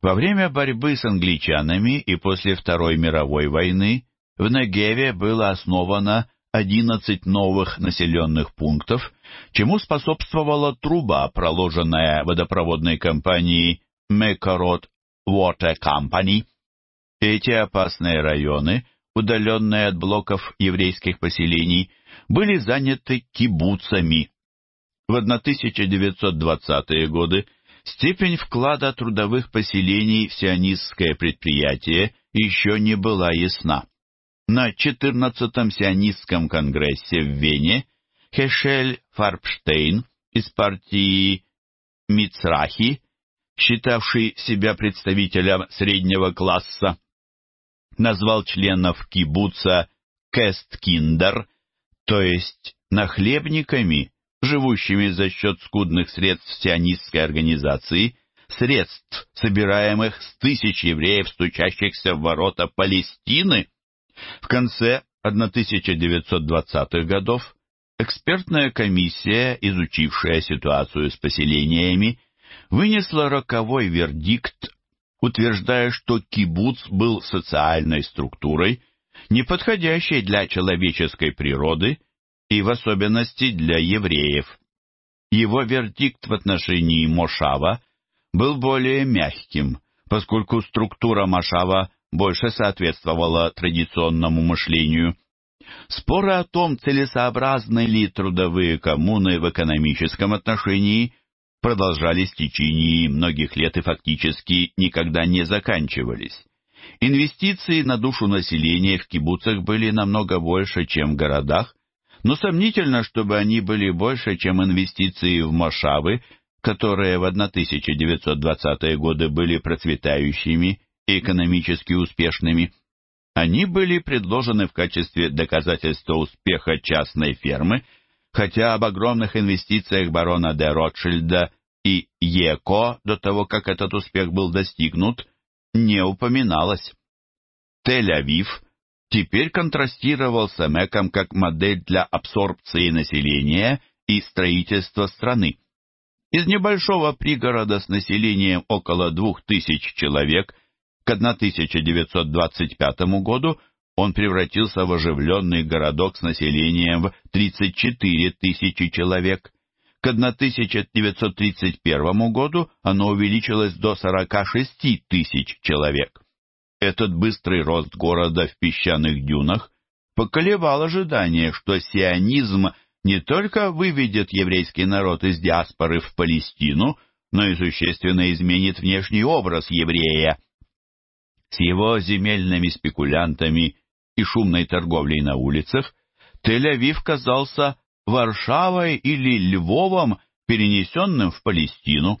Во время борьбы с англичанами и после Второй мировой войны в Негеве было основано 11 новых населенных пунктов, чему способствовала труба, проложенная водопроводной компанией Мекород Water Company. Эти опасные районы, удаленные от блоков еврейских поселений, были заняты кибуцами. В 1920-е годы степень вклада трудовых поселений в сионистское предприятие еще не была ясна. На 14-м сионистском конгрессе в Вене Хешель Фарбштейн из партии Мицрахи, считавший себя представителем среднего класса, назвал членов кибуца кесткиндер, то есть нахлебниками, живущими за счет скудных средств сионистской организации, средств, собираемых с тысяч евреев, стучащихся в ворота Палестины, в конце 1920-х годов экспертная комиссия, изучившая ситуацию с поселениями, вынесла роковой вердикт, утверждая, что кибуц был социальной структурой, неподходящей для человеческой природы и в особенности для евреев. Его вердикт в отношении Мошава был более мягким, поскольку структура Мошава больше соответствовало традиционному мышлению. Споры о том, целесообразны ли трудовые коммуны в экономическом отношении, продолжались в течение многих лет и фактически никогда не заканчивались. Инвестиции на душу населения в кибуцах были намного больше, чем в городах, но сомнительно, чтобы они были больше, чем инвестиции в Машавы, которые в 1920-е годы были процветающими и экономически успешными. Они были предложены в качестве доказательства успеха частной фермы, хотя об огромных инвестициях барона де Ротшильда и ЕКО до того, как этот успех был достигнут, не упоминалось. Тель-Авив теперь контрастировал с Эмеком как модель для абсорбции населения и строительства страны. Из небольшого пригорода с населением около двух тысяч человек – к 1925 году он превратился в оживленный городок с населением в 34 тысячи человек. К 1931 году оно увеличилось до 46 тысяч человек. Этот быстрый рост города в песчаных дюнах поколебал ожидание, что сионизм не только выведет еврейский народ из диаспоры в Палестину, но и существенно изменит внешний образ еврея с его земельными спекулянтами и шумной торговлей на улицах, Тель-Авив казался Варшавой или Львовом, перенесенным в Палестину.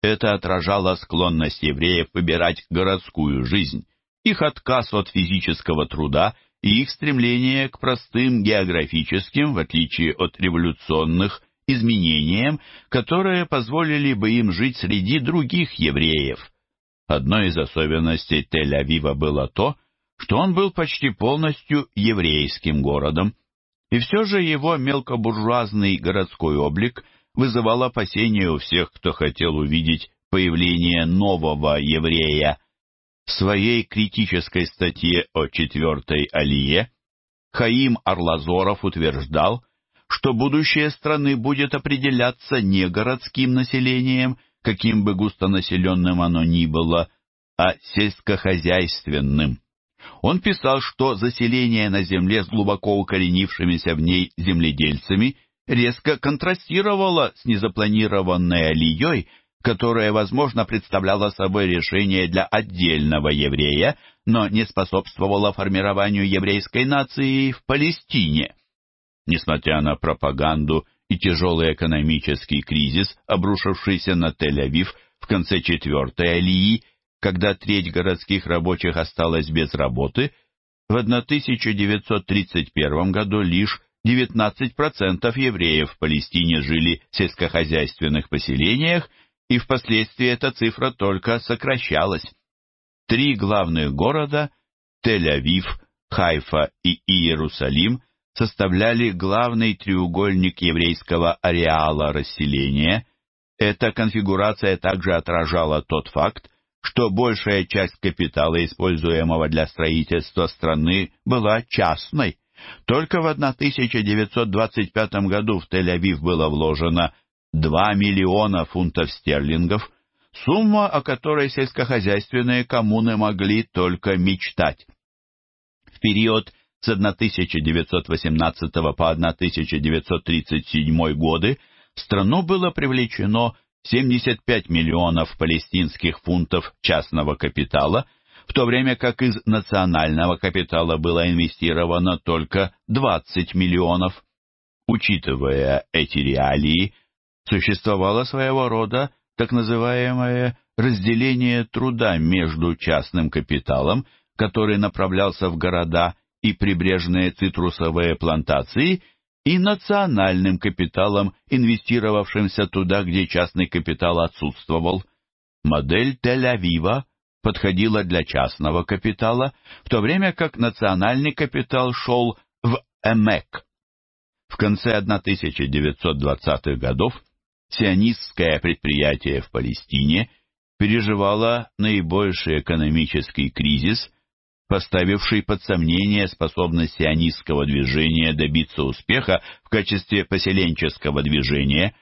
Это отражало склонность евреев выбирать городскую жизнь, их отказ от физического труда и их стремление к простым географическим, в отличие от революционных, изменениям, которые позволили бы им жить среди других евреев. Одной из особенностей Тель-Авива было то, что он был почти полностью еврейским городом, и все же его мелкобуржуазный городской облик вызывал опасения у всех, кто хотел увидеть появление нового еврея. В своей критической статье о четвертой Алие Хаим Арлазоров утверждал, что будущее страны будет определяться не городским населением – каким бы густонаселенным оно ни было, а сельскохозяйственным. Он писал, что заселение на земле с глубоко укоренившимися в ней земледельцами резко контрастировало с незапланированной алией, которая, возможно, представляла собой решение для отдельного еврея, но не способствовала формированию еврейской нации в Палестине. Несмотря на пропаганду и тяжелый экономический кризис, обрушившийся на Тель-Авив в конце четвертой алии, когда треть городских рабочих осталась без работы, в 1931 году лишь 19% евреев в Палестине жили в сельскохозяйственных поселениях, и впоследствии эта цифра только сокращалась. Три главных города – Тель-Авив, Хайфа и Иерусалим составляли главный треугольник еврейского ареала расселения. Эта конфигурация также отражала тот факт, что большая часть капитала, используемого для строительства страны, была частной. Только в 1925 году в Тель-Авив было вложено 2 миллиона фунтов стерлингов, сумма, о которой сельскохозяйственные коммуны могли только мечтать. В период с 1918 по 1937 годы в страну было привлечено 75 миллионов палестинских фунтов частного капитала, в то время как из национального капитала было инвестировано только 20 миллионов. Учитывая эти реалии, существовало своего рода так называемое разделение труда между частным капиталом, который направлялся в города и прибрежные цитрусовые плантации и национальным капиталом, инвестировавшимся туда, где частный капитал отсутствовал. Модель Тель-Авива подходила для частного капитала, в то время как национальный капитал шел в ЭМЭК. В конце 1920-х годов сионистское предприятие в Палестине переживало наибольший экономический кризис – поставивший под сомнение способность сионистского движения добиться успеха в качестве поселенческого движения,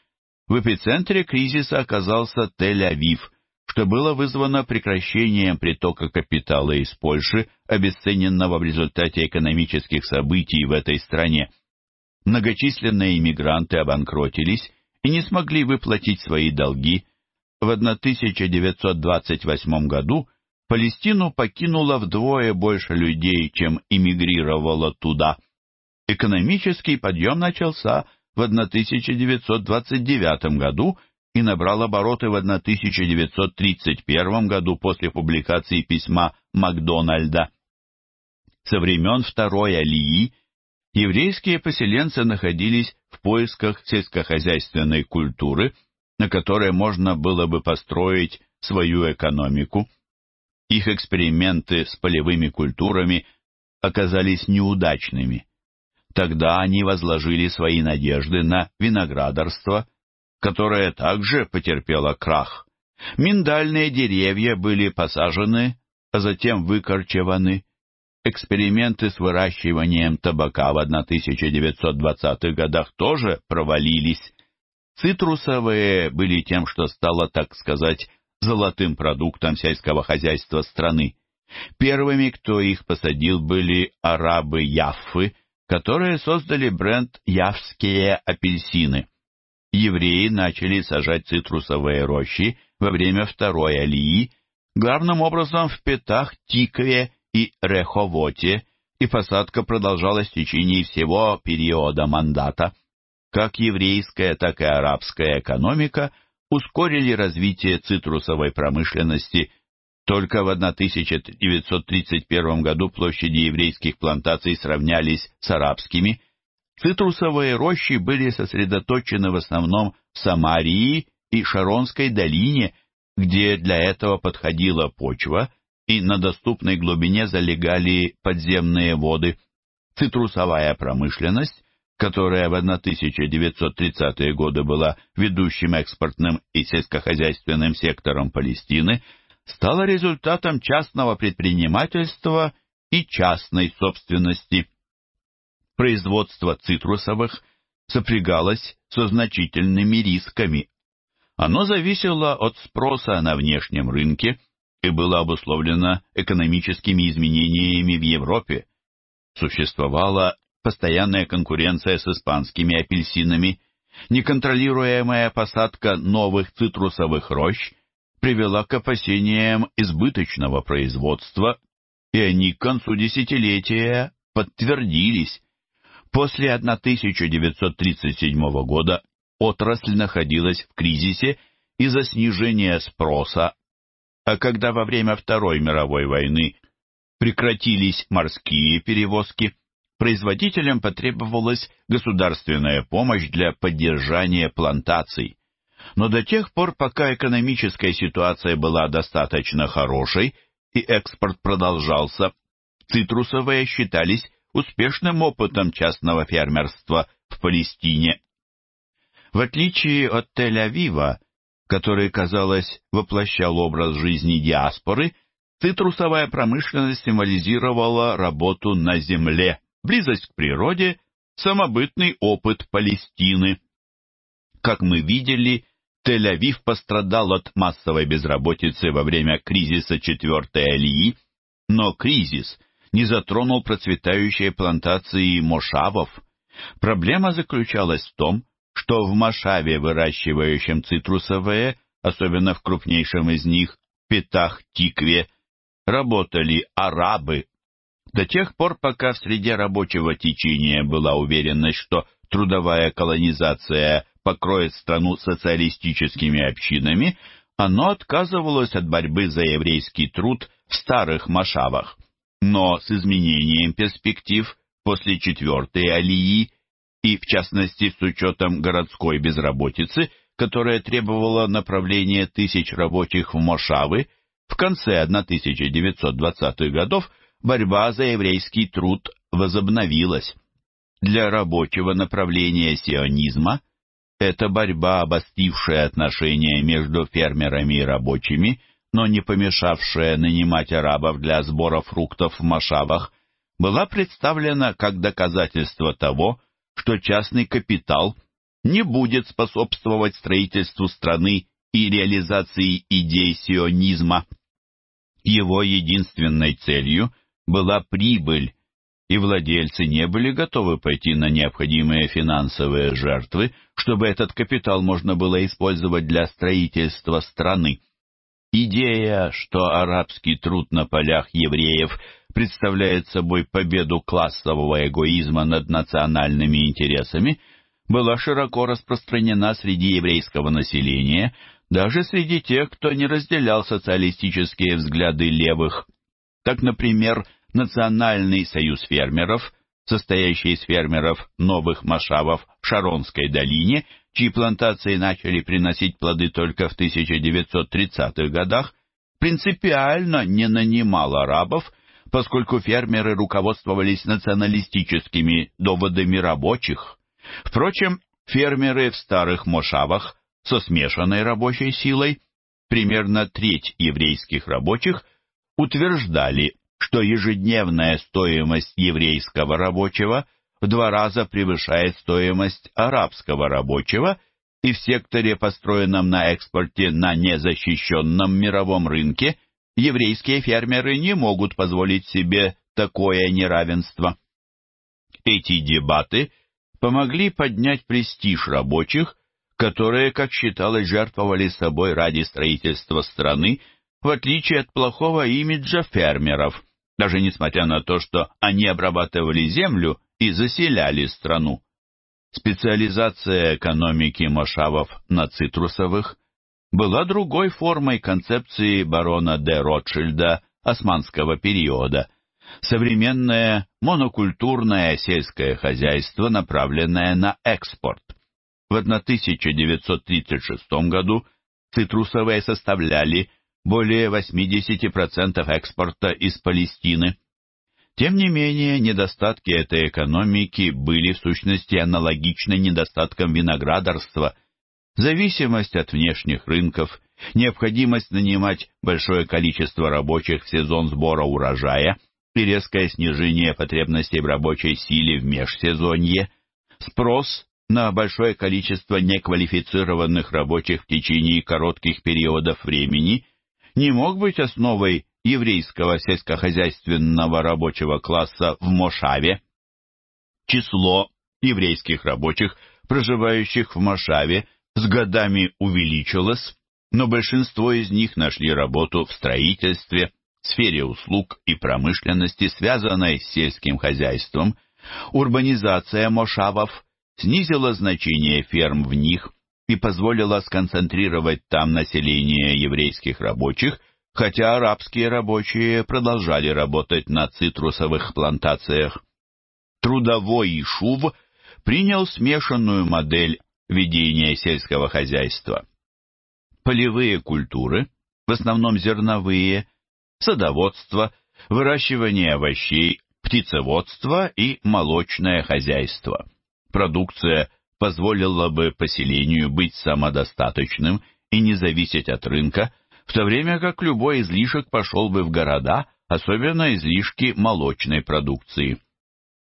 в эпицентре кризиса оказался Тель-Авив, что было вызвано прекращением притока капитала из Польши, обесцененного в результате экономических событий в этой стране. Многочисленные иммигранты обанкротились и не смогли выплатить свои долги. В 1928 году – Палестину покинуло вдвое больше людей, чем эмигрировало туда. Экономический подъем начался в 1929 году и набрал обороты в 1931 году после публикации письма Макдональда. Со времен Второй Алии еврейские поселенцы находились в поисках сельскохозяйственной культуры, на которой можно было бы построить свою экономику. Их эксперименты с полевыми культурами оказались неудачными. Тогда они возложили свои надежды на виноградарство, которое также потерпело крах. Миндальные деревья были посажены, а затем выкорчеваны. Эксперименты с выращиванием табака в 1920-х годах тоже провалились. Цитрусовые были тем, что стало, так сказать, золотым продуктом сельского хозяйства страны. Первыми, кто их посадил, были арабы Яффы, которые создали бренд «Яфские апельсины». Евреи начали сажать цитрусовые рощи во время Второй Алии, главным образом в Петах, Тикве и Реховоте, и посадка продолжалась в течение всего периода мандата. Как еврейская, так и арабская экономика ускорили развитие цитрусовой промышленности. Только в 1931 году площади еврейских плантаций сравнялись с арабскими. Цитрусовые рощи были сосредоточены в основном в Самарии и Шаронской долине, где для этого подходила почва и на доступной глубине залегали подземные воды. Цитрусовая промышленность которая в 1930-е годы была ведущим экспортным и сельскохозяйственным сектором Палестины, стала результатом частного предпринимательства и частной собственности. Производство цитрусовых сопрягалось со значительными рисками. Оно зависело от спроса на внешнем рынке и было обусловлено экономическими изменениями в Европе. Существовала постоянная конкуренция с испанскими апельсинами, неконтролируемая посадка новых цитрусовых рощ привела к опасениям избыточного производства, и они к концу десятилетия подтвердились. После 1937 года отрасль находилась в кризисе из-за снижения спроса, а когда во время Второй мировой войны прекратились морские перевозки – производителям потребовалась государственная помощь для поддержания плантаций. Но до тех пор, пока экономическая ситуация была достаточно хорошей и экспорт продолжался, цитрусовые считались успешным опытом частного фермерства в Палестине. В отличие от Тель-Авива, который, казалось, воплощал образ жизни диаспоры, цитрусовая промышленность символизировала работу на земле близость к природе, самобытный опыт Палестины. Как мы видели, Тель-Авив пострадал от массовой безработицы во время кризиса четвертой Алии, но кризис не затронул процветающие плантации мошавов. Проблема заключалась в том, что в мошаве, выращивающем цитрусовые, особенно в крупнейшем из них, пятах тикве, работали арабы, до тех пор, пока в среде рабочего течения была уверенность, что трудовая колонизация покроет страну социалистическими общинами, оно отказывалось от борьбы за еврейский труд в старых Машавах. Но с изменением перспектив после четвертой алии и, в частности, с учетом городской безработицы, которая требовала направления тысяч рабочих в Мошавы, в конце 1920-х годов борьба за еврейский труд возобновилась. Для рабочего направления сионизма эта борьба, обостившая отношения между фермерами и рабочими, но не помешавшая нанимать арабов для сбора фруктов в Машавах, была представлена как доказательство того, что частный капитал не будет способствовать строительству страны и реализации идей сионизма. Его единственной целью была прибыль, и владельцы не были готовы пойти на необходимые финансовые жертвы, чтобы этот капитал можно было использовать для строительства страны. Идея, что арабский труд на полях евреев представляет собой победу классового эгоизма над национальными интересами, была широко распространена среди еврейского населения, даже среди тех, кто не разделял социалистические взгляды левых. Так, например, Национальный союз фермеров, состоящий из фермеров новых машавов в Шаронской долине, чьи плантации начали приносить плоды только в 1930-х годах, принципиально не нанимал арабов, поскольку фермеры руководствовались националистическими доводами рабочих. Впрочем, фермеры в старых мошавах со смешанной рабочей силой, примерно треть еврейских рабочих, утверждали, что ежедневная стоимость еврейского рабочего в два раза превышает стоимость арабского рабочего, и в секторе, построенном на экспорте на незащищенном мировом рынке, еврейские фермеры не могут позволить себе такое неравенство. Эти дебаты помогли поднять престиж рабочих, которые, как считалось, жертвовали собой ради строительства страны, в отличие от плохого имиджа фермеров – даже несмотря на то, что они обрабатывали землю и заселяли страну. Специализация экономики мошавов на цитрусовых была другой формой концепции барона де Ротшильда османского периода – современное монокультурное сельское хозяйство, направленное на экспорт. В 1936 году цитрусовые составляли более 80% экспорта из Палестины. Тем не менее, недостатки этой экономики были в сущности аналогичны недостаткам виноградарства, зависимость от внешних рынков, необходимость нанимать большое количество рабочих в сезон сбора урожая и резкое снижение потребностей в рабочей силе в межсезонье, спрос на большое количество неквалифицированных рабочих в течение коротких периодов времени не мог быть основой еврейского сельскохозяйственного рабочего класса в Мошаве. Число еврейских рабочих, проживающих в Мошаве, с годами увеличилось, но большинство из них нашли работу в строительстве, сфере услуг и промышленности, связанной с сельским хозяйством. Урбанизация Мошавов снизила значение ферм в них – и позволила сконцентрировать там население еврейских рабочих, хотя арабские рабочие продолжали работать на цитрусовых плантациях. Трудовой Ишув принял смешанную модель ведения сельского хозяйства. Полевые культуры, в основном зерновые, садоводство, выращивание овощей, птицеводство и молочное хозяйство. Продукция – позволило бы поселению быть самодостаточным и не зависеть от рынка, в то время как любой излишек пошел бы в города, особенно излишки молочной продукции.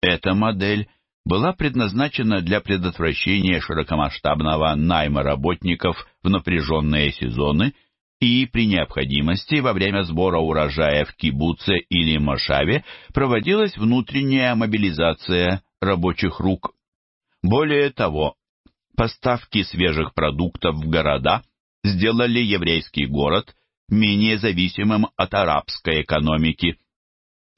Эта модель была предназначена для предотвращения широкомасштабного найма работников в напряженные сезоны и, при необходимости, во время сбора урожая в кибуце или Машаве проводилась внутренняя мобилизация рабочих рук. Более того, поставки свежих продуктов в города сделали еврейский город менее зависимым от арабской экономики.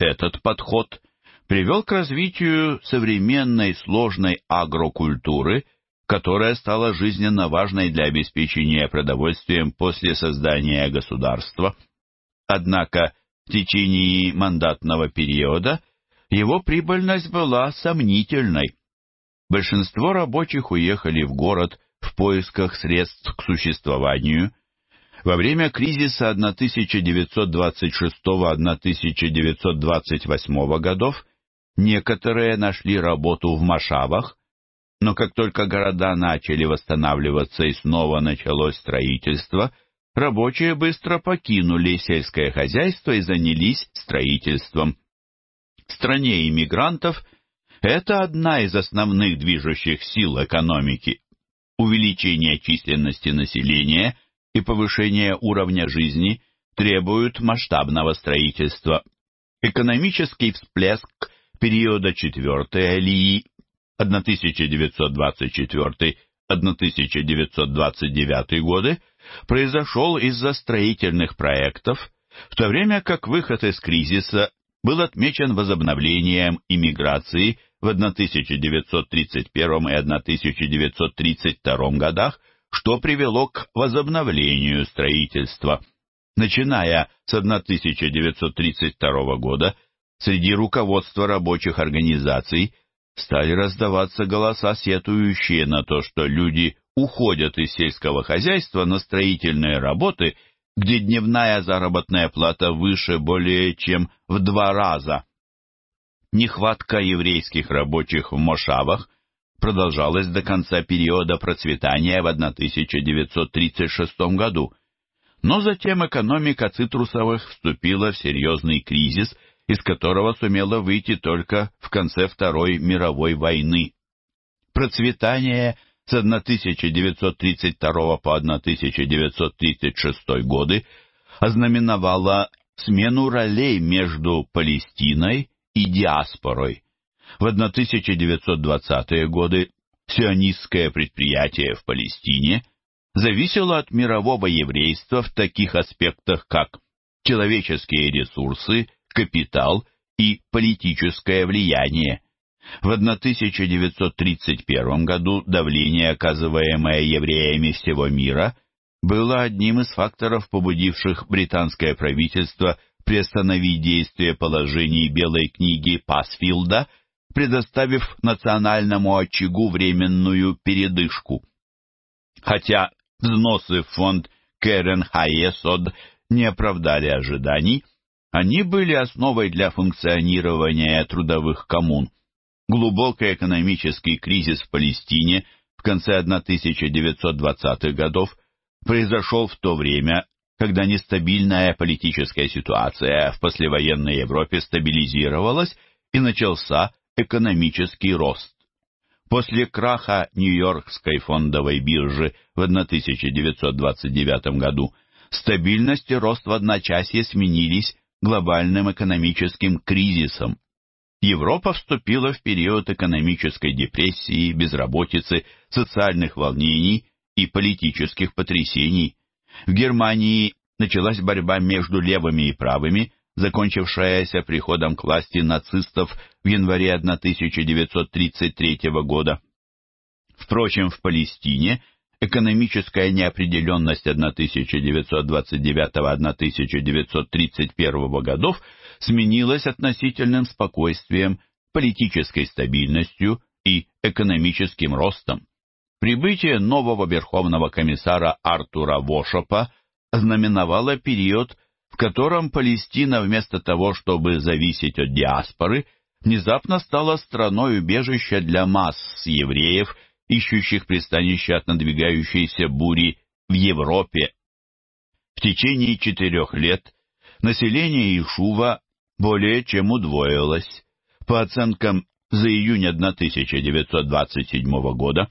Этот подход привел к развитию современной сложной агрокультуры, которая стала жизненно важной для обеспечения продовольствием после создания государства. Однако в течение мандатного периода его прибыльность была сомнительной большинство рабочих уехали в город в поисках средств к существованию. Во время кризиса 1926-1928 годов некоторые нашли работу в Машавах, но как только города начали восстанавливаться и снова началось строительство, рабочие быстро покинули сельское хозяйство и занялись строительством. В стране иммигрантов – это одна из основных движущих сил экономики. Увеличение численности населения и повышение уровня жизни требуют масштабного строительства. Экономический всплеск периода четвертой алии 1924-1929 годы произошел из-за строительных проектов, в то время как выход из кризиса был отмечен возобновлением иммиграции в 1931 и 1932 годах, что привело к возобновлению строительства. Начиная с 1932 года, среди руководства рабочих организаций стали раздаваться голоса, сетующие на то, что люди уходят из сельского хозяйства на строительные работы, где дневная заработная плата выше более чем в два раза – нехватка еврейских рабочих в Мошавах продолжалась до конца периода процветания в 1936 году, но затем экономика цитрусовых вступила в серьезный кризис, из которого сумела выйти только в конце Второй мировой войны. Процветание с 1932 по 1936 годы ознаменовало смену ролей между Палестиной и диаспорой. В 1920-е годы сионистское предприятие в Палестине зависело от мирового еврейства в таких аспектах, как человеческие ресурсы, капитал и политическое влияние. В 1931 году давление, оказываемое евреями всего мира, было одним из факторов, побудивших британское правительство приостановить действие положений Белой книги Пасфилда, предоставив национальному очагу временную передышку. Хотя взносы в фонд Керен-Хаесод не оправдали ожиданий, они были основой для функционирования трудовых коммун. Глубокий экономический кризис в Палестине в конце 1920-х годов произошел в то время, когда нестабильная политическая ситуация в послевоенной Европе стабилизировалась и начался экономический рост. После краха Нью-Йоркской фондовой биржи в 1929 году стабильность и рост в одночасье сменились глобальным экономическим кризисом. Европа вступила в период экономической депрессии, безработицы, социальных волнений и политических потрясений. В Германии началась борьба между левыми и правыми, закончившаяся приходом к власти нацистов в январе 1933 года. Впрочем, в Палестине экономическая неопределенность 1929-1931 годов сменилась относительным спокойствием, политической стабильностью и экономическим ростом. Прибытие нового верховного комиссара Артура Вошопа знаменовало период, в котором Палестина вместо того, чтобы зависеть от диаспоры, внезапно стала страной убежища для масс евреев, ищущих пристанища от надвигающейся бури в Европе. В течение четырех лет население Ишува более чем удвоилось. По оценкам за июнь 1927 года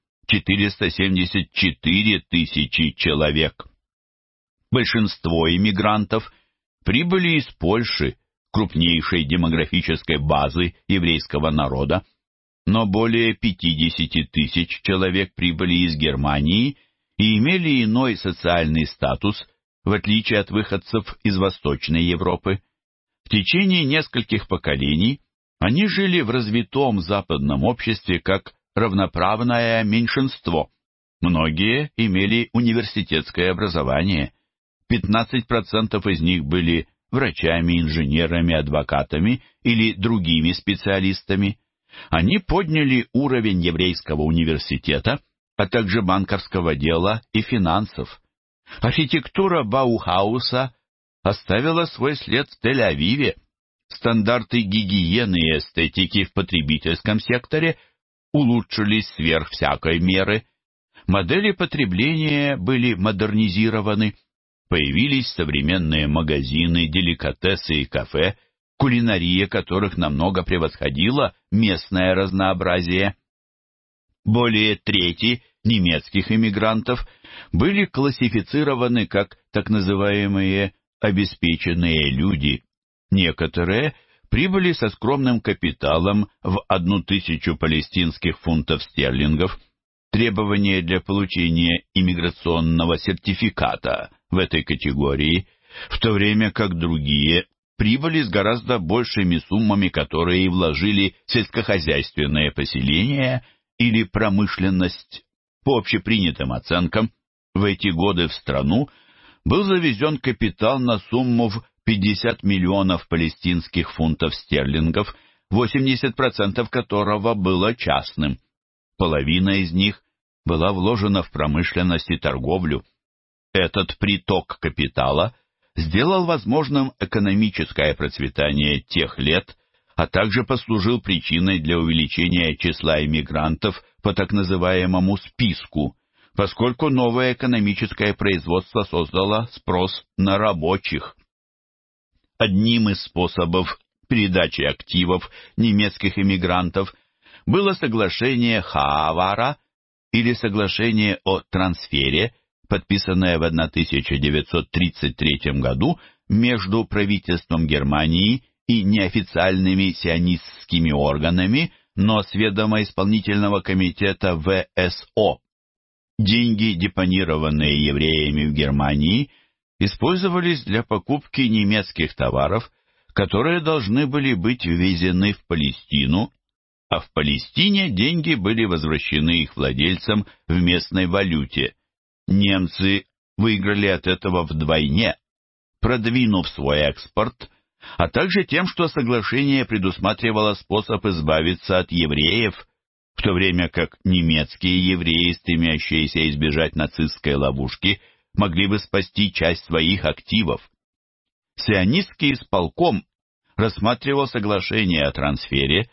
474 тысячи человек. Большинство иммигрантов прибыли из Польши, крупнейшей демографической базы еврейского народа, но более 50 тысяч человек прибыли из Германии и имели иной социальный статус, в отличие от выходцев из Восточной Европы. В течение нескольких поколений они жили в развитом западном обществе как равноправное меньшинство. Многие имели университетское образование. 15% из них были врачами, инженерами, адвокатами или другими специалистами. Они подняли уровень еврейского университета, а также банковского дела и финансов. Архитектура Баухауса оставила свой след в Тель-Авиве. Стандарты гигиены и эстетики в потребительском секторе улучшились сверх всякой меры, модели потребления были модернизированы, появились современные магазины, деликатесы и кафе, кулинария которых намного превосходила местное разнообразие. Более трети немецких иммигрантов были классифицированы как так называемые «обеспеченные люди», некоторые прибыли со скромным капиталом в одну тысячу палестинских фунтов стерлингов. Требование для получения иммиграционного сертификата в этой категории, в то время как другие прибыли с гораздо большими суммами, которые вложили сельскохозяйственное поселение или промышленность. По общепринятым оценкам, в эти годы в страну был завезен капитал на сумму в 50 миллионов палестинских фунтов стерлингов, 80% которого было частным. Половина из них была вложена в промышленность и торговлю. Этот приток капитала сделал возможным экономическое процветание тех лет, а также послужил причиной для увеличения числа иммигрантов по так называемому «списку», поскольку новое экономическое производство создало спрос на рабочих. Одним из способов передачи активов немецких иммигрантов было соглашение Хаавара или соглашение о трансфере, подписанное в 1933 году между правительством Германии и неофициальными сионистскими органами, но с ведома исполнительного комитета ВСО. Деньги, депонированные евреями в Германии, использовались для покупки немецких товаров, которые должны были быть ввезены в Палестину, а в Палестине деньги были возвращены их владельцам в местной валюте. Немцы выиграли от этого вдвойне, продвинув свой экспорт, а также тем, что соглашение предусматривало способ избавиться от евреев, в то время как немецкие евреи, стремящиеся избежать нацистской ловушки, могли бы спасти часть своих активов. Сионистский исполком рассматривал соглашение о трансфере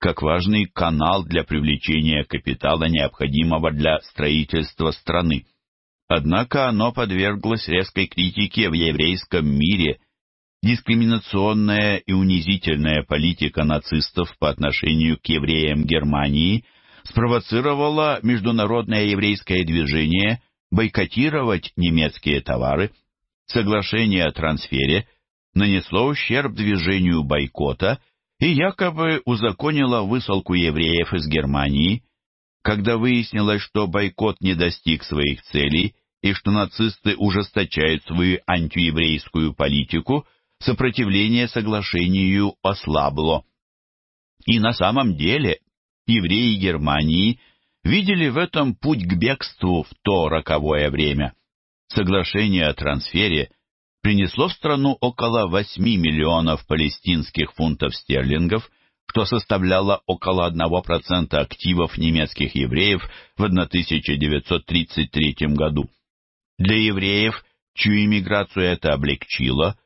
как важный канал для привлечения капитала, необходимого для строительства страны. Однако оно подверглось резкой критике в еврейском мире. Дискриминационная и унизительная политика нацистов по отношению к евреям Германии спровоцировала международное еврейское движение бойкотировать немецкие товары, соглашение о трансфере нанесло ущерб движению бойкота и якобы узаконило высылку евреев из Германии. Когда выяснилось, что бойкот не достиг своих целей и что нацисты ужесточают свою антиеврейскую политику, сопротивление соглашению ослабло. И на самом деле евреи Германии – видели в этом путь к бегству в то роковое время. Соглашение о трансфере принесло в страну около 8 миллионов палестинских фунтов стерлингов, что составляло около 1% активов немецких евреев в 1933 году. Для евреев, чью иммиграцию это облегчило,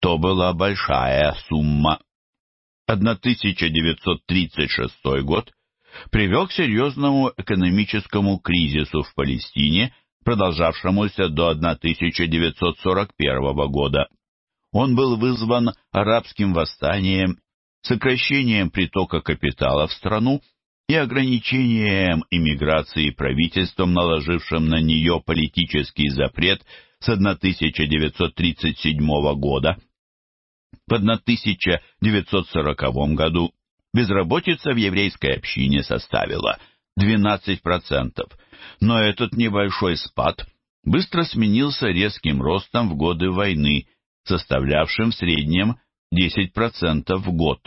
то была большая сумма. 1936 год — привел к серьезному экономическому кризису в Палестине, продолжавшемуся до 1941 года. Он был вызван арабским восстанием, сокращением притока капитала в страну и ограничением иммиграции правительством, наложившим на нее политический запрет с 1937 года. В 1940 году безработица в еврейской общине составила 12%, но этот небольшой спад быстро сменился резким ростом в годы войны, составлявшим в среднем 10% в год.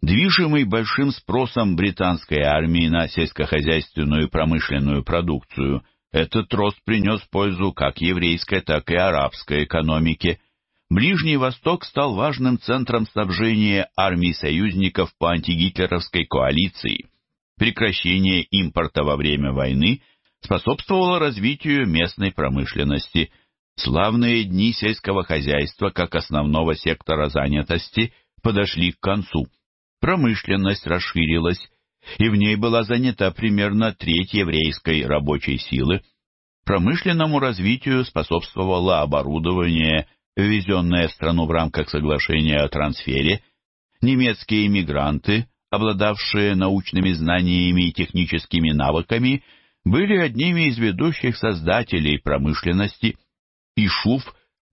Движимый большим спросом британской армии на сельскохозяйственную и промышленную продукцию, этот рост принес пользу как еврейской, так и арабской экономике. Ближний Восток стал важным центром снабжения армий союзников по антигитлеровской коалиции. Прекращение импорта во время войны способствовало развитию местной промышленности. Славные дни сельского хозяйства как основного сектора занятости подошли к концу. Промышленность расширилась, и в ней была занята примерно треть еврейской рабочей силы. Промышленному развитию способствовало оборудование ввезенные в страну в рамках соглашения о трансфере, немецкие иммигранты, обладавшие научными знаниями и техническими навыками, были одними из ведущих создателей промышленности, и Шуф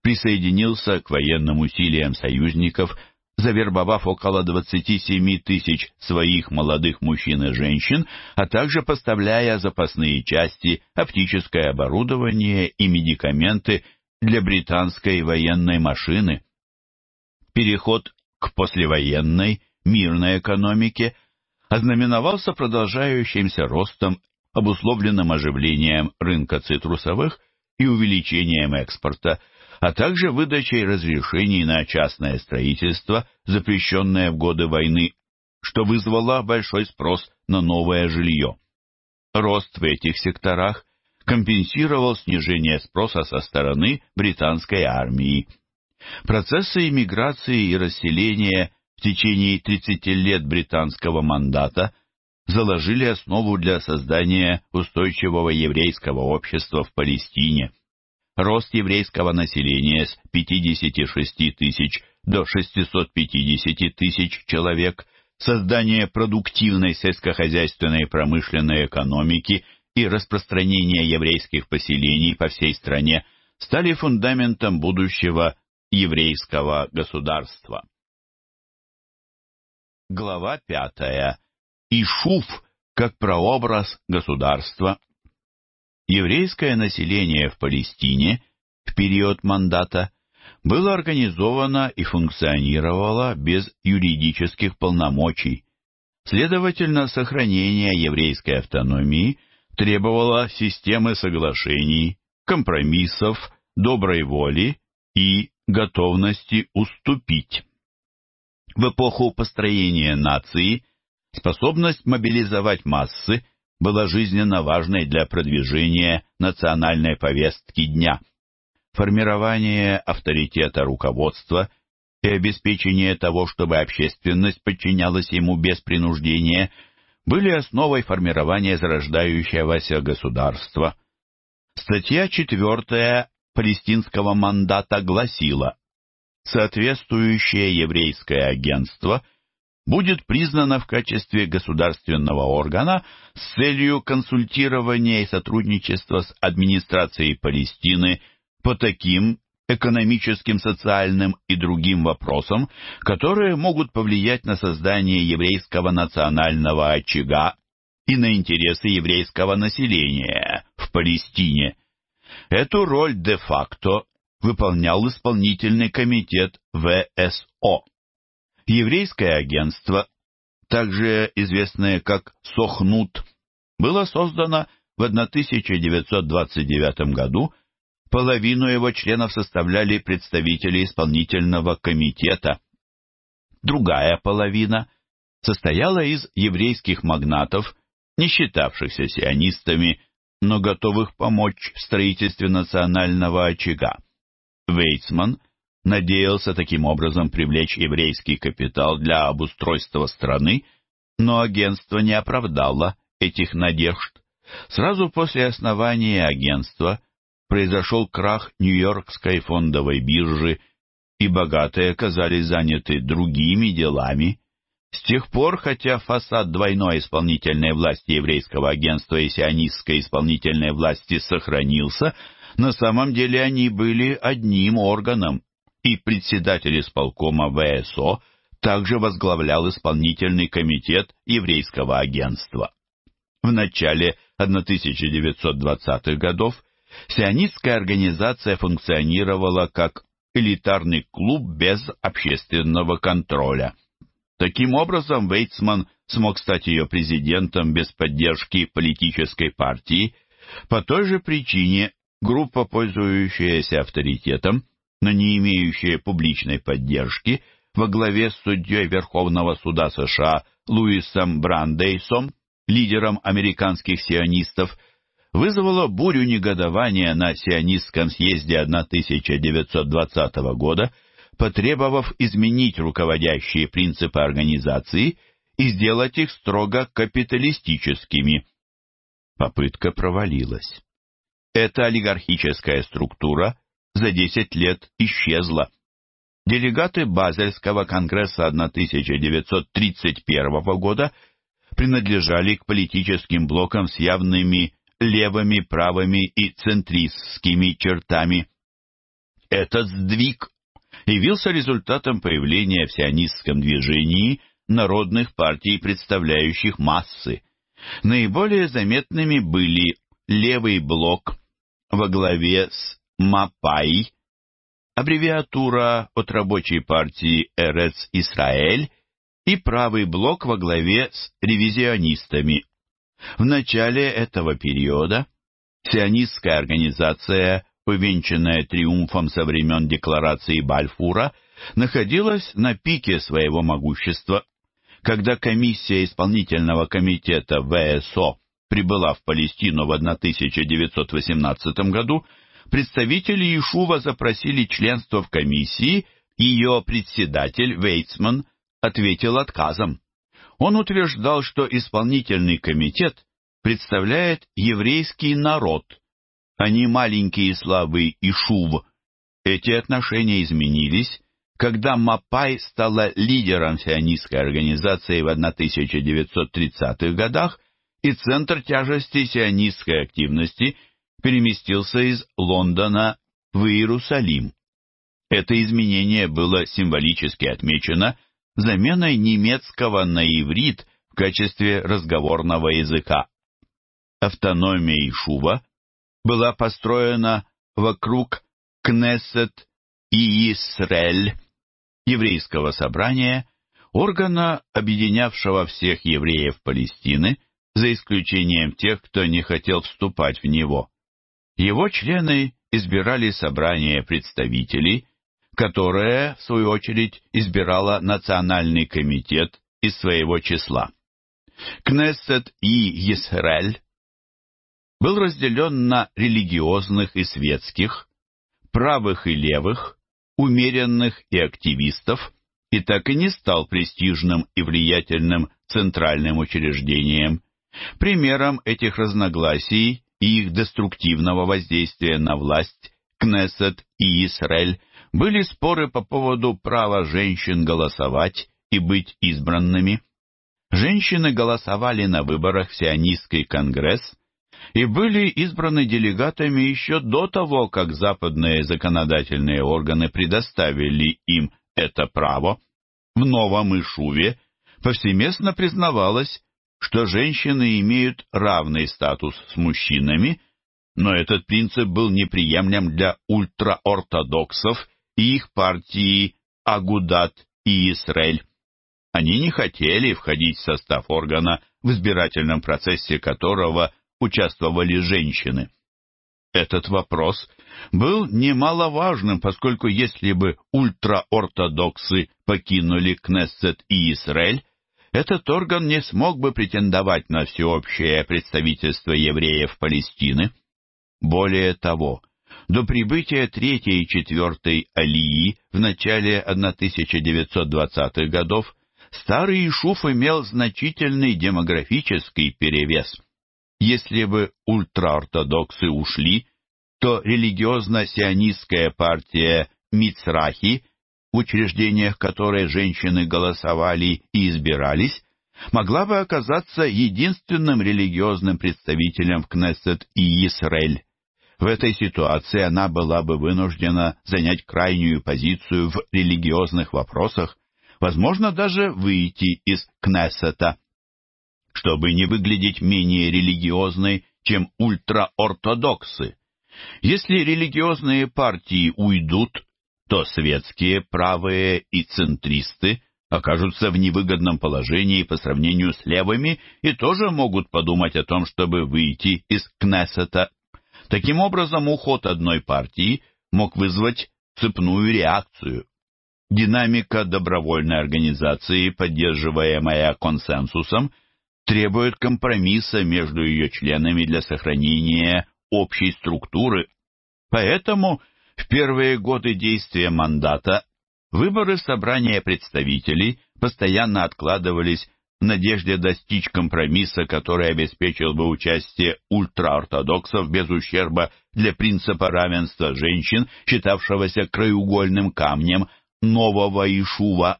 присоединился к военным усилиям союзников, завербовав около 27 тысяч своих молодых мужчин и женщин, а также поставляя запасные части, оптическое оборудование и медикаменты для британской военной машины. Переход к послевоенной мирной экономике ознаменовался продолжающимся ростом, обусловленным оживлением рынка цитрусовых и увеличением экспорта, а также выдачей разрешений на частное строительство, запрещенное в годы войны, что вызвало большой спрос на новое жилье. Рост в этих секторах компенсировал снижение спроса со стороны британской армии. Процессы иммиграции и расселения в течение 30 лет британского мандата заложили основу для создания устойчивого еврейского общества в Палестине. Рост еврейского населения с 56 тысяч до 650 тысяч человек, создание продуктивной сельскохозяйственной промышленной экономики – и распространение еврейских поселений по всей стране стали фундаментом будущего еврейского государства. Глава пятая. Ишуф как прообраз государства. Еврейское население в Палестине в период мандата было организовано и функционировало без юридических полномочий. Следовательно, сохранение еврейской автономии – требовала системы соглашений, компромиссов, доброй воли и готовности уступить. В эпоху построения нации способность мобилизовать массы была жизненно важной для продвижения национальной повестки дня. Формирование авторитета руководства и обеспечение того, чтобы общественность подчинялась ему без принуждения – были основой формирования зарождающегося государства. Статья 4 палестинского мандата гласила «Соответствующее еврейское агентство будет признано в качестве государственного органа с целью консультирования и сотрудничества с администрацией Палестины по таким экономическим, социальным и другим вопросам, которые могут повлиять на создание еврейского национального очага и на интересы еврейского населения в Палестине. Эту роль де-факто выполнял исполнительный комитет ВСО. Еврейское агентство, также известное как Сохнут, было создано в 1929 году половину его членов составляли представители исполнительного комитета. Другая половина состояла из еврейских магнатов, не считавшихся сионистами, но готовых помочь в строительстве национального очага. Вейцман надеялся таким образом привлечь еврейский капитал для обустройства страны, но агентство не оправдало этих надежд. Сразу после основания агентства – произошел крах Нью-Йоркской фондовой биржи, и богатые оказались заняты другими делами. С тех пор, хотя фасад двойной исполнительной власти еврейского агентства и сионистской исполнительной власти сохранился, на самом деле они были одним органом, и председатель исполкома ВСО также возглавлял исполнительный комитет еврейского агентства. В начале 1920-х годов Сионистская организация функционировала как элитарный клуб без общественного контроля. Таким образом, Вейцман смог стать ее президентом без поддержки политической партии. По той же причине группа, пользующаяся авторитетом, но не имеющая публичной поддержки, во главе с судьей Верховного суда США Луисом Брандейсом, лидером американских сионистов, вызвало бурю негодования на Сионистском съезде 1920 года, потребовав изменить руководящие принципы организации и сделать их строго капиталистическими. Попытка провалилась. Эта олигархическая структура за 10 лет исчезла. Делегаты Базельского конгресса 1931 года принадлежали к политическим блокам с явными левыми, правыми и центристскими чертами. Этот сдвиг явился результатом появления в сионистском движении народных партий, представляющих массы. Наиболее заметными были левый блок во главе с МАПАИ, аббревиатура от рабочей партии РС Израиль и правый блок во главе с ревизионистами в начале этого периода сионистская организация, увенчанная триумфом со времен декларации Бальфура, находилась на пике своего могущества. Когда комиссия исполнительного комитета ВСО прибыла в Палестину в 1918 году, представители Ишува запросили членство в комиссии, ее председатель Вейцман ответил отказом. Он утверждал, что исполнительный комитет представляет еврейский народ, а не маленькие слабые Ишув. Эти отношения изменились, когда Мапай стала лидером сионистской организации в 1930-х годах, и центр тяжести сионистской активности переместился из Лондона в Иерусалим. Это изменение было символически отмечено – заменой немецкого на иврит в качестве разговорного языка. Автономия Ишува была построена вокруг Кнессет и Исрель, еврейского собрания, органа, объединявшего всех евреев Палестины, за исключением тех, кто не хотел вступать в него. Его члены избирали собрание представителей, которое, в свою очередь, избирало Национальный комитет из своего числа. Кнессет и Исраэль был разделен на религиозных и светских, правых и левых, умеренных и активистов, и так и не стал престижным и влиятельным центральным учреждением. Примером этих разногласий и их деструктивного воздействия на власть Кнессет и Исраэль были споры по поводу права женщин голосовать и быть избранными. Женщины голосовали на выборах в Сионистский конгресс и были избраны делегатами еще до того, как западные законодательные органы предоставили им это право. В Новом Ишуве повсеместно признавалось, что женщины имеют равный статус с мужчинами, но этот принцип был неприемлем для ультраортодоксов и их партии Агудат и Исрель. Они не хотели входить в состав органа, в избирательном процессе которого участвовали женщины. Этот вопрос был немаловажным, поскольку если бы ультраортодоксы покинули Кнессет и Израиль, этот орган не смог бы претендовать на всеобщее представительство евреев Палестины. Более того, до прибытия третьей и четвертой Алии в начале 1920-х годов старый Ишуф имел значительный демографический перевес. Если бы ультраортодоксы ушли, то религиозно-сионистская партия Мицрахи, в учреждениях которой женщины голосовали и избирались, могла бы оказаться единственным религиозным представителем в Кнессет и Исраэль. В этой ситуации она была бы вынуждена занять крайнюю позицию в религиозных вопросах, возможно, даже выйти из Кнессета. Чтобы не выглядеть менее религиозной, чем ультраортодоксы. Если религиозные партии уйдут, то светские, правые и центристы окажутся в невыгодном положении по сравнению с левыми и тоже могут подумать о том, чтобы выйти из Кнессета. Таким образом, уход одной партии мог вызвать цепную реакцию. Динамика добровольной организации, поддерживаемая консенсусом, требует компромисса между ее членами для сохранения общей структуры. Поэтому в первые годы действия мандата выборы собрания представителей постоянно откладывались в надежде достичь компромисса, который обеспечил бы участие ультраортодоксов без ущерба для принципа равенства женщин, считавшегося краеугольным камнем нового Ишува.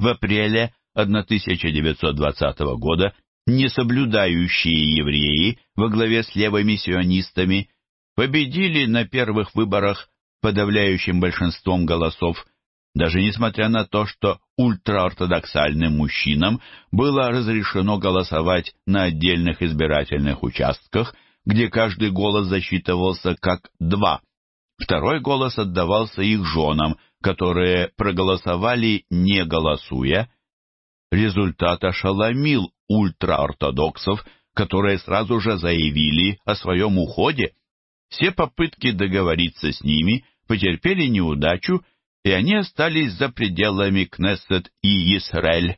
В апреле 1920 года несоблюдающие евреи во главе с левыми сионистами победили на первых выборах подавляющим большинством голосов даже несмотря на то, что ультраортодоксальным мужчинам было разрешено голосовать на отдельных избирательных участках, где каждый голос засчитывался как два. Второй голос отдавался их женам, которые проголосовали не голосуя. Результат ошеломил ультраортодоксов, которые сразу же заявили о своем уходе. Все попытки договориться с ними – потерпели неудачу и они остались за пределами Кнессет и Исраэль.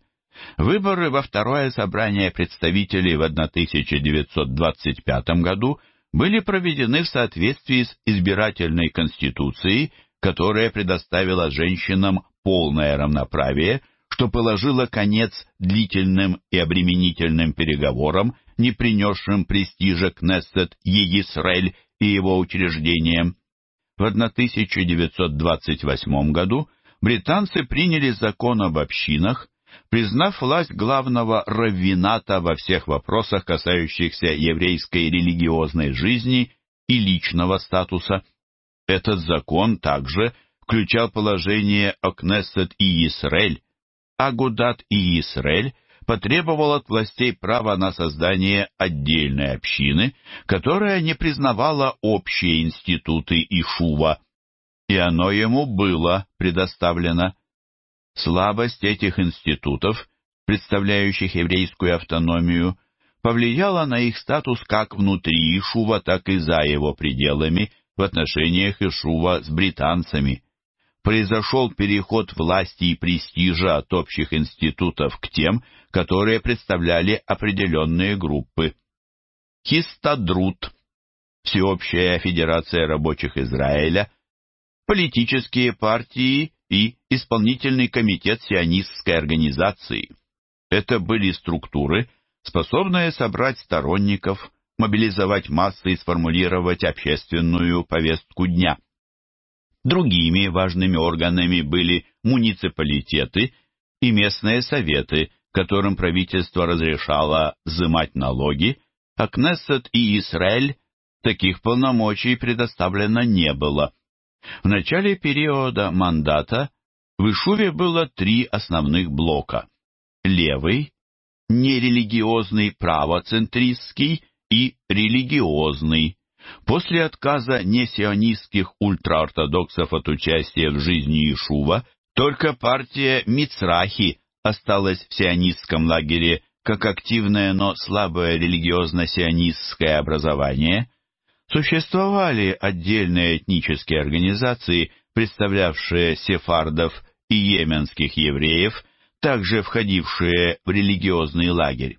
Выборы во второе собрание представителей в 1925 году были проведены в соответствии с избирательной конституцией, которая предоставила женщинам полное равноправие, что положило конец длительным и обременительным переговорам, не принесшим престижа Кнессет, Егисрель и его учреждениям. В 1928 году британцы приняли закон об общинах, признав власть главного раввината во всех вопросах, касающихся еврейской религиозной жизни и личного статуса. Этот закон также включал положение о Кнессет и Исрель, Агудат и Исрель потребовал от властей право на создание отдельной общины, которая не признавала общие институты Ишува, и оно ему было предоставлено. Слабость этих институтов, представляющих еврейскую автономию, повлияла на их статус как внутри Ишува, так и за его пределами в отношениях Ишува с британцами произошел переход власти и престижа от общих институтов к тем, которые представляли определенные группы. Хистадрут, Всеобщая Федерация Рабочих Израиля, политические партии и Исполнительный комитет сионистской организации. Это были структуры, способные собрать сторонников, мобилизовать массы и сформулировать общественную повестку дня – Другими важными органами были муниципалитеты и местные советы, которым правительство разрешало взимать налоги, а Кнессет и Израиль таких полномочий предоставлено не было. В начале периода мандата в Ишуве было три основных блока – левый, нерелигиозный правоцентристский и религиозный. После отказа несионистских ультраортодоксов от участия в жизни Ишува, только партия Мицрахи осталась в сионистском лагере как активное, но слабое религиозно-сионистское образование. Существовали отдельные этнические организации, представлявшие сефардов и йеменских евреев, также входившие в религиозный лагерь.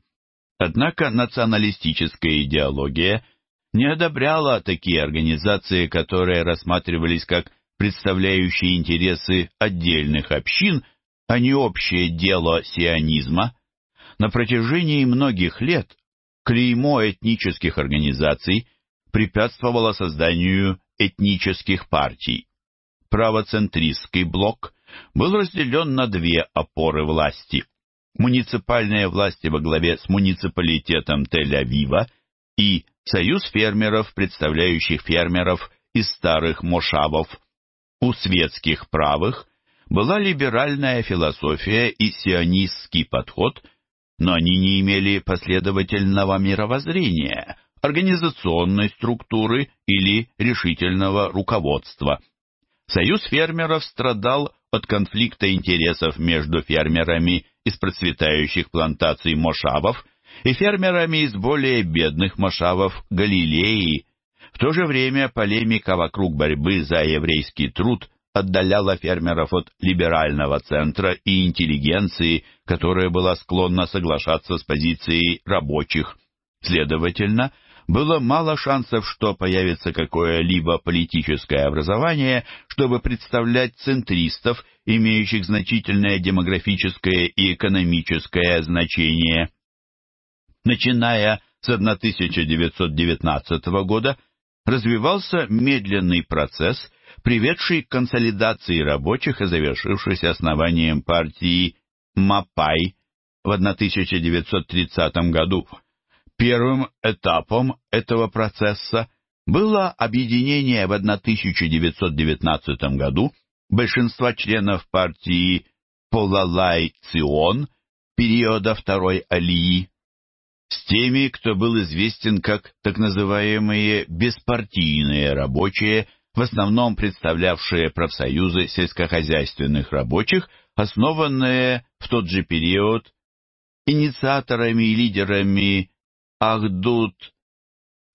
Однако националистическая идеология – не одобряла такие организации, которые рассматривались как представляющие интересы отдельных общин, а не общее дело сионизма. На протяжении многих лет клеймо этнических организаций препятствовало созданию этнических партий. Правоцентристский блок был разделен на две опоры власти. Муниципальные власти во главе с муниципалитетом Тель-Авива и Союз фермеров, представляющих фермеров из старых мошавов. У светских правых была либеральная философия и сионистский подход, но они не имели последовательного мировоззрения, организационной структуры или решительного руководства. Союз фермеров страдал от конфликта интересов между фермерами из процветающих плантаций мошавов и фермерами из более бедных машавов Галилеи. В то же время полемика вокруг борьбы за еврейский труд отдаляла фермеров от либерального центра и интеллигенции, которая была склонна соглашаться с позицией рабочих. Следовательно, было мало шансов, что появится какое-либо политическое образование, чтобы представлять центристов, имеющих значительное демографическое и экономическое значение начиная с 1919 года, развивался медленный процесс, приведший к консолидации рабочих и завершившийся основанием партии «Мапай» в 1930 году. Первым этапом этого процесса было объединение в 1919 году большинства членов партии «Полалай Цион» периода Второй Алии с теми, кто был известен как так называемые «беспартийные рабочие», в основном представлявшие профсоюзы сельскохозяйственных рабочих, основанные в тот же период инициаторами и лидерами Ахдут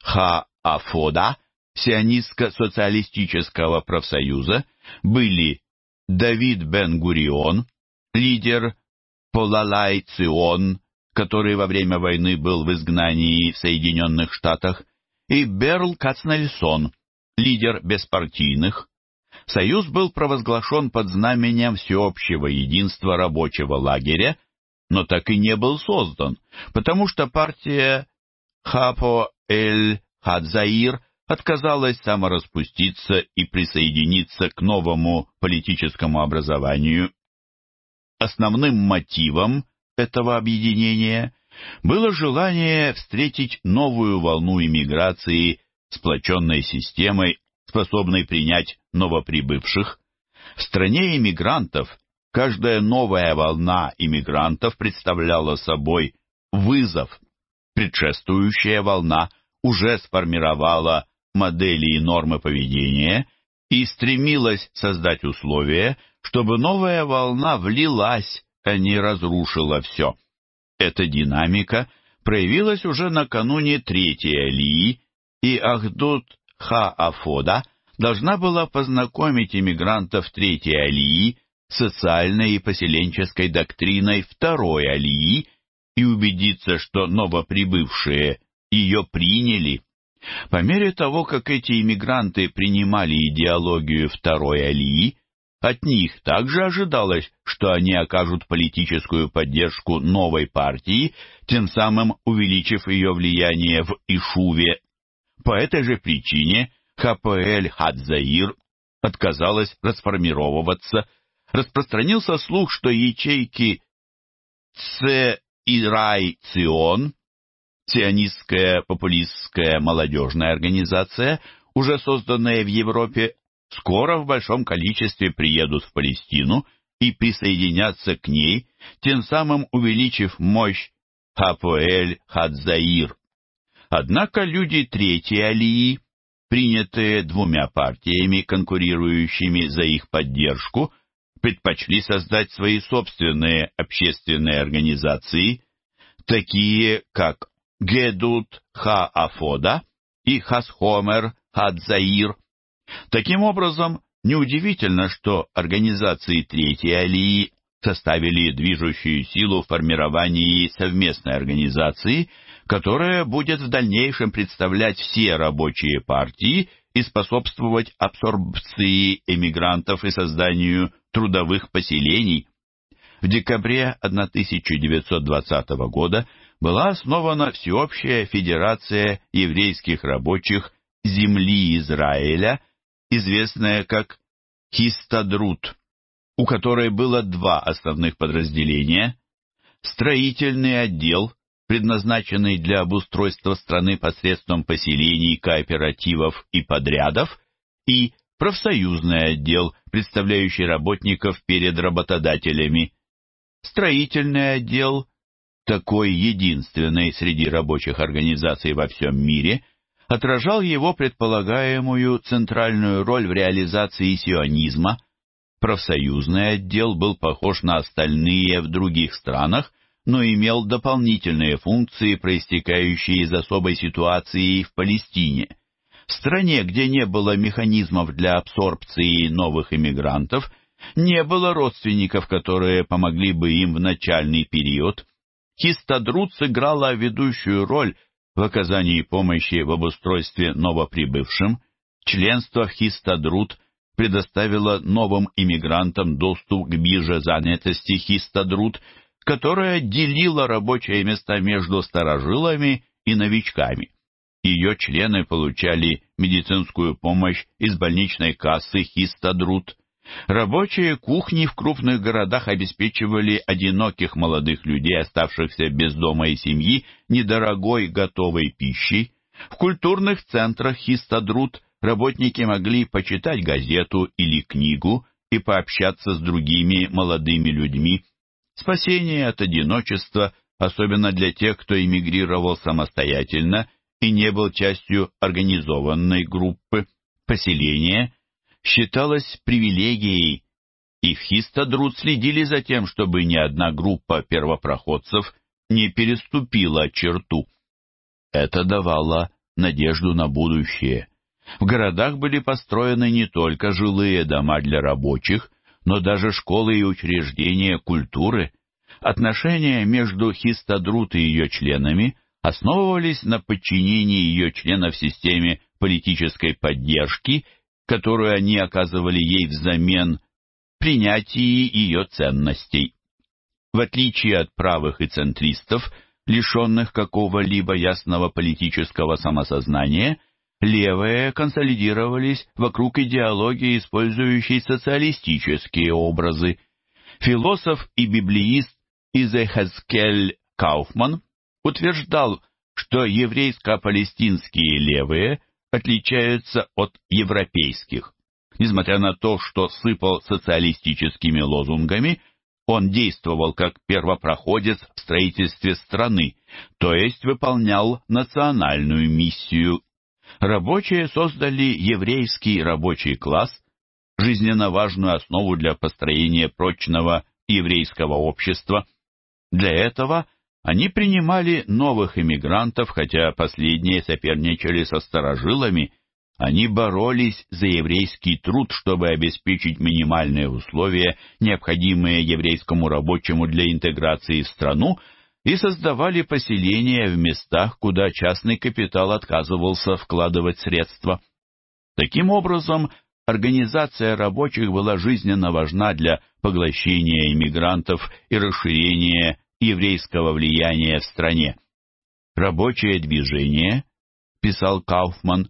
Ха-Афода, сионистско-социалистического профсоюза, были Давид Бен-Гурион, лидер Полалай Цион, который во время войны был в изгнании в Соединенных Штатах, и Берл Кацнельсон, лидер беспартийных. Союз был провозглашен под знаменем всеобщего единства рабочего лагеря, но так и не был создан, потому что партия Хапо-эль-Хадзаир отказалась самораспуститься и присоединиться к новому политическому образованию. Основным мотивом этого объединения было желание встретить новую волну иммиграции сплоченной системой, способной принять новоприбывших. В стране иммигрантов каждая новая волна иммигрантов представляла собой вызов. Предшествующая волна уже сформировала модели и нормы поведения и стремилась создать условия, чтобы новая волна влилась не разрушила все. Эта динамика проявилась уже накануне третьей Алии, и Ахдут Ха-Афода должна была познакомить иммигрантов третьей Алии с социальной и поселенческой доктриной второй Алии и убедиться, что новоприбывшие ее приняли. По мере того, как эти иммигранты принимали идеологию второй Алии, от них также ожидалось, что они окажут политическую поддержку новой партии, тем самым увеличив ее влияние в Ишуве. По этой же причине ХПЛ Хадзаир отказалась расформировываться. Распространился слух, что ячейки Ц и Рай Цион, сионистская популистская молодежная организация, уже созданная в Европе, скоро в большом количестве приедут в Палестину и присоединятся к ней, тем самым увеличив мощь Хапуэль Хадзаир. Однако люди третьей Алии, принятые двумя партиями, конкурирующими за их поддержку, предпочли создать свои собственные общественные организации, такие как Гедут Ха Афода и Хасхомер Хадзаир – Таким образом, неудивительно, что организации Третьей Алии составили движущую силу в формировании совместной организации, которая будет в дальнейшем представлять все рабочие партии и способствовать абсорбции эмигрантов и созданию трудовых поселений. В декабре 1920 года была основана Всеобщая Федерация еврейских рабочих земли Израиля – известная как Хистадрут, у которой было два основных подразделения – строительный отдел, предназначенный для обустройства страны посредством поселений, кооперативов и подрядов, и профсоюзный отдел, представляющий работников перед работодателями. Строительный отдел, такой единственный среди рабочих организаций во всем мире – отражал его предполагаемую центральную роль в реализации сионизма. Профсоюзный отдел был похож на остальные в других странах, но имел дополнительные функции, проистекающие из особой ситуации в Палестине. В стране, где не было механизмов для абсорбции новых иммигрантов, не было родственников, которые помогли бы им в начальный период. Хистадрут сыграла ведущую роль в оказании помощи в обустройстве новоприбывшим, членство в Хистадрут предоставило новым иммигрантам доступ к бирже занятости Хистадрут, которая делила рабочие места между старожилами и новичками. Ее члены получали медицинскую помощь из больничной кассы Хистадрут – Рабочие кухни в крупных городах обеспечивали одиноких молодых людей, оставшихся без дома и семьи, недорогой готовой пищей. В культурных центрах Хистадрут работники могли почитать газету или книгу и пообщаться с другими молодыми людьми. Спасение от одиночества, особенно для тех, кто эмигрировал самостоятельно и не был частью организованной группы, поселения – считалось привилегией, и в Хистадрут следили за тем, чтобы ни одна группа первопроходцев не переступила черту. Это давало надежду на будущее. В городах были построены не только жилые дома для рабочих, но даже школы и учреждения культуры. Отношения между Хистадрут и ее членами основывались на подчинении ее членов системе политической поддержки которую они оказывали ей взамен принятии ее ценностей. В отличие от правых и центристов, лишенных какого-либо ясного политического самосознания, левые консолидировались вокруг идеологии, использующей социалистические образы. Философ и библеист Изехескель Кауфман утверждал, что еврейско-палестинские левые отличаются от европейских. Несмотря на то, что сыпал социалистическими лозунгами, он действовал как первопроходец в строительстве страны, то есть выполнял национальную миссию. Рабочие создали еврейский рабочий класс, жизненно важную основу для построения прочного еврейского общества. Для этого – они принимали новых иммигрантов, хотя последние соперничали со старожилами, они боролись за еврейский труд, чтобы обеспечить минимальные условия, необходимые еврейскому рабочему для интеграции в страну, и создавали поселения в местах, куда частный капитал отказывался вкладывать средства. Таким образом, организация рабочих была жизненно важна для поглощения иммигрантов и расширения еврейского влияния в стране. Рабочее движение, писал Кауфман,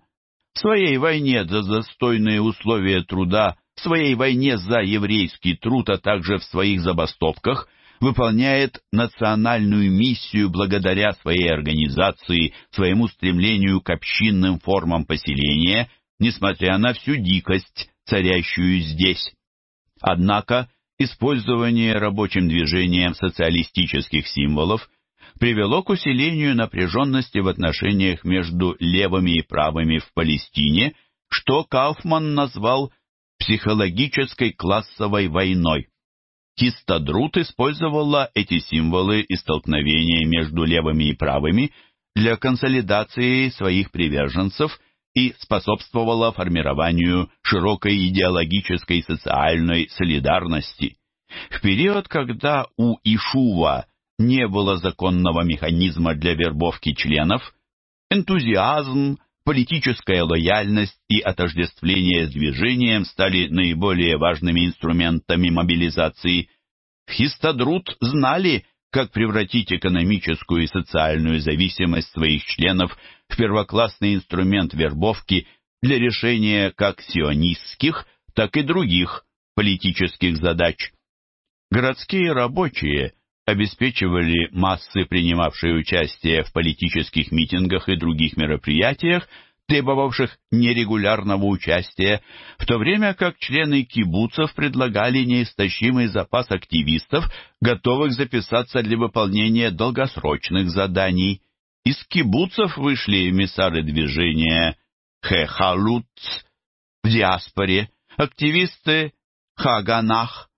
в своей войне за застойные условия труда, в своей войне за еврейский труд, а также в своих забастовках выполняет национальную миссию благодаря своей организации, своему стремлению к общинным формам поселения, несмотря на всю дикость, царящую здесь. Однако Использование рабочим движением социалистических символов привело к усилению напряженности в отношениях между левыми и правыми в Палестине, что Кауфман назвал психологической классовой войной. Хистадрут использовала эти символы и столкновения между левыми и правыми для консолидации своих приверженцев – и способствовала формированию широкой идеологической социальной солидарности. В период, когда у Ишува не было законного механизма для вербовки членов, энтузиазм, политическая лояльность и отождествление с движением стали наиболее важными инструментами мобилизации. В Хистадрут знали, как превратить экономическую и социальную зависимость своих членов в первоклассный инструмент вербовки для решения как сионистских, так и других политических задач. Городские рабочие обеспечивали массы, принимавшие участие в политических митингах и других мероприятиях, требовавших нерегулярного участия, в то время как члены кибуцев предлагали неистощимый запас активистов, готовых записаться для выполнения долгосрочных заданий. Из кибуцев вышли эмиссары движения Хехалуц в диаспоре, активисты Хаганах,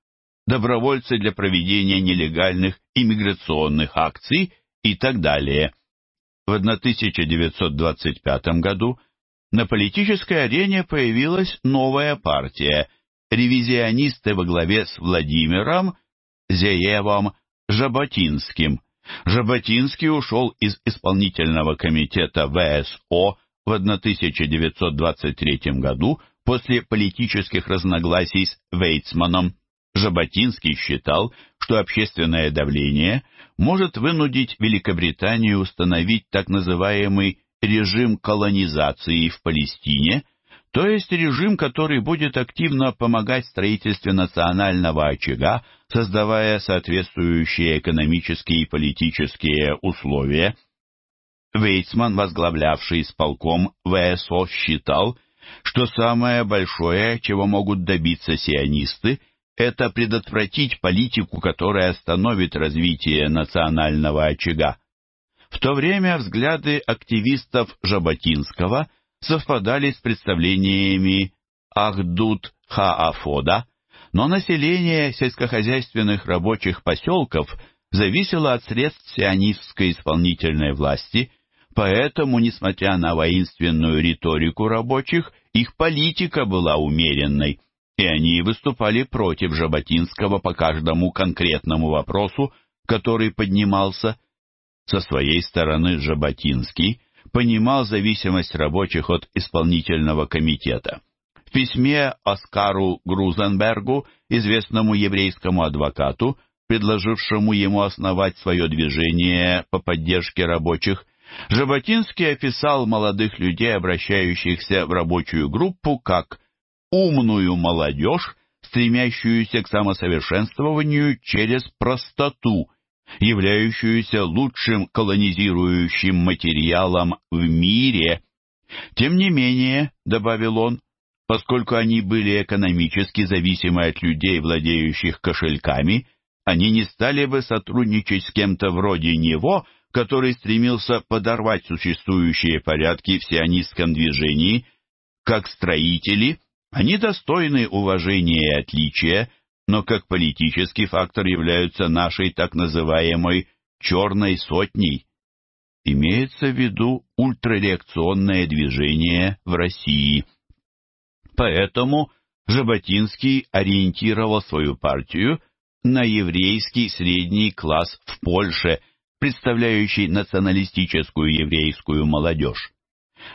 добровольцы для проведения нелегальных иммиграционных акций и так далее. В 1925 году на политической арене появилась новая партия – ревизионисты во главе с Владимиром Зеевом Жаботинским. Жаботинский ушел из исполнительного комитета ВСО в 1923 году после политических разногласий с Вейцманом. Жаботинский считал, что общественное давление может вынудить Великобританию установить так называемый режим колонизации в Палестине, то есть режим, который будет активно помогать строительству национального очага, создавая соответствующие экономические и политические условия. Вейцман, возглавлявший исполком ВСО, считал, что самое большое, чего могут добиться сионисты, это предотвратить политику, которая остановит развитие национального очага. В то время взгляды активистов Жаботинского совпадали с представлениями Ахдут Хаафода, но население сельскохозяйственных рабочих поселков зависело от средств сионистской исполнительной власти, поэтому, несмотря на воинственную риторику рабочих, их политика была умеренной – и они выступали против Жаботинского по каждому конкретному вопросу, который поднимался. Со своей стороны Жаботинский понимал зависимость рабочих от исполнительного комитета. В письме Оскару Грузенбергу, известному еврейскому адвокату, предложившему ему основать свое движение по поддержке рабочих, Жаботинский описал молодых людей, обращающихся в рабочую группу, как умную молодежь, стремящуюся к самосовершенствованию через простоту, являющуюся лучшим колонизирующим материалом в мире. Тем не менее, добавил он, поскольку они были экономически зависимы от людей, владеющих кошельками, они не стали бы сотрудничать с кем-то вроде него, который стремился подорвать существующие порядки в сионистском движении, как строители – они достойны уважения и отличия, но как политический фактор являются нашей так называемой «черной сотней». Имеется в виду ультрареакционное движение в России. Поэтому Жаботинский ориентировал свою партию на еврейский средний класс в Польше, представляющий националистическую еврейскую молодежь.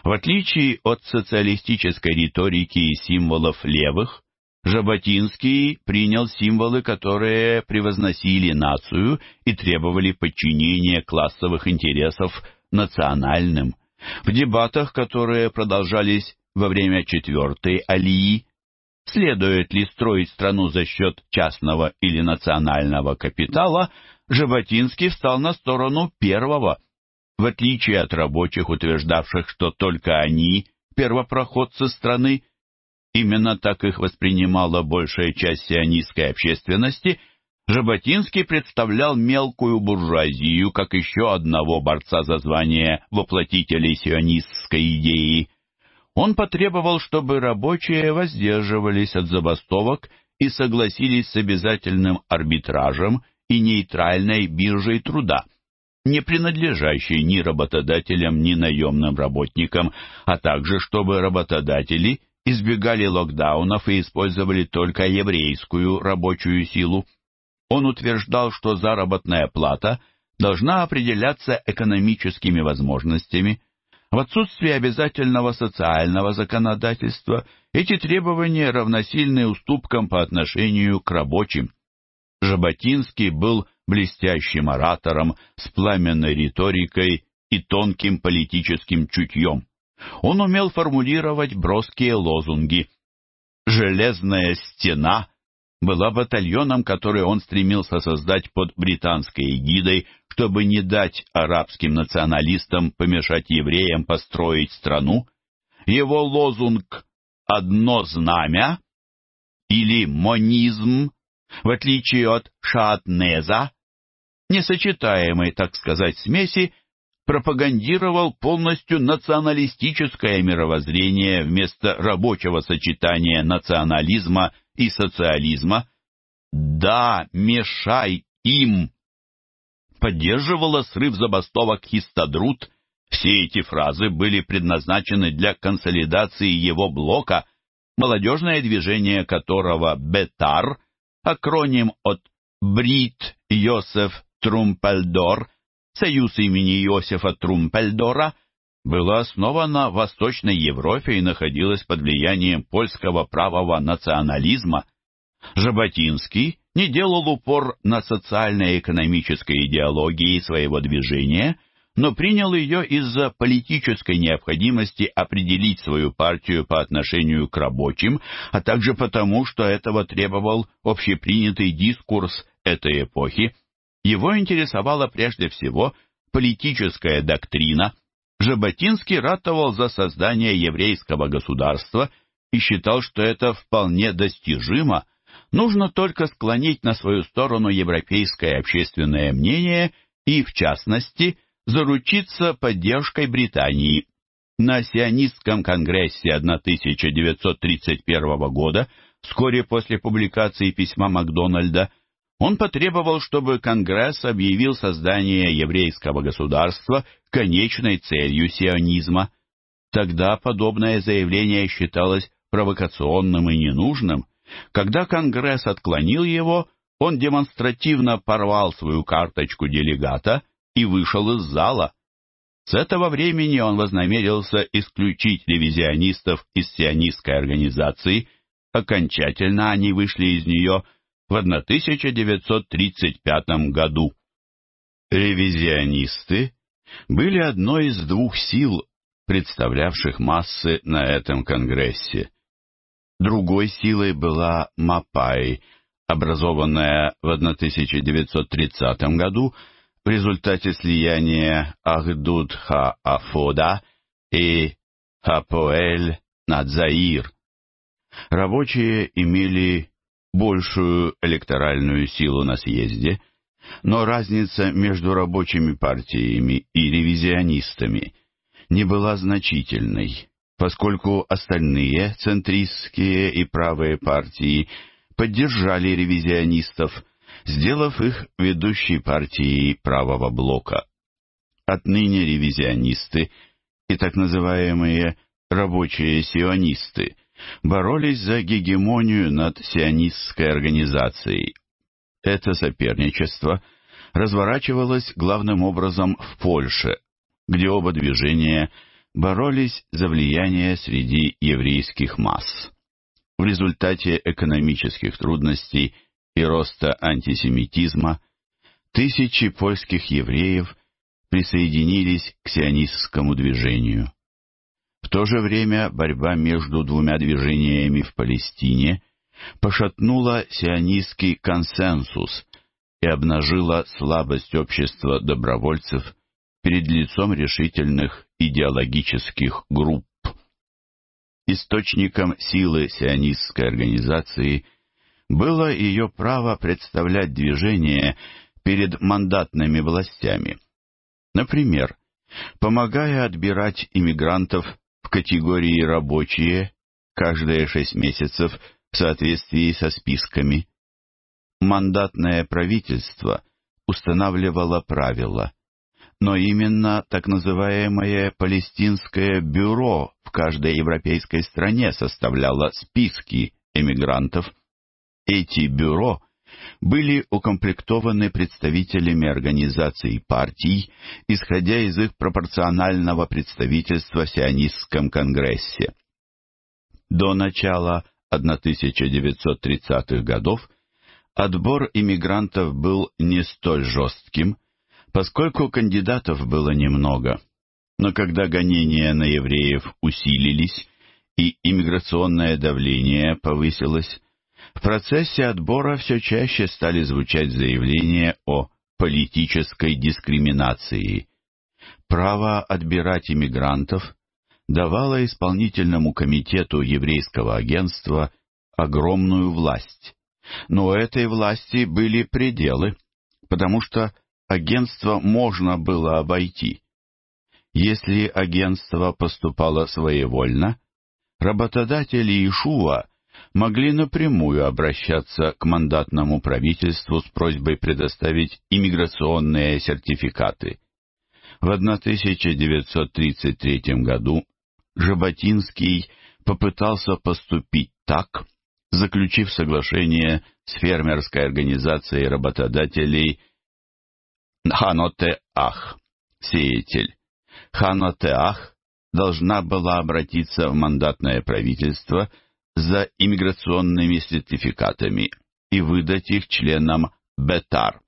В отличие от социалистической риторики и символов левых, Жаботинский принял символы, которые превозносили нацию и требовали подчинения классовых интересов национальным. В дебатах, которые продолжались во время четвертой алии, следует ли строить страну за счет частного или национального капитала, Жаботинский встал на сторону первого – в отличие от рабочих, утверждавших, что только они – первопроходцы страны, именно так их воспринимала большая часть сионистской общественности, Жаботинский представлял мелкую буржуазию как еще одного борца за звание воплотителей сионистской идеи. Он потребовал, чтобы рабочие воздерживались от забастовок и согласились с обязательным арбитражем и нейтральной биржей труда – не принадлежащей ни работодателям, ни наемным работникам, а также чтобы работодатели избегали локдаунов и использовали только еврейскую рабочую силу. Он утверждал, что заработная плата должна определяться экономическими возможностями. В отсутствие обязательного социального законодательства эти требования равносильны уступкам по отношению к рабочим. Жаботинский был блестящим оратором с пламенной риторикой и тонким политическим чутьем. Он умел формулировать броские лозунги. «Железная стена» была батальоном, который он стремился создать под британской эгидой, чтобы не дать арабским националистам помешать евреям построить страну. Его лозунг «Одно знамя» или «Монизм», в отличие от шаатнеза, несочетаемой, так сказать, смеси, пропагандировал полностью националистическое мировоззрение вместо рабочего сочетания национализма и социализма. «Да, мешай им!» Поддерживала срыв забастовок Хистадрут. Все эти фразы были предназначены для консолидации его блока, молодежное движение которого «Бетар», акроним от «Брит Йосеф Трумпельдор, союз имени Иосифа Трумпельдора, была основана в Восточной Европе и находилась под влиянием польского правого национализма. Жаботинский не делал упор на социально-экономической идеологии своего движения, но принял ее из-за политической необходимости определить свою партию по отношению к рабочим, а также потому, что этого требовал общепринятый дискурс этой эпохи – его интересовала прежде всего политическая доктрина. Жаботинский ратовал за создание еврейского государства и считал, что это вполне достижимо. Нужно только склонить на свою сторону европейское общественное мнение и, в частности, заручиться поддержкой Британии. На Сионистском конгрессе 1931 года, вскоре после публикации письма Макдональда, он потребовал, чтобы Конгресс объявил создание еврейского государства конечной целью сионизма. Тогда подобное заявление считалось провокационным и ненужным. Когда Конгресс отклонил его, он демонстративно порвал свою карточку делегата и вышел из зала. С этого времени он вознамерился исключить ревизионистов из сионистской организации. Окончательно они вышли из нее – в 1935 году. Ревизионисты были одной из двух сил, представлявших массы на этом конгрессе. Другой силой была Мапай, образованная в 1930 году в результате слияния Ахдуд-Ха-Афода и Хапоэль-Надзаир. Рабочие имели большую электоральную силу на съезде, но разница между рабочими партиями и ревизионистами не была значительной, поскольку остальные центристские и правые партии поддержали ревизионистов, сделав их ведущей партией правого блока. Отныне ревизионисты и так называемые «рабочие сионисты» боролись за гегемонию над сионистской организацией. Это соперничество разворачивалось главным образом в Польше, где оба движения боролись за влияние среди еврейских масс. В результате экономических трудностей и роста антисемитизма тысячи польских евреев присоединились к сионистскому движению. В то же время борьба между двумя движениями в Палестине пошатнула сионистский консенсус и обнажила слабость общества добровольцев перед лицом решительных идеологических групп. Источником силы сионистской организации было ее право представлять движение перед мандатными властями. Например, помогая отбирать иммигрантов в категории «рабочие» каждые шесть месяцев в соответствии со списками. Мандатное правительство устанавливало правила, но именно так называемое «Палестинское бюро» в каждой европейской стране составляло списки эмигрантов. Эти бюро были укомплектованы представителями организаций партий, исходя из их пропорционального представительства в Сионистском конгрессе. До начала 1930-х годов отбор иммигрантов был не столь жестким, поскольку кандидатов было немного. Но когда гонения на евреев усилились и иммиграционное давление повысилось, в процессе отбора все чаще стали звучать заявления о политической дискриминации. Право отбирать иммигрантов давало исполнительному комитету еврейского агентства огромную власть. Но у этой власти были пределы, потому что агентство можно было обойти. Если агентство поступало своевольно, работодатели Ишува могли напрямую обращаться к мандатному правительству с просьбой предоставить иммиграционные сертификаты. В 1933 году Жаботинский попытался поступить так, заключив соглашение с фермерской организацией работодателей Ханотеах, сеятель. Ханотеах должна была обратиться в мандатное правительство – за иммиграционными сертификатами и выдать их членам БЕТАР.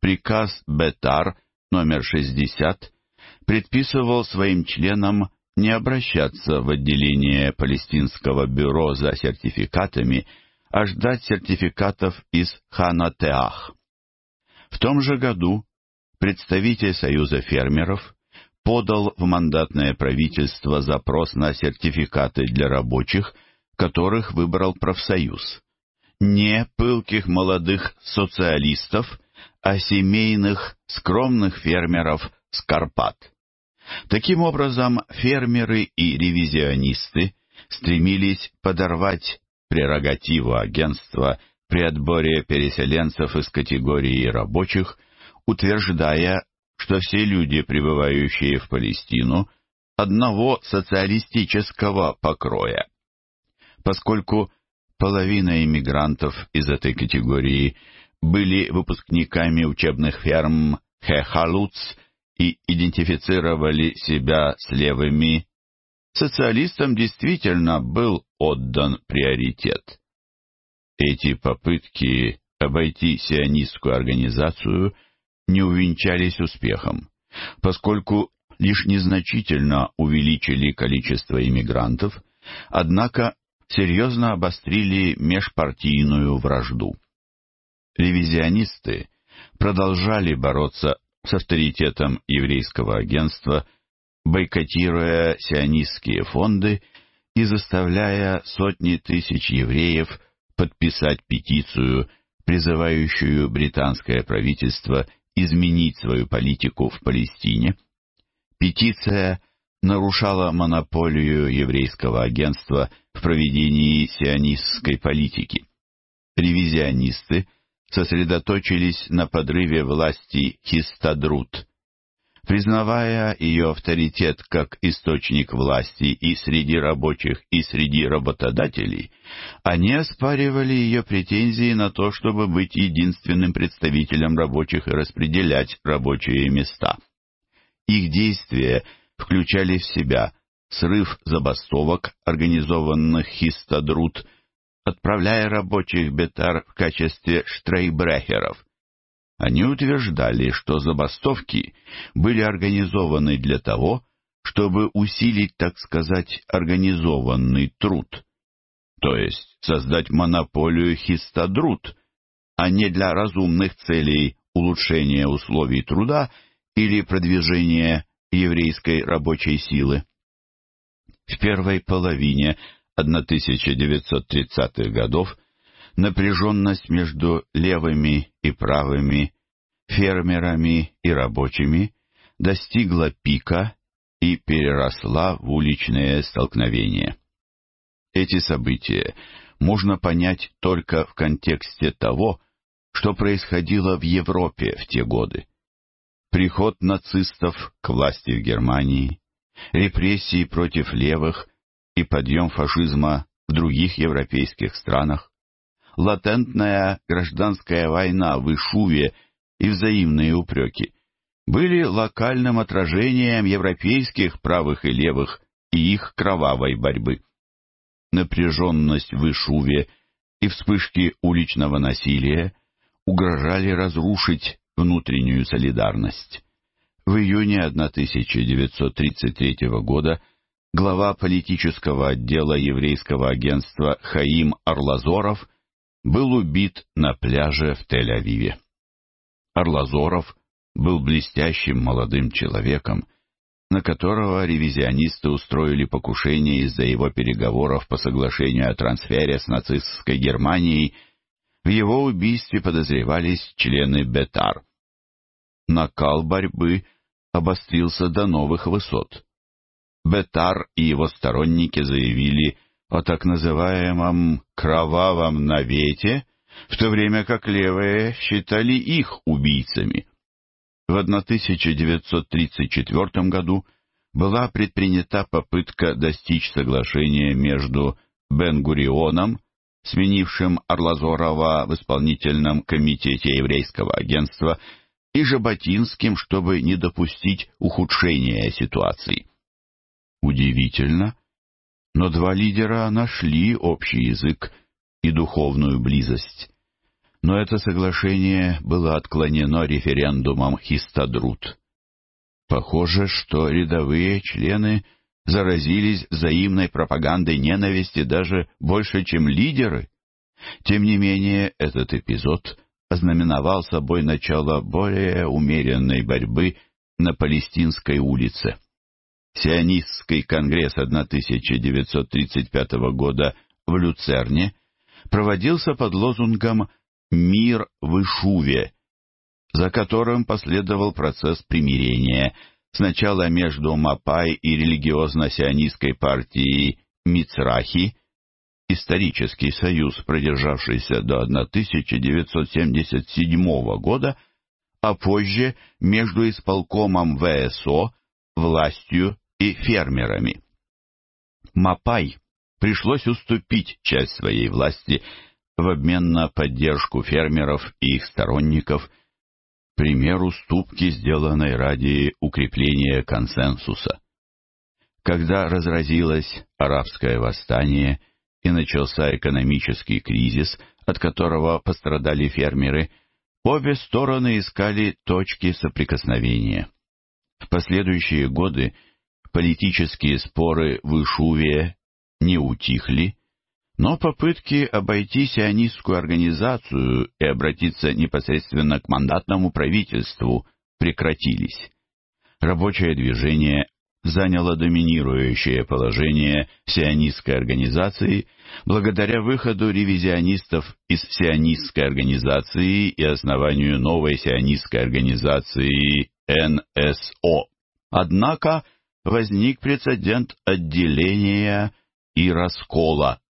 Приказ БЕТАР номер 60 предписывал своим членам не обращаться в отделение Палестинского бюро за сертификатами, а ждать сертификатов из Ханатеах. В том же году представитель Союза фермеров подал в мандатное правительство запрос на сертификаты для рабочих – которых выбрал профсоюз. Не пылких молодых социалистов, а семейных скромных фермеров с Карпат. Таким образом, фермеры и ревизионисты стремились подорвать прерогативу агентства при отборе переселенцев из категории рабочих, утверждая, что все люди, пребывающие в Палестину, одного социалистического покроя поскольку половина иммигрантов из этой категории были выпускниками учебных ферм Хехалуц и идентифицировали себя с левыми, социалистам действительно был отдан приоритет. Эти попытки обойти сионистскую организацию не увенчались успехом, поскольку лишь незначительно увеличили количество иммигрантов, однако серьезно обострили межпартийную вражду. Ревизионисты продолжали бороться с авторитетом еврейского агентства, бойкотируя сионистские фонды и заставляя сотни тысяч евреев подписать петицию, призывающую британское правительство изменить свою политику в Палестине. Петиция нарушала монополию еврейского агентства – в проведении сионистской политики. Ревизионисты сосредоточились на подрыве власти Хистадрут. Признавая ее авторитет как источник власти и среди рабочих, и среди работодателей, они оспаривали ее претензии на то, чтобы быть единственным представителем рабочих и распределять рабочие места. Их действия включали в себя – срыв забастовок, организованных Хистадрут, отправляя рабочих Бетар в качестве штрейбрехеров. Они утверждали, что забастовки были организованы для того, чтобы усилить, так сказать, организованный труд, то есть создать монополию Хистадрут, а не для разумных целей улучшения условий труда или продвижения еврейской рабочей силы. В первой половине 1930-х годов напряженность между левыми и правыми, фермерами и рабочими достигла пика и переросла в уличные столкновения. Эти события можно понять только в контексте того, что происходило в Европе в те годы. Приход нацистов к власти в Германии, репрессии против левых и подъем фашизма в других европейских странах, латентная гражданская война в Ишуве и взаимные упреки были локальным отражением европейских правых и левых и их кровавой борьбы. Напряженность в Ишуве и вспышки уличного насилия угрожали разрушить внутреннюю солидарность. В июне 1933 года глава политического отдела еврейского агентства Хаим Арлазоров был убит на пляже в Тель-Авиве. Арлазоров был блестящим молодым человеком, на которого ревизионисты устроили покушение из-за его переговоров по соглашению о трансфере с нацистской Германией. В его убийстве подозревались члены Бетар. Накал борьбы обострился до новых высот. Бетар и его сторонники заявили о так называемом «кровавом навете», в то время как левые считали их убийцами. В 1934 году была предпринята попытка достичь соглашения между Бен-Гурионом, сменившим Орлазорова в исполнительном комитете еврейского агентства, и Жаботинским, чтобы не допустить ухудшения ситуации. Удивительно, но два лидера нашли общий язык и духовную близость. Но это соглашение было отклонено референдумом Хистадрут. Похоже, что рядовые члены заразились взаимной пропагандой ненависти даже больше, чем лидеры. Тем не менее, этот эпизод ознаменовал собой начало более умеренной борьбы на Палестинской улице. Сионистский конгресс 1935 года в Люцерне проводился под лозунгом «Мир в Ишуве», за которым последовал процесс примирения, сначала между Мапай и религиозно-сионистской партией Мицрахи, Исторический союз, продержавшийся до 1977 года, а позже между исполкомом ВСО, властью и фермерами. Мапай пришлось уступить часть своей власти в обмен на поддержку фермеров и их сторонников, пример уступки, сделанной ради укрепления консенсуса. Когда разразилось арабское восстание – и начался экономический кризис, от которого пострадали фермеры, обе стороны искали точки соприкосновения. В последующие годы политические споры в Ишуве не утихли, но попытки обойти сионистскую организацию и обратиться непосредственно к мандатному правительству прекратились. Рабочее движение заняла доминирующее положение сионистской организации благодаря выходу ревизионистов из сионистской организации и основанию новой сионистской организации НСО. Однако возник прецедент отделения и раскола.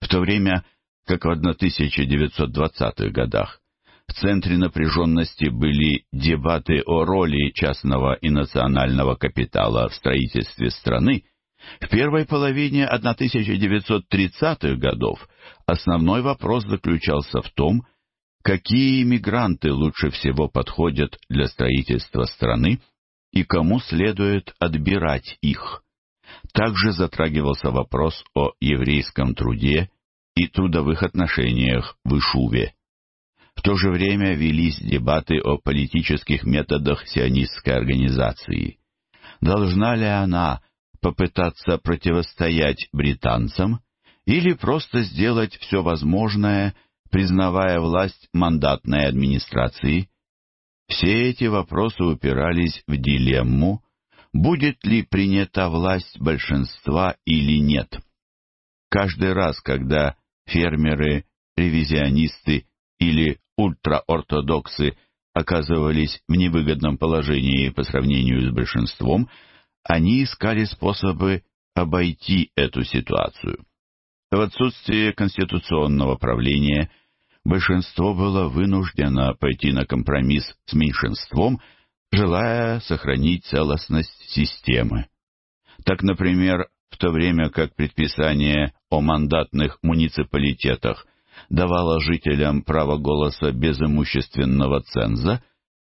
В то время как в 1920-х годах в центре напряженности были дебаты о роли частного и национального капитала в строительстве страны. В первой половине 1930-х годов основной вопрос заключался в том, какие иммигранты лучше всего подходят для строительства страны и кому следует отбирать их. Также затрагивался вопрос о еврейском труде и трудовых отношениях в Ишуве. В то же время велись дебаты о политических методах сионистской организации. Должна ли она попытаться противостоять британцам или просто сделать все возможное, признавая власть мандатной администрации? Все эти вопросы упирались в дилемму, будет ли принята власть большинства или нет. Каждый раз, когда фермеры, ревизионисты или ультраортодоксы оказывались в невыгодном положении по сравнению с большинством, они искали способы обойти эту ситуацию. В отсутствие конституционного правления большинство было вынуждено пойти на компромисс с меньшинством, желая сохранить целостность системы. Так, например, в то время как предписание о мандатных муниципалитетах давала жителям право голоса без имущественного ценза,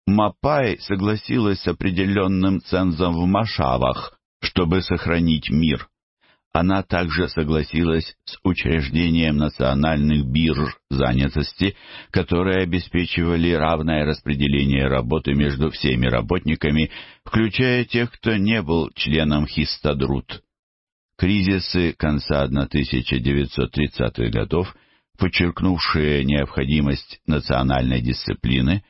Мапай согласилась с определенным цензом в Машавах, чтобы сохранить мир. Она также согласилась с учреждением национальных бирж занятости, которые обеспечивали равное распределение работы между всеми работниками, включая тех, кто не был членом Хистадрут. Кризисы конца 1930-х годов – подчеркнувшие необходимость национальной дисциплины,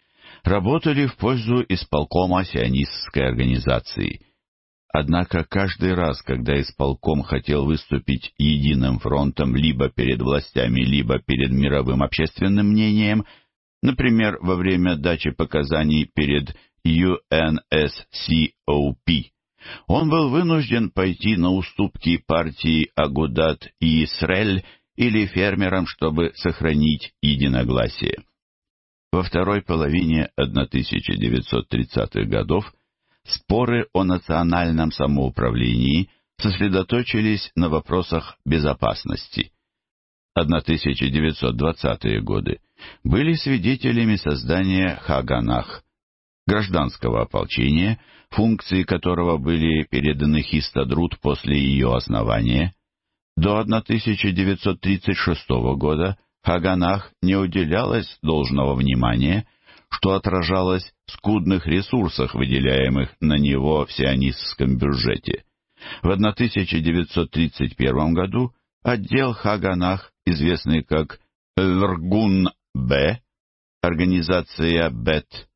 работали в пользу исполкома сионистской организации. Однако каждый раз, когда исполком хотел выступить единым фронтом либо перед властями, либо перед мировым общественным мнением, например, во время дачи показаний перед UNSCOP, он был вынужден пойти на уступки партии Агудат и Исрель или фермерам, чтобы сохранить единогласие. Во второй половине 1930-х годов споры о национальном самоуправлении сосредоточились на вопросах безопасности. 1920-е годы были свидетелями создания Хаганах, гражданского ополчения, функции которого были переданы Хистадрут после ее основания – до 1936 года Хаганах не уделялось должного внимания, что отражалось в скудных ресурсах, выделяемых на него в сионистском бюджете. В 1931 году отдел Хаганах, известный как Вергун-Б, организация БЭТ,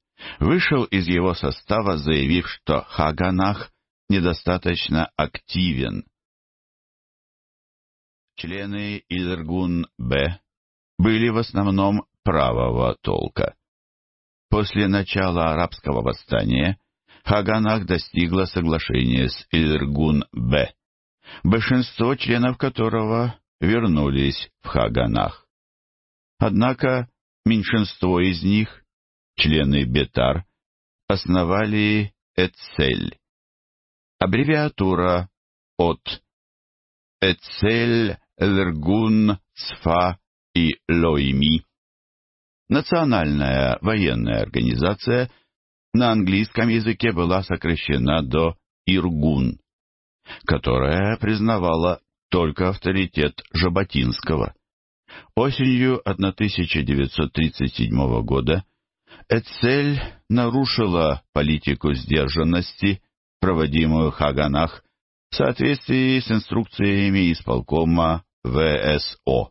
вышел из его состава, заявив, что Хаганах недостаточно активен Члены Изергун-Б были в основном правого толка. После начала арабского восстания Хаганах достигла соглашения с Изергун-Б, большинство членов которого вернулись в Хаганах. Однако меньшинство из них, члены Бетар, основали Эцель. Аббревиатура от Эцель Эвергун, Сфа и Лоими. Национальная военная организация на английском языке была сокращена до Иргун, которая признавала только авторитет Жаботинского. Осенью 1937 года Эцель нарушила политику сдержанности, проводимую Хаганах, в соответствии с инструкциями исполкома ВСО.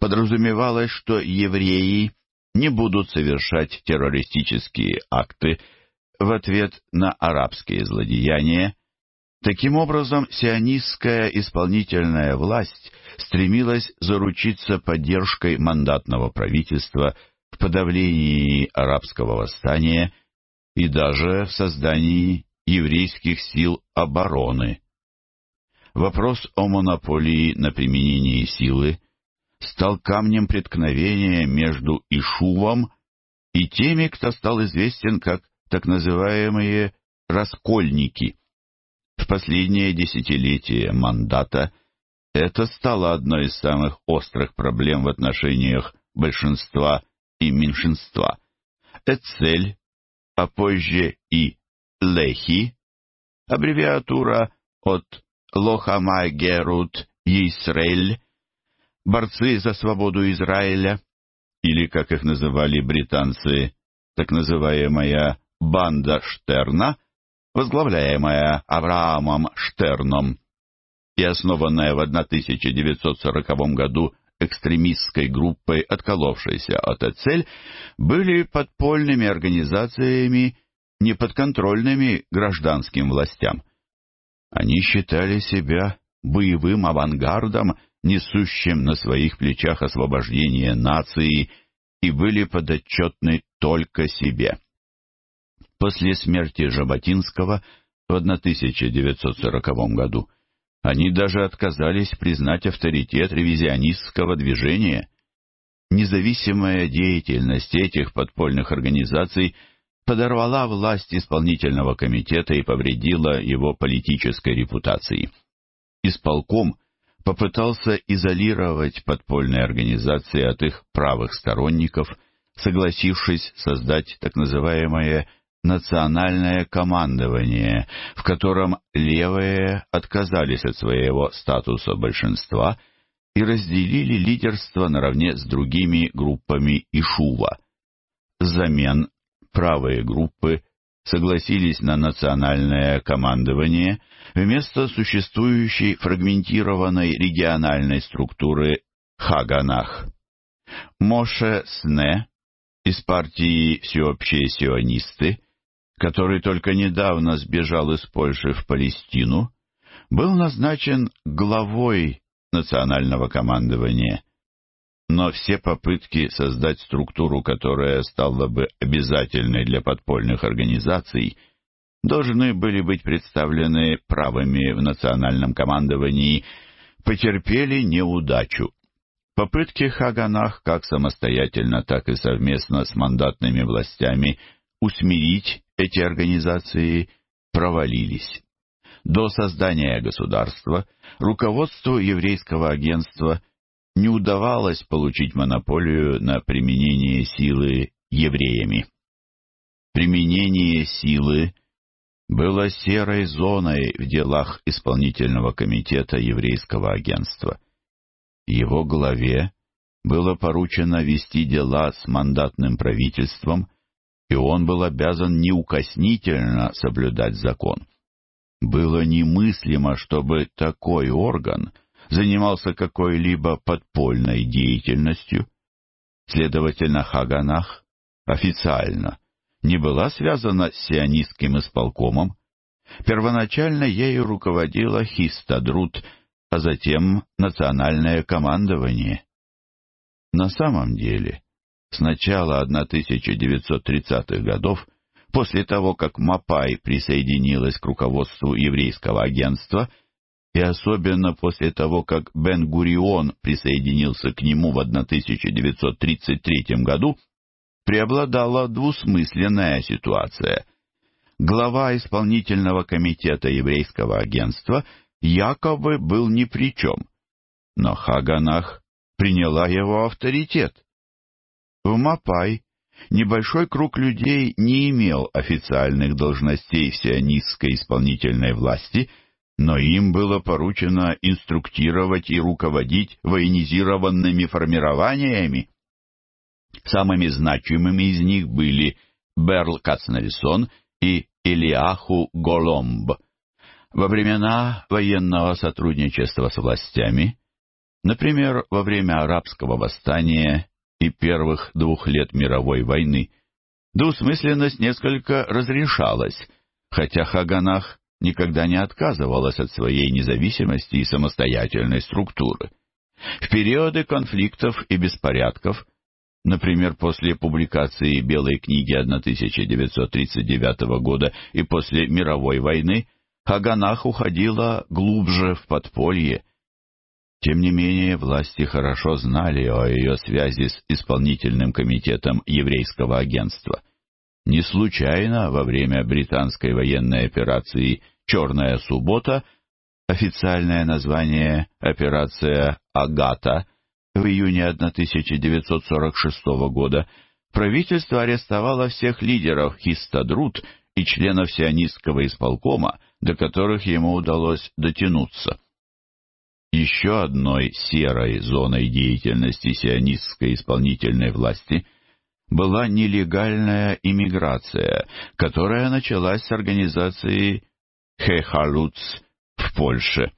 Подразумевалось, что евреи не будут совершать террористические акты в ответ на арабские злодеяния. Таким образом, сионистская исполнительная власть стремилась заручиться поддержкой мандатного правительства в подавлении арабского восстания и даже в создании еврейских сил обороны. Вопрос о монополии на применение силы стал камнем преткновения между Ишувом и теми, кто стал известен как так называемые «раскольники». В последнее десятилетие мандата это стало одной из самых острых проблем в отношениях большинства и меньшинства. Эцель, а позже и Лехи, аббревиатура от Лохамай Герут Йисрель, борцы за свободу Израиля, или, как их называли британцы, так называемая «банда Штерна», возглавляемая Авраамом Штерном и основанная в 1940 году экстремистской группой, отколовшейся от Ацель, были подпольными организациями, неподконтрольными гражданским властям. Они считали себя боевым авангардом, несущим на своих плечах освобождение нации, и были подотчетны только себе. После смерти Жаботинского в 1940 году они даже отказались признать авторитет ревизионистского движения. Независимая деятельность этих подпольных организаций – подорвала власть исполнительного комитета и повредила его политической репутации. Исполком попытался изолировать подпольные организации от их правых сторонников, согласившись создать так называемое национальное командование, в котором левые отказались от своего статуса большинства и разделили лидерство наравне с другими группами Ишува. Взамен правые группы согласились на национальное командование вместо существующей фрагментированной региональной структуры Хаганах. Моше Сне из партии «Всеобщие сионисты», который только недавно сбежал из Польши в Палестину, был назначен главой национального командования но все попытки создать структуру, которая стала бы обязательной для подпольных организаций, должны были быть представлены правыми в национальном командовании, потерпели неудачу. Попытки Хаганах как самостоятельно, так и совместно с мандатными властями усмирить эти организации провалились. До создания государства руководству еврейского агентства – не удавалось получить монополию на применение силы евреями. Применение силы было серой зоной в делах исполнительного комитета еврейского агентства. Его главе было поручено вести дела с мандатным правительством, и он был обязан неукоснительно соблюдать закон. Было немыслимо, чтобы такой орган — занимался какой-либо подпольной деятельностью. Следовательно, Хаганах официально не была связана с сионистским исполкомом. Первоначально ею руководила Хистадрут, а затем национальное командование. На самом деле, с начала 1930-х годов, после того, как Мапай присоединилась к руководству еврейского агентства – и особенно после того, как Бен-Гурион присоединился к нему в 1933 году, преобладала двусмысленная ситуация. Глава исполнительного комитета еврейского агентства якобы был ни при чем, но Хаганах приняла его авторитет. В Мапай небольшой круг людей не имел официальных должностей сионистской исполнительной власти – но им было поручено инструктировать и руководить военизированными формированиями. Самыми значимыми из них были Берл Кацнельсон и Илиаху Голомб. Во времена военного сотрудничества с властями, например, во время арабского восстания и первых двух лет мировой войны, двусмысленность несколько разрешалась, хотя Хаганах никогда не отказывалась от своей независимости и самостоятельной структуры. В периоды конфликтов и беспорядков, например, после публикации Белой книги 1939 года и после мировой войны, Хаганах уходила глубже в подполье. Тем не менее, власти хорошо знали о ее связи с исполнительным комитетом еврейского агентства. Не случайно во время британской военной операции «Черная суббота» официальное название «Операция Агата» в июне 1946 года правительство арестовало всех лидеров Хистадрут и членов сионистского исполкома, до которых ему удалось дотянуться. Еще одной серой зоной деятельности сионистской исполнительной власти – была нелегальная иммиграция, которая началась с организации «Хехалуц» в Польше.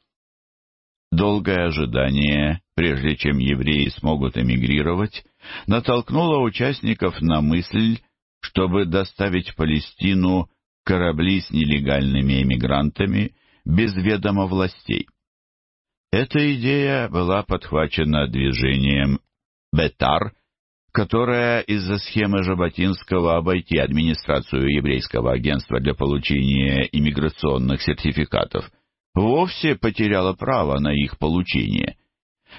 Долгое ожидание, прежде чем евреи смогут эмигрировать, натолкнуло участников на мысль, чтобы доставить в Палестину корабли с нелегальными эмигрантами без ведома властей. Эта идея была подхвачена движением «Бетар» которая из-за схемы Жаботинского обойти администрацию еврейского агентства для получения иммиграционных сертификатов, вовсе потеряла право на их получение.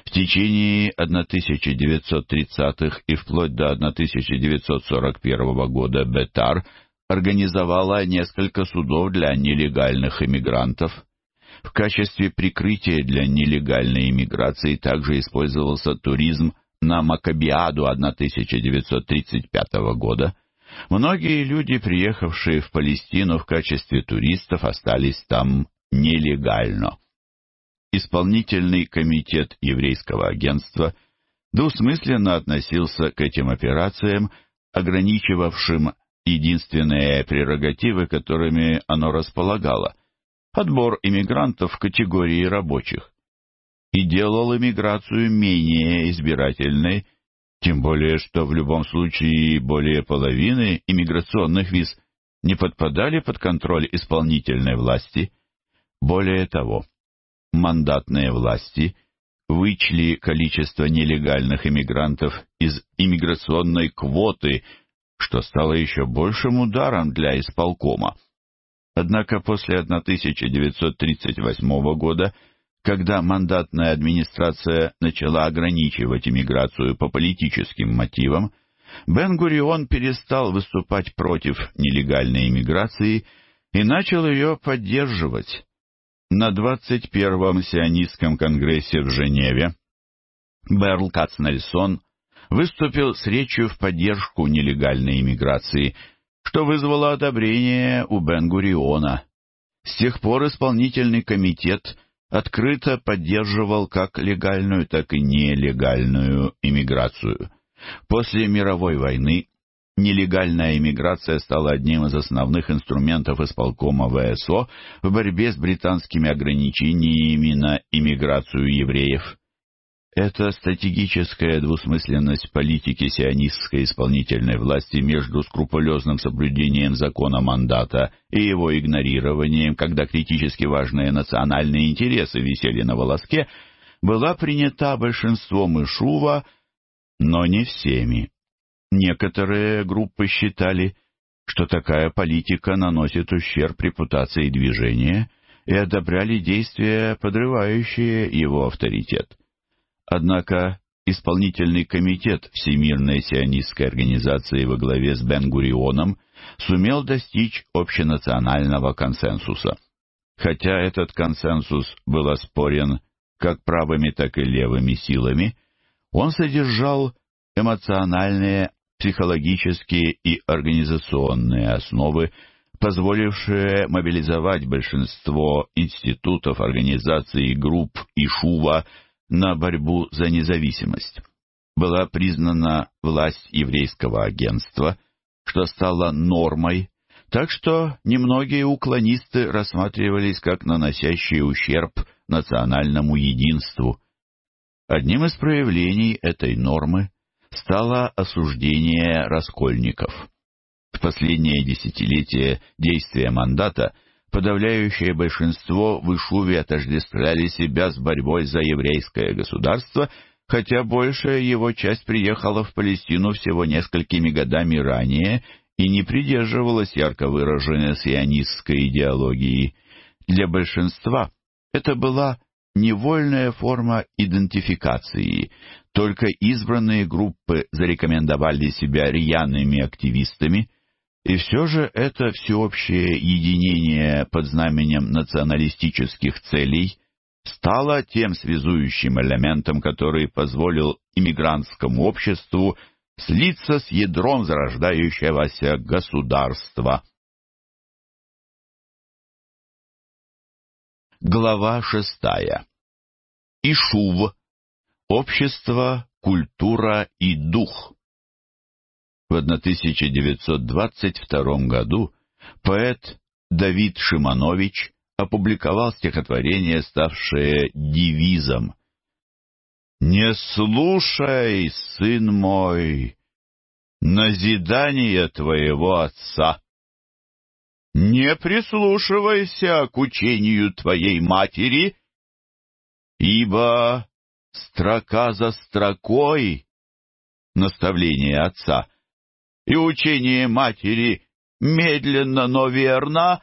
В течение 1930-х и вплоть до 1941 года Бетар организовала несколько судов для нелегальных иммигрантов. В качестве прикрытия для нелегальной иммиграции также использовался туризм на Макабиаду 1935 года, многие люди, приехавшие в Палестину в качестве туристов, остались там нелегально. Исполнительный комитет еврейского агентства двусмысленно относился к этим операциям, ограничивавшим единственные прерогативы, которыми оно располагало – отбор иммигрантов в категории рабочих и делал иммиграцию менее избирательной, тем более что в любом случае более половины иммиграционных виз не подпадали под контроль исполнительной власти. Более того, мандатные власти вычли количество нелегальных иммигрантов из иммиграционной квоты, что стало еще большим ударом для исполкома. Однако после 1938 года когда мандатная администрация начала ограничивать иммиграцию по политическим мотивам, Бен-Гурион перестал выступать против нелегальной иммиграции и начал ее поддерживать. На 21-м сионистском конгрессе в Женеве Берл Кацнельсон выступил с речью в поддержку нелегальной иммиграции, что вызвало одобрение у Бен-Гуриона. С тех пор исполнительный комитет – открыто поддерживал как легальную, так и нелегальную иммиграцию. После мировой войны нелегальная иммиграция стала одним из основных инструментов исполкома ВСО в борьбе с британскими ограничениями на иммиграцию евреев. Эта стратегическая двусмысленность политики сионистской исполнительной власти между скрупулезным соблюдением закона мандата и его игнорированием, когда критически важные национальные интересы висели на волоске, была принята большинством Ишува, но не всеми. Некоторые группы считали, что такая политика наносит ущерб репутации движения и одобряли действия, подрывающие его авторитет. Однако исполнительный комитет Всемирной сионистской организации во главе с бен сумел достичь общенационального консенсуса. Хотя этот консенсус был оспорен как правыми, так и левыми силами, он содержал эмоциональные, психологические и организационные основы, позволившие мобилизовать большинство институтов, организаций, групп и шува на борьбу за независимость. Была признана власть еврейского агентства, что стало нормой, так что немногие уклонисты рассматривались как наносящие ущерб национальному единству. Одним из проявлений этой нормы стало осуждение раскольников. В последнее десятилетие действия мандата – подавляющее большинство в Ишуве отождествляли себя с борьбой за еврейское государство, хотя большая его часть приехала в Палестину всего несколькими годами ранее и не придерживалась ярко выраженной сионистской идеологии. Для большинства это была невольная форма идентификации. Только избранные группы зарекомендовали себя рьяными активистами, и все же это всеобщее единение под знаменем националистических целей стало тем связующим элементом, который позволил иммигрантскому обществу слиться с ядром зарождающегося государства. Глава шестая. Ишув. Общество, культура и дух. В 1922 году поэт Давид Шиманович опубликовал стихотворение, ставшее девизом «Не слушай, сын мой, назидание твоего отца. Не прислушивайся к учению твоей матери, ибо строка за строкой наставление отца и учение матери медленно, но верно,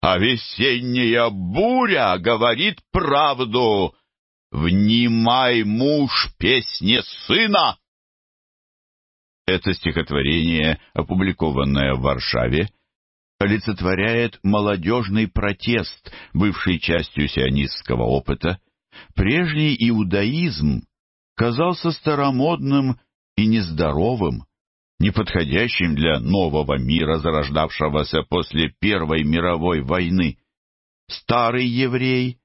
а весенняя буря говорит правду. «Внимай, муж, песне сына!» Это стихотворение, опубликованное в Варшаве, олицетворяет молодежный протест, бывший частью сионистского опыта. Прежний иудаизм казался старомодным и нездоровым неподходящим для нового мира, зарождавшегося после Первой мировой войны. Старый еврей,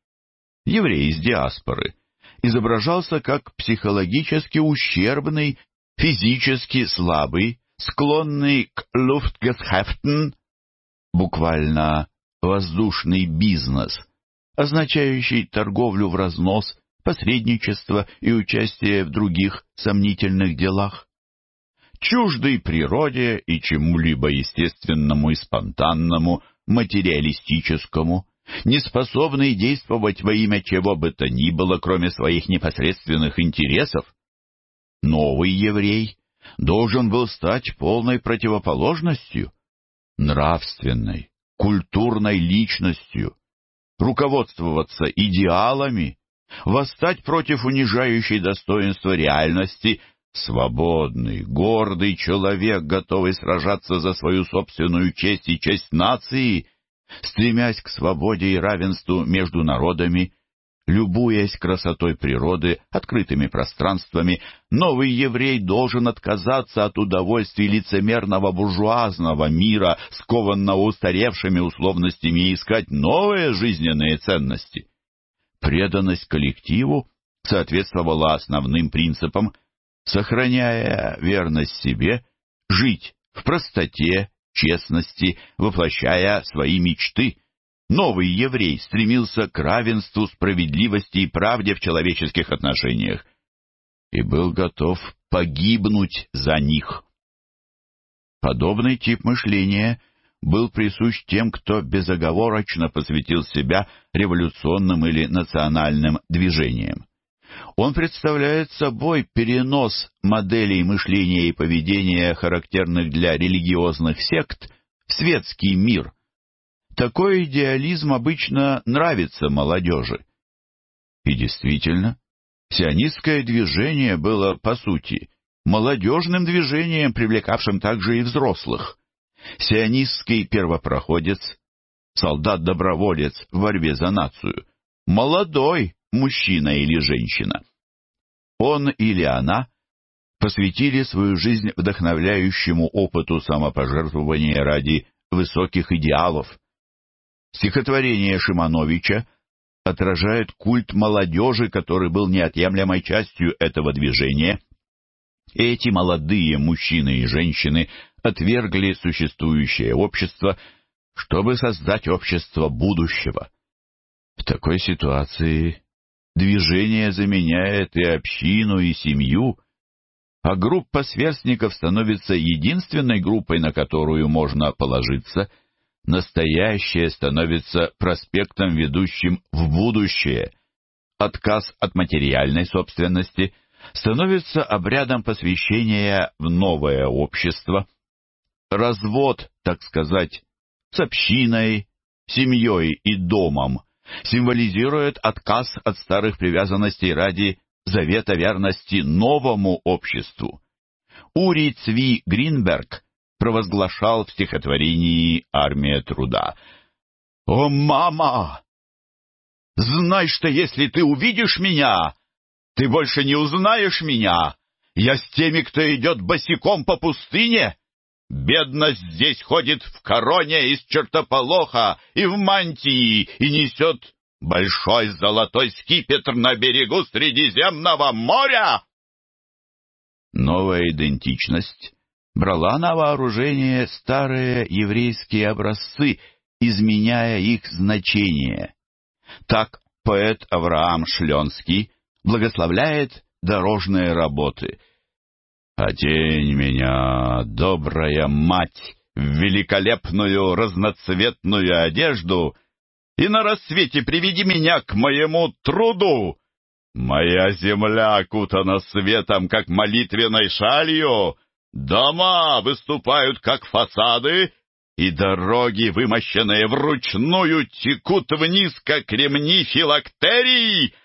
еврей из диаспоры, изображался как психологически ущербный, физически слабый, склонный к «Luftgeschäften», буквально «воздушный бизнес», означающий торговлю в разнос, посредничество и участие в других сомнительных делах чуждый природе и чему-либо естественному и спонтанному, материалистическому, неспособный действовать во имя чего бы то ни было, кроме своих непосредственных интересов. Новый еврей должен был стать полной противоположностью, нравственной, культурной личностью, руководствоваться идеалами, восстать против унижающей достоинства реальности – Свободный, гордый человек, готовый сражаться за свою собственную честь и честь нации, стремясь к свободе и равенству между народами, любуясь красотой природы, открытыми пространствами, новый еврей должен отказаться от удовольствий лицемерного буржуазного мира, скованно устаревшими условностями, и искать новые жизненные ценности. Преданность коллективу соответствовала основным принципам – сохраняя верность себе, жить в простоте, честности, воплощая свои мечты. Новый еврей стремился к равенству, справедливости и правде в человеческих отношениях и был готов погибнуть за них. Подобный тип мышления был присущ тем, кто безоговорочно посвятил себя революционным или национальным движениям. Он представляет собой перенос моделей мышления и поведения, характерных для религиозных сект, в светский мир. Такой идеализм обычно нравится молодежи. И действительно, сионистское движение было, по сути, молодежным движением, привлекавшим также и взрослых. Сионистский первопроходец, солдат-доброволец в борьбе за нацию, молодой, мужчина или женщина. Он или она посвятили свою жизнь вдохновляющему опыту самопожертвования ради высоких идеалов. Стихотворение Шимановича отражает культ молодежи, который был неотъемлемой частью этого движения. Эти молодые мужчины и женщины отвергли существующее общество, чтобы создать общество будущего. В такой ситуации Движение заменяет и общину, и семью, а группа сверстников становится единственной группой, на которую можно положиться. Настоящее становится проспектом, ведущим в будущее. Отказ от материальной собственности становится обрядом посвящения в новое общество. Развод, так сказать, с общиной, семьей и домом символизирует отказ от старых привязанностей ради завета верности новому обществу. Ури Цви Гринберг провозглашал в стихотворении «Армия труда» «О, мама! Знай, что если ты увидишь меня, ты больше не узнаешь меня. Я с теми, кто идет босиком по пустыне, Бедность здесь ходит в короне из чертополоха и в мантии и несет большой золотой скипетр на берегу Средиземного моря. Новая идентичность брала на вооружение старые еврейские образцы, изменяя их значение. Так поэт Авраам Шленский благословляет дорожные работы, «Одень меня, добрая мать, в великолепную разноцветную одежду и на рассвете приведи меня к моему труду! Моя земля окутана светом, как молитвенной шалью, дома выступают, как фасады, и дороги, вымощенные вручную, текут вниз, как ремни филактерий!»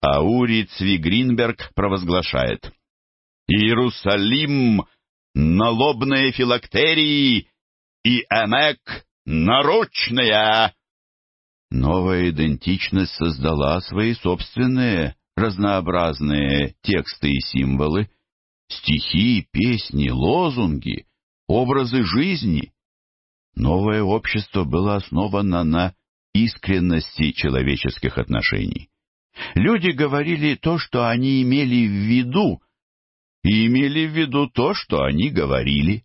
Аури Цвигринберг провозглашает — Иерусалим — налобные филактерии, и Эмек — нарочная. Новая идентичность создала свои собственные разнообразные тексты и символы, стихи, песни, лозунги, образы жизни. Новое общество было основано на искренности человеческих отношений. Люди говорили то, что они имели в виду, и имели в виду то, что они говорили.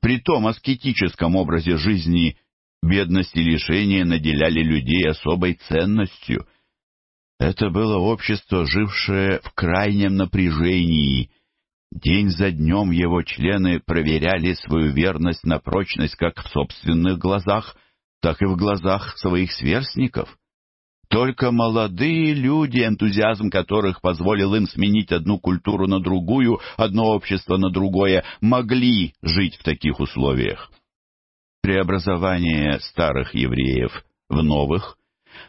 При том аскетическом образе жизни бедность и лишение наделяли людей особой ценностью. Это было общество, жившее в крайнем напряжении. День за днем его члены проверяли свою верность на прочность как в собственных глазах, так и в глазах своих сверстников. Только молодые люди, энтузиазм которых позволил им сменить одну культуру на другую, одно общество на другое, могли жить в таких условиях. Преобразование старых евреев в новых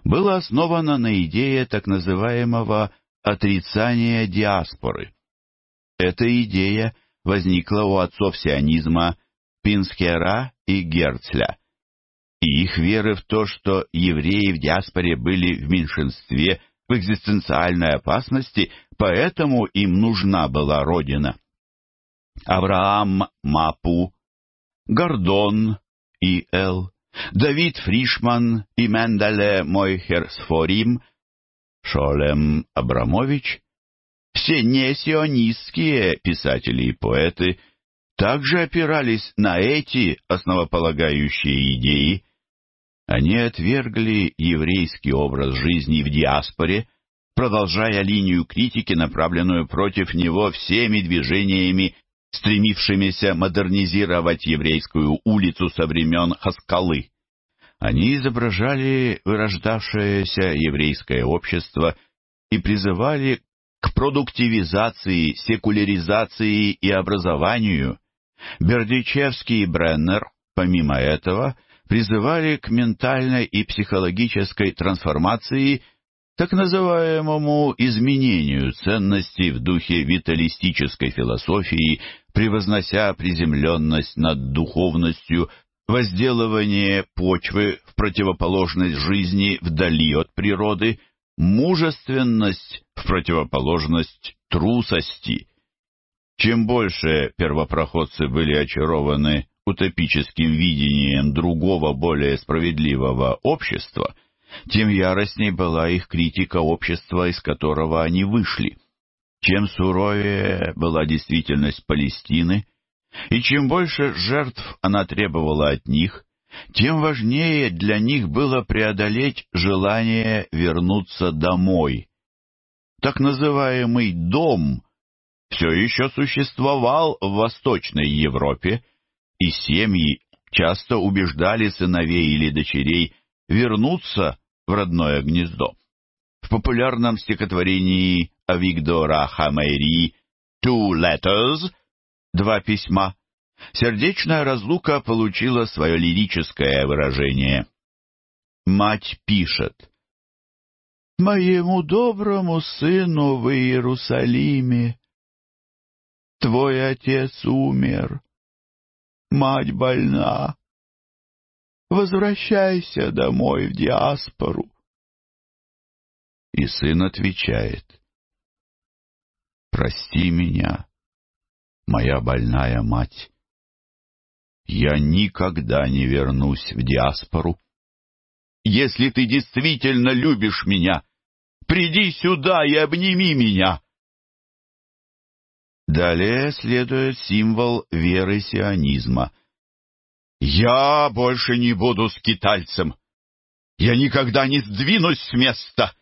было основано на идее так называемого отрицания диаспоры. Эта идея возникла у отцов сионизма Пинскера и Герцля – и их веры в то, что евреи в диаспоре были в меньшинстве, в экзистенциальной опасности, поэтому им нужна была Родина. Авраам Мапу, Гордон и Эл, Давид Фришман и Менделе Мойхерсфорим, Шолем Абрамович, все несионистские писатели и поэты также опирались на эти основополагающие идеи, они отвергли еврейский образ жизни в диаспоре, продолжая линию критики, направленную против него всеми движениями, стремившимися модернизировать еврейскую улицу со времен Хаскалы. Они изображали вырождавшееся еврейское общество и призывали к продуктивизации, секуляризации и образованию. Бердичевский и Бреннер, помимо этого, призывали к ментальной и психологической трансформации, так называемому изменению ценностей в духе виталистической философии, превознося приземленность над духовностью, возделывание почвы в противоположность жизни вдали от природы, мужественность в противоположность трусости. Чем больше первопроходцы были очарованы утопическим видением другого, более справедливого общества, тем яростней была их критика общества, из которого они вышли. Чем суровее была действительность Палестины, и чем больше жертв она требовала от них, тем важнее для них было преодолеть желание вернуться домой. Так называемый «дом» все еще существовал в Восточной Европе, и семьи часто убеждали сыновей или дочерей вернуться в родное гнездо. В популярном стихотворении Авигдора Хамери «Two Letters» — «Два письма» сердечная разлука получила свое лирическое выражение. Мать пишет. «Моему доброму сыну в Иерусалиме Твой отец умер, Мать больна. Возвращайся домой в диаспору. И сын отвечает. Прости меня, моя больная мать. Я никогда не вернусь в диаспору. Если ты действительно любишь меня, приди сюда и обними меня. Далее следует символ веры сионизма. «Я больше не буду скитальцем! Я никогда не сдвинусь с места!»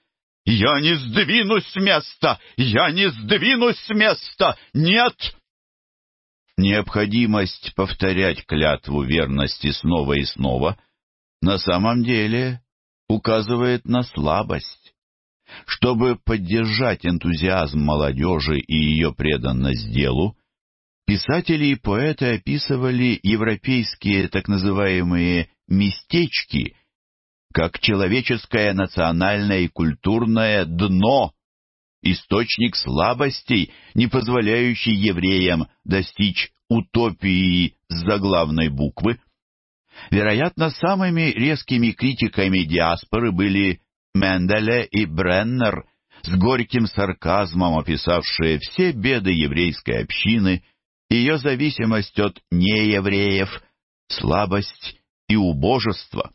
«Я не сдвинусь с места! Я не сдвинусь с места! Нет!» Необходимость повторять клятву верности снова и снова на самом деле указывает на слабость. Чтобы поддержать энтузиазм молодежи и ее преданность делу, писатели и поэты описывали европейские так называемые «местечки» как человеческое национальное и культурное дно, источник слабостей, не позволяющий евреям достичь утопии с заглавной буквы. Вероятно, самыми резкими критиками диаспоры были Менделе и Бреннер, с горьким сарказмом описавшие все беды еврейской общины, ее зависимость от неевреев, слабость и убожество.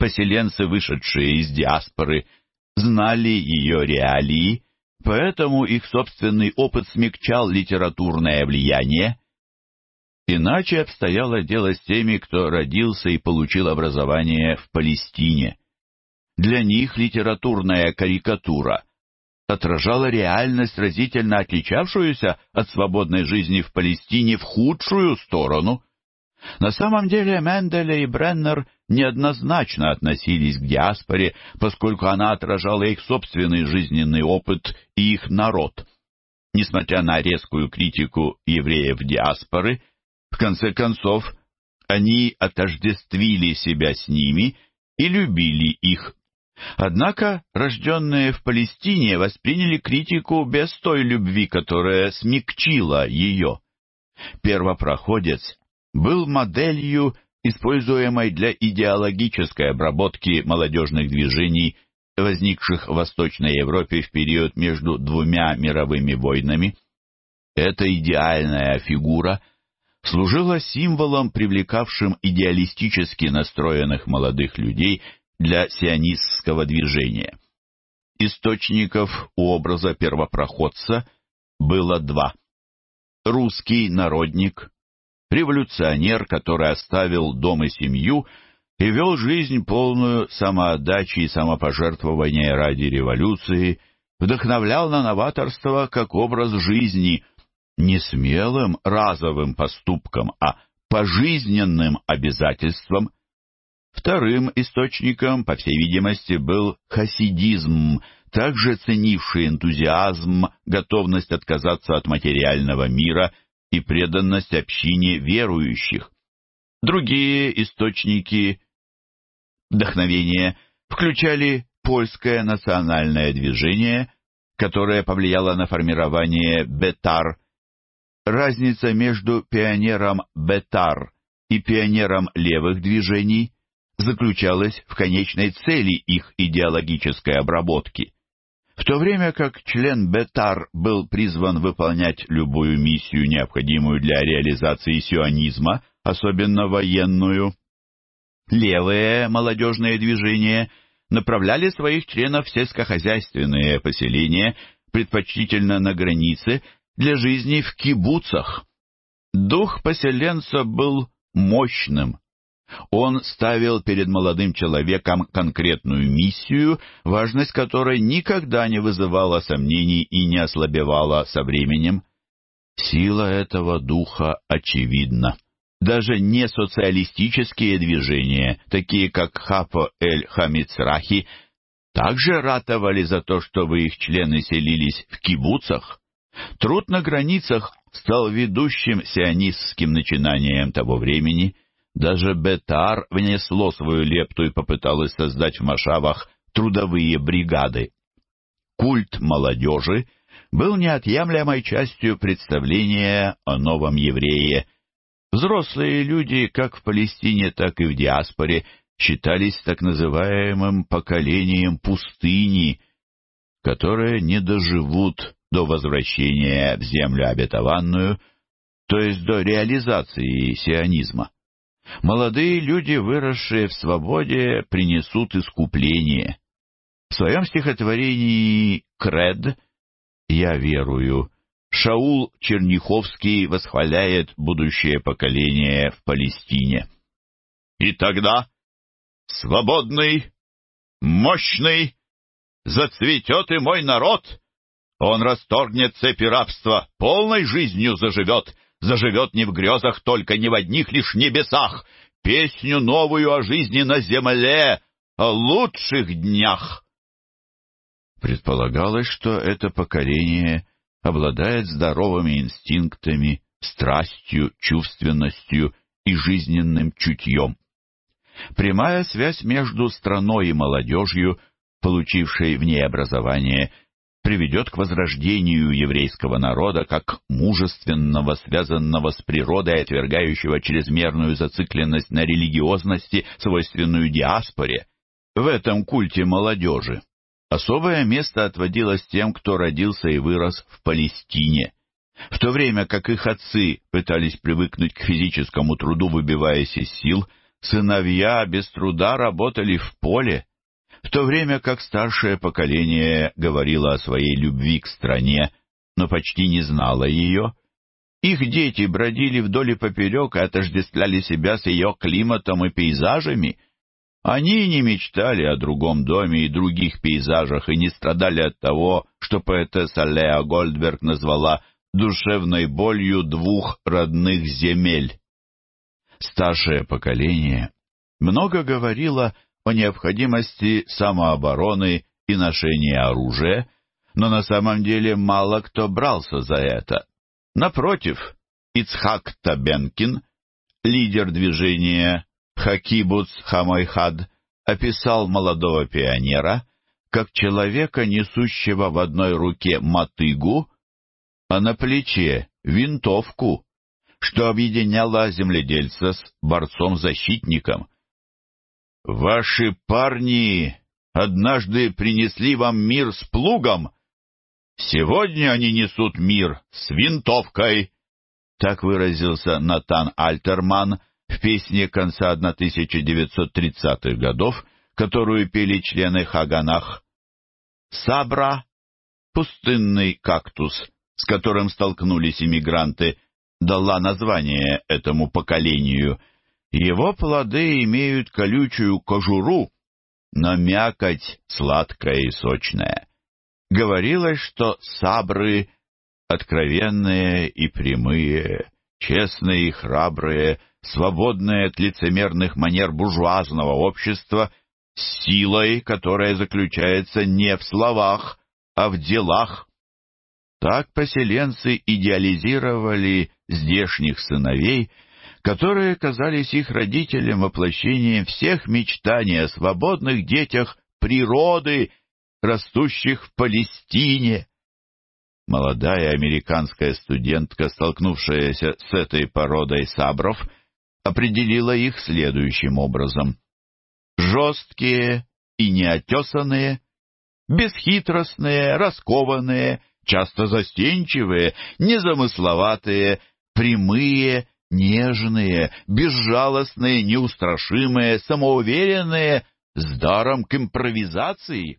Поселенцы, вышедшие из диаспоры, знали ее реалии, поэтому их собственный опыт смягчал литературное влияние. Иначе обстояло дело с теми, кто родился и получил образование в Палестине. Для них литературная карикатура отражала реальность, разительно отличавшуюся от свободной жизни в Палестине в худшую сторону. На самом деле Менделе и Бреннер неоднозначно относились к диаспоре, поскольку она отражала их собственный жизненный опыт и их народ. Несмотря на резкую критику евреев диаспоры, в конце концов, они отождествили себя с ними и любили их Однако рожденные в Палестине восприняли критику без той любви, которая смягчила ее. Первопроходец был моделью, используемой для идеологической обработки молодежных движений, возникших в Восточной Европе в период между двумя мировыми войнами. Эта идеальная фигура служила символом, привлекавшим идеалистически настроенных молодых людей – для сионистского движения. Источников у образа первопроходца было два. Русский народник, революционер, который оставил дом и семью и вел жизнь полную самоотдачи и самопожертвования ради революции, вдохновлял на новаторство как образ жизни не смелым разовым поступком, а пожизненным обязательством – Вторым источником, по всей видимости, был хасидизм, также ценивший энтузиазм, готовность отказаться от материального мира и преданность общине верующих. Другие источники вдохновения включали польское национальное движение, которое повлияло на формирование Бетар. Разница между пионером Бетар и пионером левых движений заключалась в конечной цели их идеологической обработки. В то время как член Бетар был призван выполнять любую миссию, необходимую для реализации сионизма, особенно военную, левые молодежные движения направляли своих членов в сельскохозяйственные поселения, предпочтительно на границе, для жизни в кибуцах. Дух поселенца был мощным, он ставил перед молодым человеком конкретную миссию, важность которой никогда не вызывала сомнений и не ослабевала со временем. Сила этого духа очевидна. Даже несоциалистические движения, такие как Хапо Эль Хамицрахи, также ратовали за то, чтобы их члены селились в кибуцах. Труд на границах стал ведущим сионистским начинанием того времени – даже Бетар внесло свою лепту и попыталось создать в Машавах трудовые бригады. Культ молодежи был неотъемлемой частью представления о новом еврее. Взрослые люди, как в Палестине, так и в диаспоре, считались так называемым поколением пустыни, которые не доживут до возвращения в землю обетованную, то есть до реализации сионизма. Молодые люди, выросшие в свободе, принесут искупление. В своем стихотворении «Кред» «Я верую» Шаул Черняховский восхваляет будущее поколение в Палестине. И тогда свободный, мощный, зацветет и мой народ. Он расторгнет цепи рабства, полной жизнью заживет, заживет не в грезах, только не в одних лишь небесах, песню новую о жизни на земле, о лучших днях. Предполагалось, что это поколение обладает здоровыми инстинктами, страстью, чувственностью и жизненным чутьем. Прямая связь между страной и молодежью, получившей в ней образование, приведет к возрождению еврейского народа как мужественного, связанного с природой, отвергающего чрезмерную зацикленность на религиозности, свойственную диаспоре. В этом культе молодежи особое место отводилось тем, кто родился и вырос в Палестине. В то время как их отцы пытались привыкнуть к физическому труду, выбиваясь из сил, сыновья без труда работали в поле, то время как старшее поколение говорило о своей любви к стране, но почти не знало ее, их дети бродили вдоль и поперек и отождествляли себя с ее климатом и пейзажами. Они не мечтали о другом доме и других пейзажах и не страдали от того, что поэтесса Леа Гольдберг назвала душевной болью двух родных земель. Старшее поколение много говорило о необходимости самообороны и ношения оружия, но на самом деле мало кто брался за это. Напротив, Ицхак Табенкин, лидер движения Хакибуц Хамайхад, описал молодого пионера как человека, несущего в одной руке мотыгу, а на плече винтовку, что объединяло земледельца с борцом-защитником. Ваши парни однажды принесли вам мир с плугом, сегодня они несут мир с винтовкой. Так выразился Натан Альтерман в песне конца 1930-х годов, которую пели члены Хаганах. Сабра, пустынный кактус, с которым столкнулись иммигранты, дала название этому поколению — его плоды имеют колючую кожуру, но мякоть сладкая и сочная. Говорилось, что сабры откровенные и прямые, честные и храбрые, свободные от лицемерных манер буржуазного общества, с силой, которая заключается не в словах, а в делах. Так поселенцы идеализировали здешних сыновей которые казались их родителям воплощением всех мечтаний о свободных детях природы, растущих в Палестине. Молодая американская студентка, столкнувшаяся с этой породой сабров, определила их следующим образом. Жесткие и неотесанные, бесхитростные, раскованные, часто застенчивые, незамысловатые, прямые, нежные, безжалостные, неустрашимые, самоуверенные, с даром к импровизации.